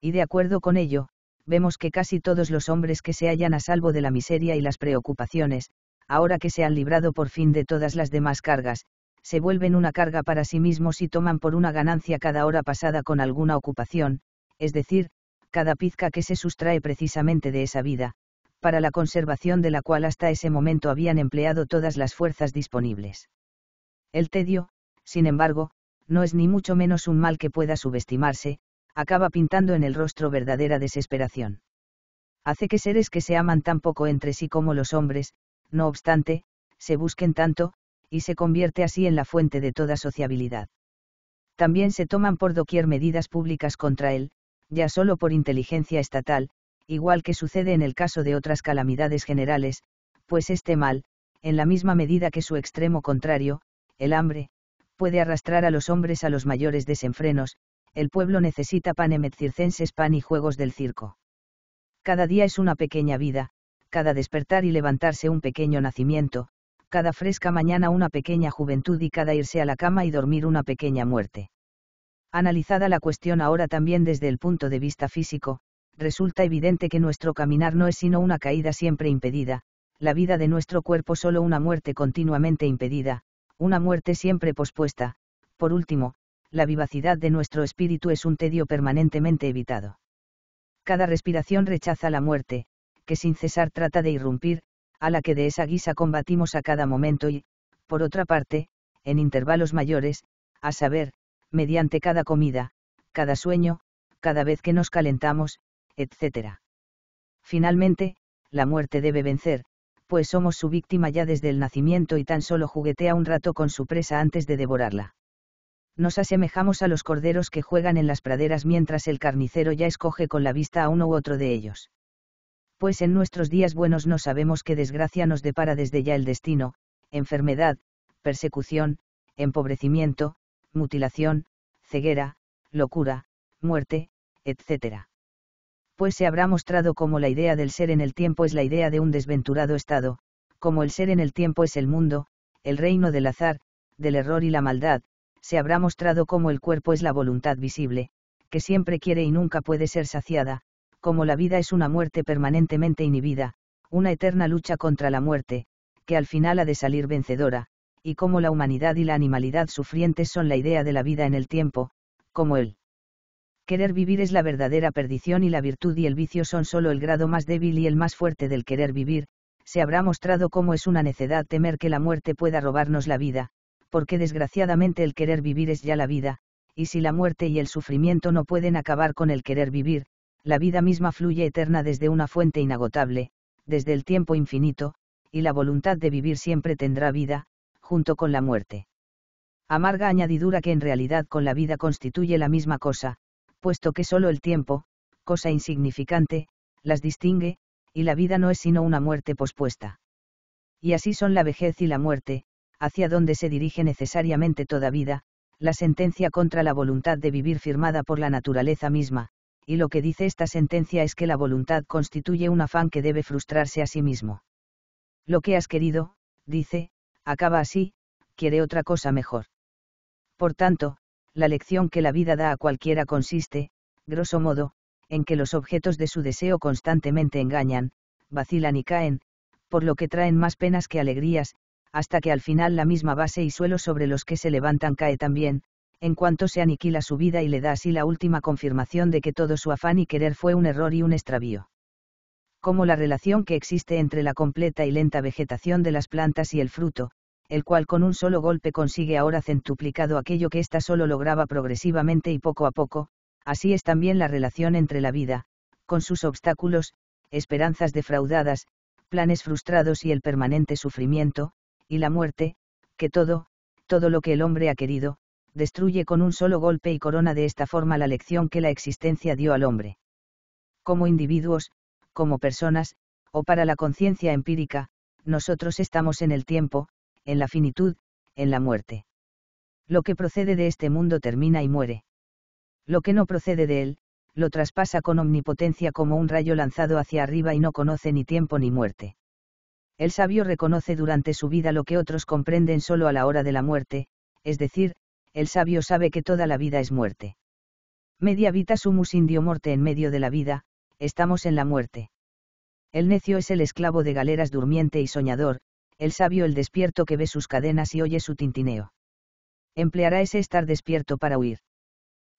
Y de acuerdo con ello, vemos que casi todos los hombres que se hallan a salvo de la miseria y las preocupaciones, ahora que se han librado por fin de todas las demás cargas, se vuelven una carga para sí mismos y toman por una ganancia cada hora pasada con alguna ocupación, es decir, cada pizca que se sustrae precisamente de esa vida, para la conservación de la cual hasta ese momento habían empleado todas las fuerzas disponibles. El tedio, sin embargo, no es ni mucho menos un mal que pueda subestimarse, acaba pintando en el rostro verdadera desesperación. Hace que seres que se aman tan poco entre sí como los hombres, no obstante, se busquen tanto, y se convierte así en la fuente de toda sociabilidad. También se toman por doquier medidas públicas contra él, ya solo por inteligencia estatal, igual que sucede en el caso de otras calamidades generales, pues este mal, en la misma medida que su extremo contrario, el hambre, puede arrastrar a los hombres a los mayores desenfrenos, el pueblo necesita panemet circenses pan y juegos del circo. Cada día es una pequeña vida, cada despertar y levantarse un pequeño nacimiento, cada fresca mañana una pequeña juventud y cada irse a la cama y dormir una pequeña muerte. Analizada la cuestión ahora también desde el punto de vista físico, resulta evidente que nuestro caminar no es sino una caída siempre impedida, la vida de nuestro cuerpo solo una muerte continuamente impedida, una muerte siempre pospuesta, por último, la vivacidad de nuestro espíritu es un tedio permanentemente evitado. Cada respiración rechaza la muerte, que sin cesar trata de irrumpir, a la que de esa guisa combatimos a cada momento y, por otra parte, en intervalos mayores, a saber, mediante cada comida, cada sueño, cada vez que nos calentamos, etc. Finalmente, la muerte debe vencer, pues somos su víctima ya desde el nacimiento y tan solo juguetea un rato con su presa antes de devorarla. Nos asemejamos a los corderos que juegan en las praderas mientras el carnicero ya escoge con la vista a uno u otro de ellos pues en nuestros días buenos no sabemos qué desgracia nos depara desde ya el destino, enfermedad, persecución, empobrecimiento, mutilación, ceguera, locura, muerte, etc. Pues se habrá mostrado como la idea del ser en el tiempo es la idea de un desventurado estado, como el ser en el tiempo es el mundo, el reino del azar, del error y la maldad, se habrá mostrado como el cuerpo es la voluntad visible, que siempre quiere y nunca puede ser saciada, como la vida es una muerte permanentemente inhibida, una eterna lucha contra la muerte, que al final ha de salir vencedora, y como la humanidad y la animalidad sufrientes son la idea de la vida en el tiempo, como el querer vivir es la verdadera perdición y la virtud y el vicio son sólo el grado más débil y el más fuerte del querer vivir, se habrá mostrado cómo es una necedad temer que la muerte pueda robarnos la vida, porque desgraciadamente el querer vivir es ya la vida, y si la muerte y el sufrimiento no pueden acabar con el querer vivir, la vida misma fluye eterna desde una fuente inagotable, desde el tiempo infinito, y la voluntad de vivir siempre tendrá vida, junto con la muerte. Amarga añadidura que en realidad con la vida constituye la misma cosa, puesto que solo el tiempo, cosa insignificante, las distingue, y la vida no es sino una muerte pospuesta. Y así son la vejez y la muerte, hacia donde se dirige necesariamente toda vida, la sentencia contra la voluntad de vivir firmada por la naturaleza misma, y lo que dice esta sentencia es que la voluntad constituye un afán que debe frustrarse a sí mismo. Lo que has querido, dice, acaba así, quiere otra cosa mejor. Por tanto, la lección que la vida da a cualquiera consiste, grosso modo, en que los objetos de su deseo constantemente engañan, vacilan y caen, por lo que traen más penas que alegrías, hasta que al final la misma base y suelo sobre los que se levantan cae también, en cuanto se aniquila su vida y le da así la última confirmación de que todo su afán y querer fue un error y un extravío. Como la relación que existe entre la completa y lenta vegetación de las plantas y el fruto, el cual con un solo golpe consigue ahora centuplicado aquello que ésta solo lograba progresivamente y poco a poco, así es también la relación entre la vida, con sus obstáculos, esperanzas defraudadas, planes frustrados y el permanente sufrimiento, y la muerte, que todo, todo lo que el hombre ha querido, destruye con un solo golpe y corona de esta forma la lección que la existencia dio al hombre. Como individuos, como personas, o para la conciencia empírica, nosotros estamos en el tiempo, en la finitud, en la muerte. Lo que procede de este mundo termina y muere. Lo que no procede de él, lo traspasa con omnipotencia como un rayo lanzado hacia arriba y no conoce ni tiempo ni muerte. El sabio reconoce durante su vida lo que otros comprenden solo a la hora de la muerte, es decir, el sabio sabe que toda la vida es muerte. Media vita sumus indio morte en medio de la vida, estamos en la muerte. El necio es el esclavo de galeras durmiente y soñador, el sabio el despierto que ve sus cadenas y oye su tintineo. Empleará ese estar despierto para huir.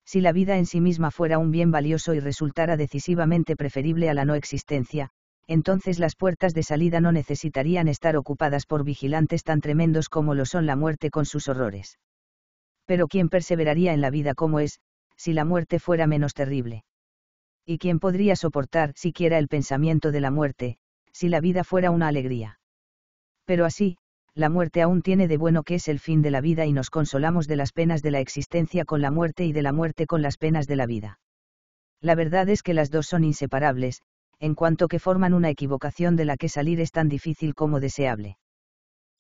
Si la vida en sí misma fuera un bien valioso y resultara decisivamente preferible a la no existencia, entonces las puertas de salida no necesitarían estar ocupadas por vigilantes tan tremendos como lo son la muerte con sus horrores pero ¿quién perseveraría en la vida como es, si la muerte fuera menos terrible? ¿Y quién podría soportar siquiera el pensamiento de la muerte, si la vida fuera una alegría? Pero así, la muerte aún tiene de bueno que es el fin de la vida y nos consolamos de las penas de la existencia con la muerte y de la muerte con las penas de la vida. La verdad es que las dos son inseparables, en cuanto que forman una equivocación de la que salir es tan difícil como deseable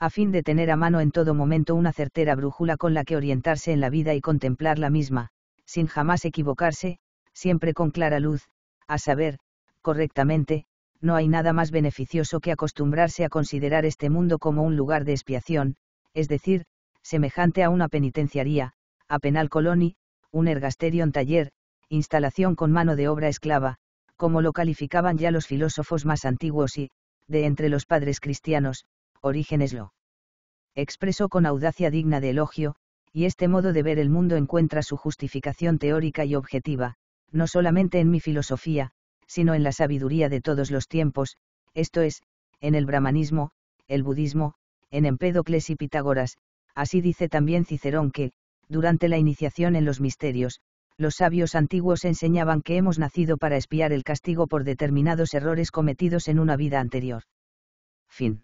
a fin de tener a mano en todo momento una certera brújula con la que orientarse en la vida y contemplar la misma, sin jamás equivocarse, siempre con clara luz, a saber, correctamente, no hay nada más beneficioso que acostumbrarse a considerar este mundo como un lugar de expiación, es decir, semejante a una penitenciaría, a penal coloni, un ergasterion taller, instalación con mano de obra esclava, como lo calificaban ya los filósofos más antiguos y, de entre los padres cristianos, Orígenes lo expresó con audacia digna de elogio, y este modo de ver el mundo encuentra su justificación teórica y objetiva, no solamente en mi filosofía, sino en la sabiduría de todos los tiempos, esto es, en el brahmanismo, el budismo, en Empédocles y Pitágoras, así dice también Cicerón que, durante la iniciación en los misterios, los sabios antiguos enseñaban que hemos nacido para espiar el castigo por determinados errores cometidos en una vida anterior. Fin.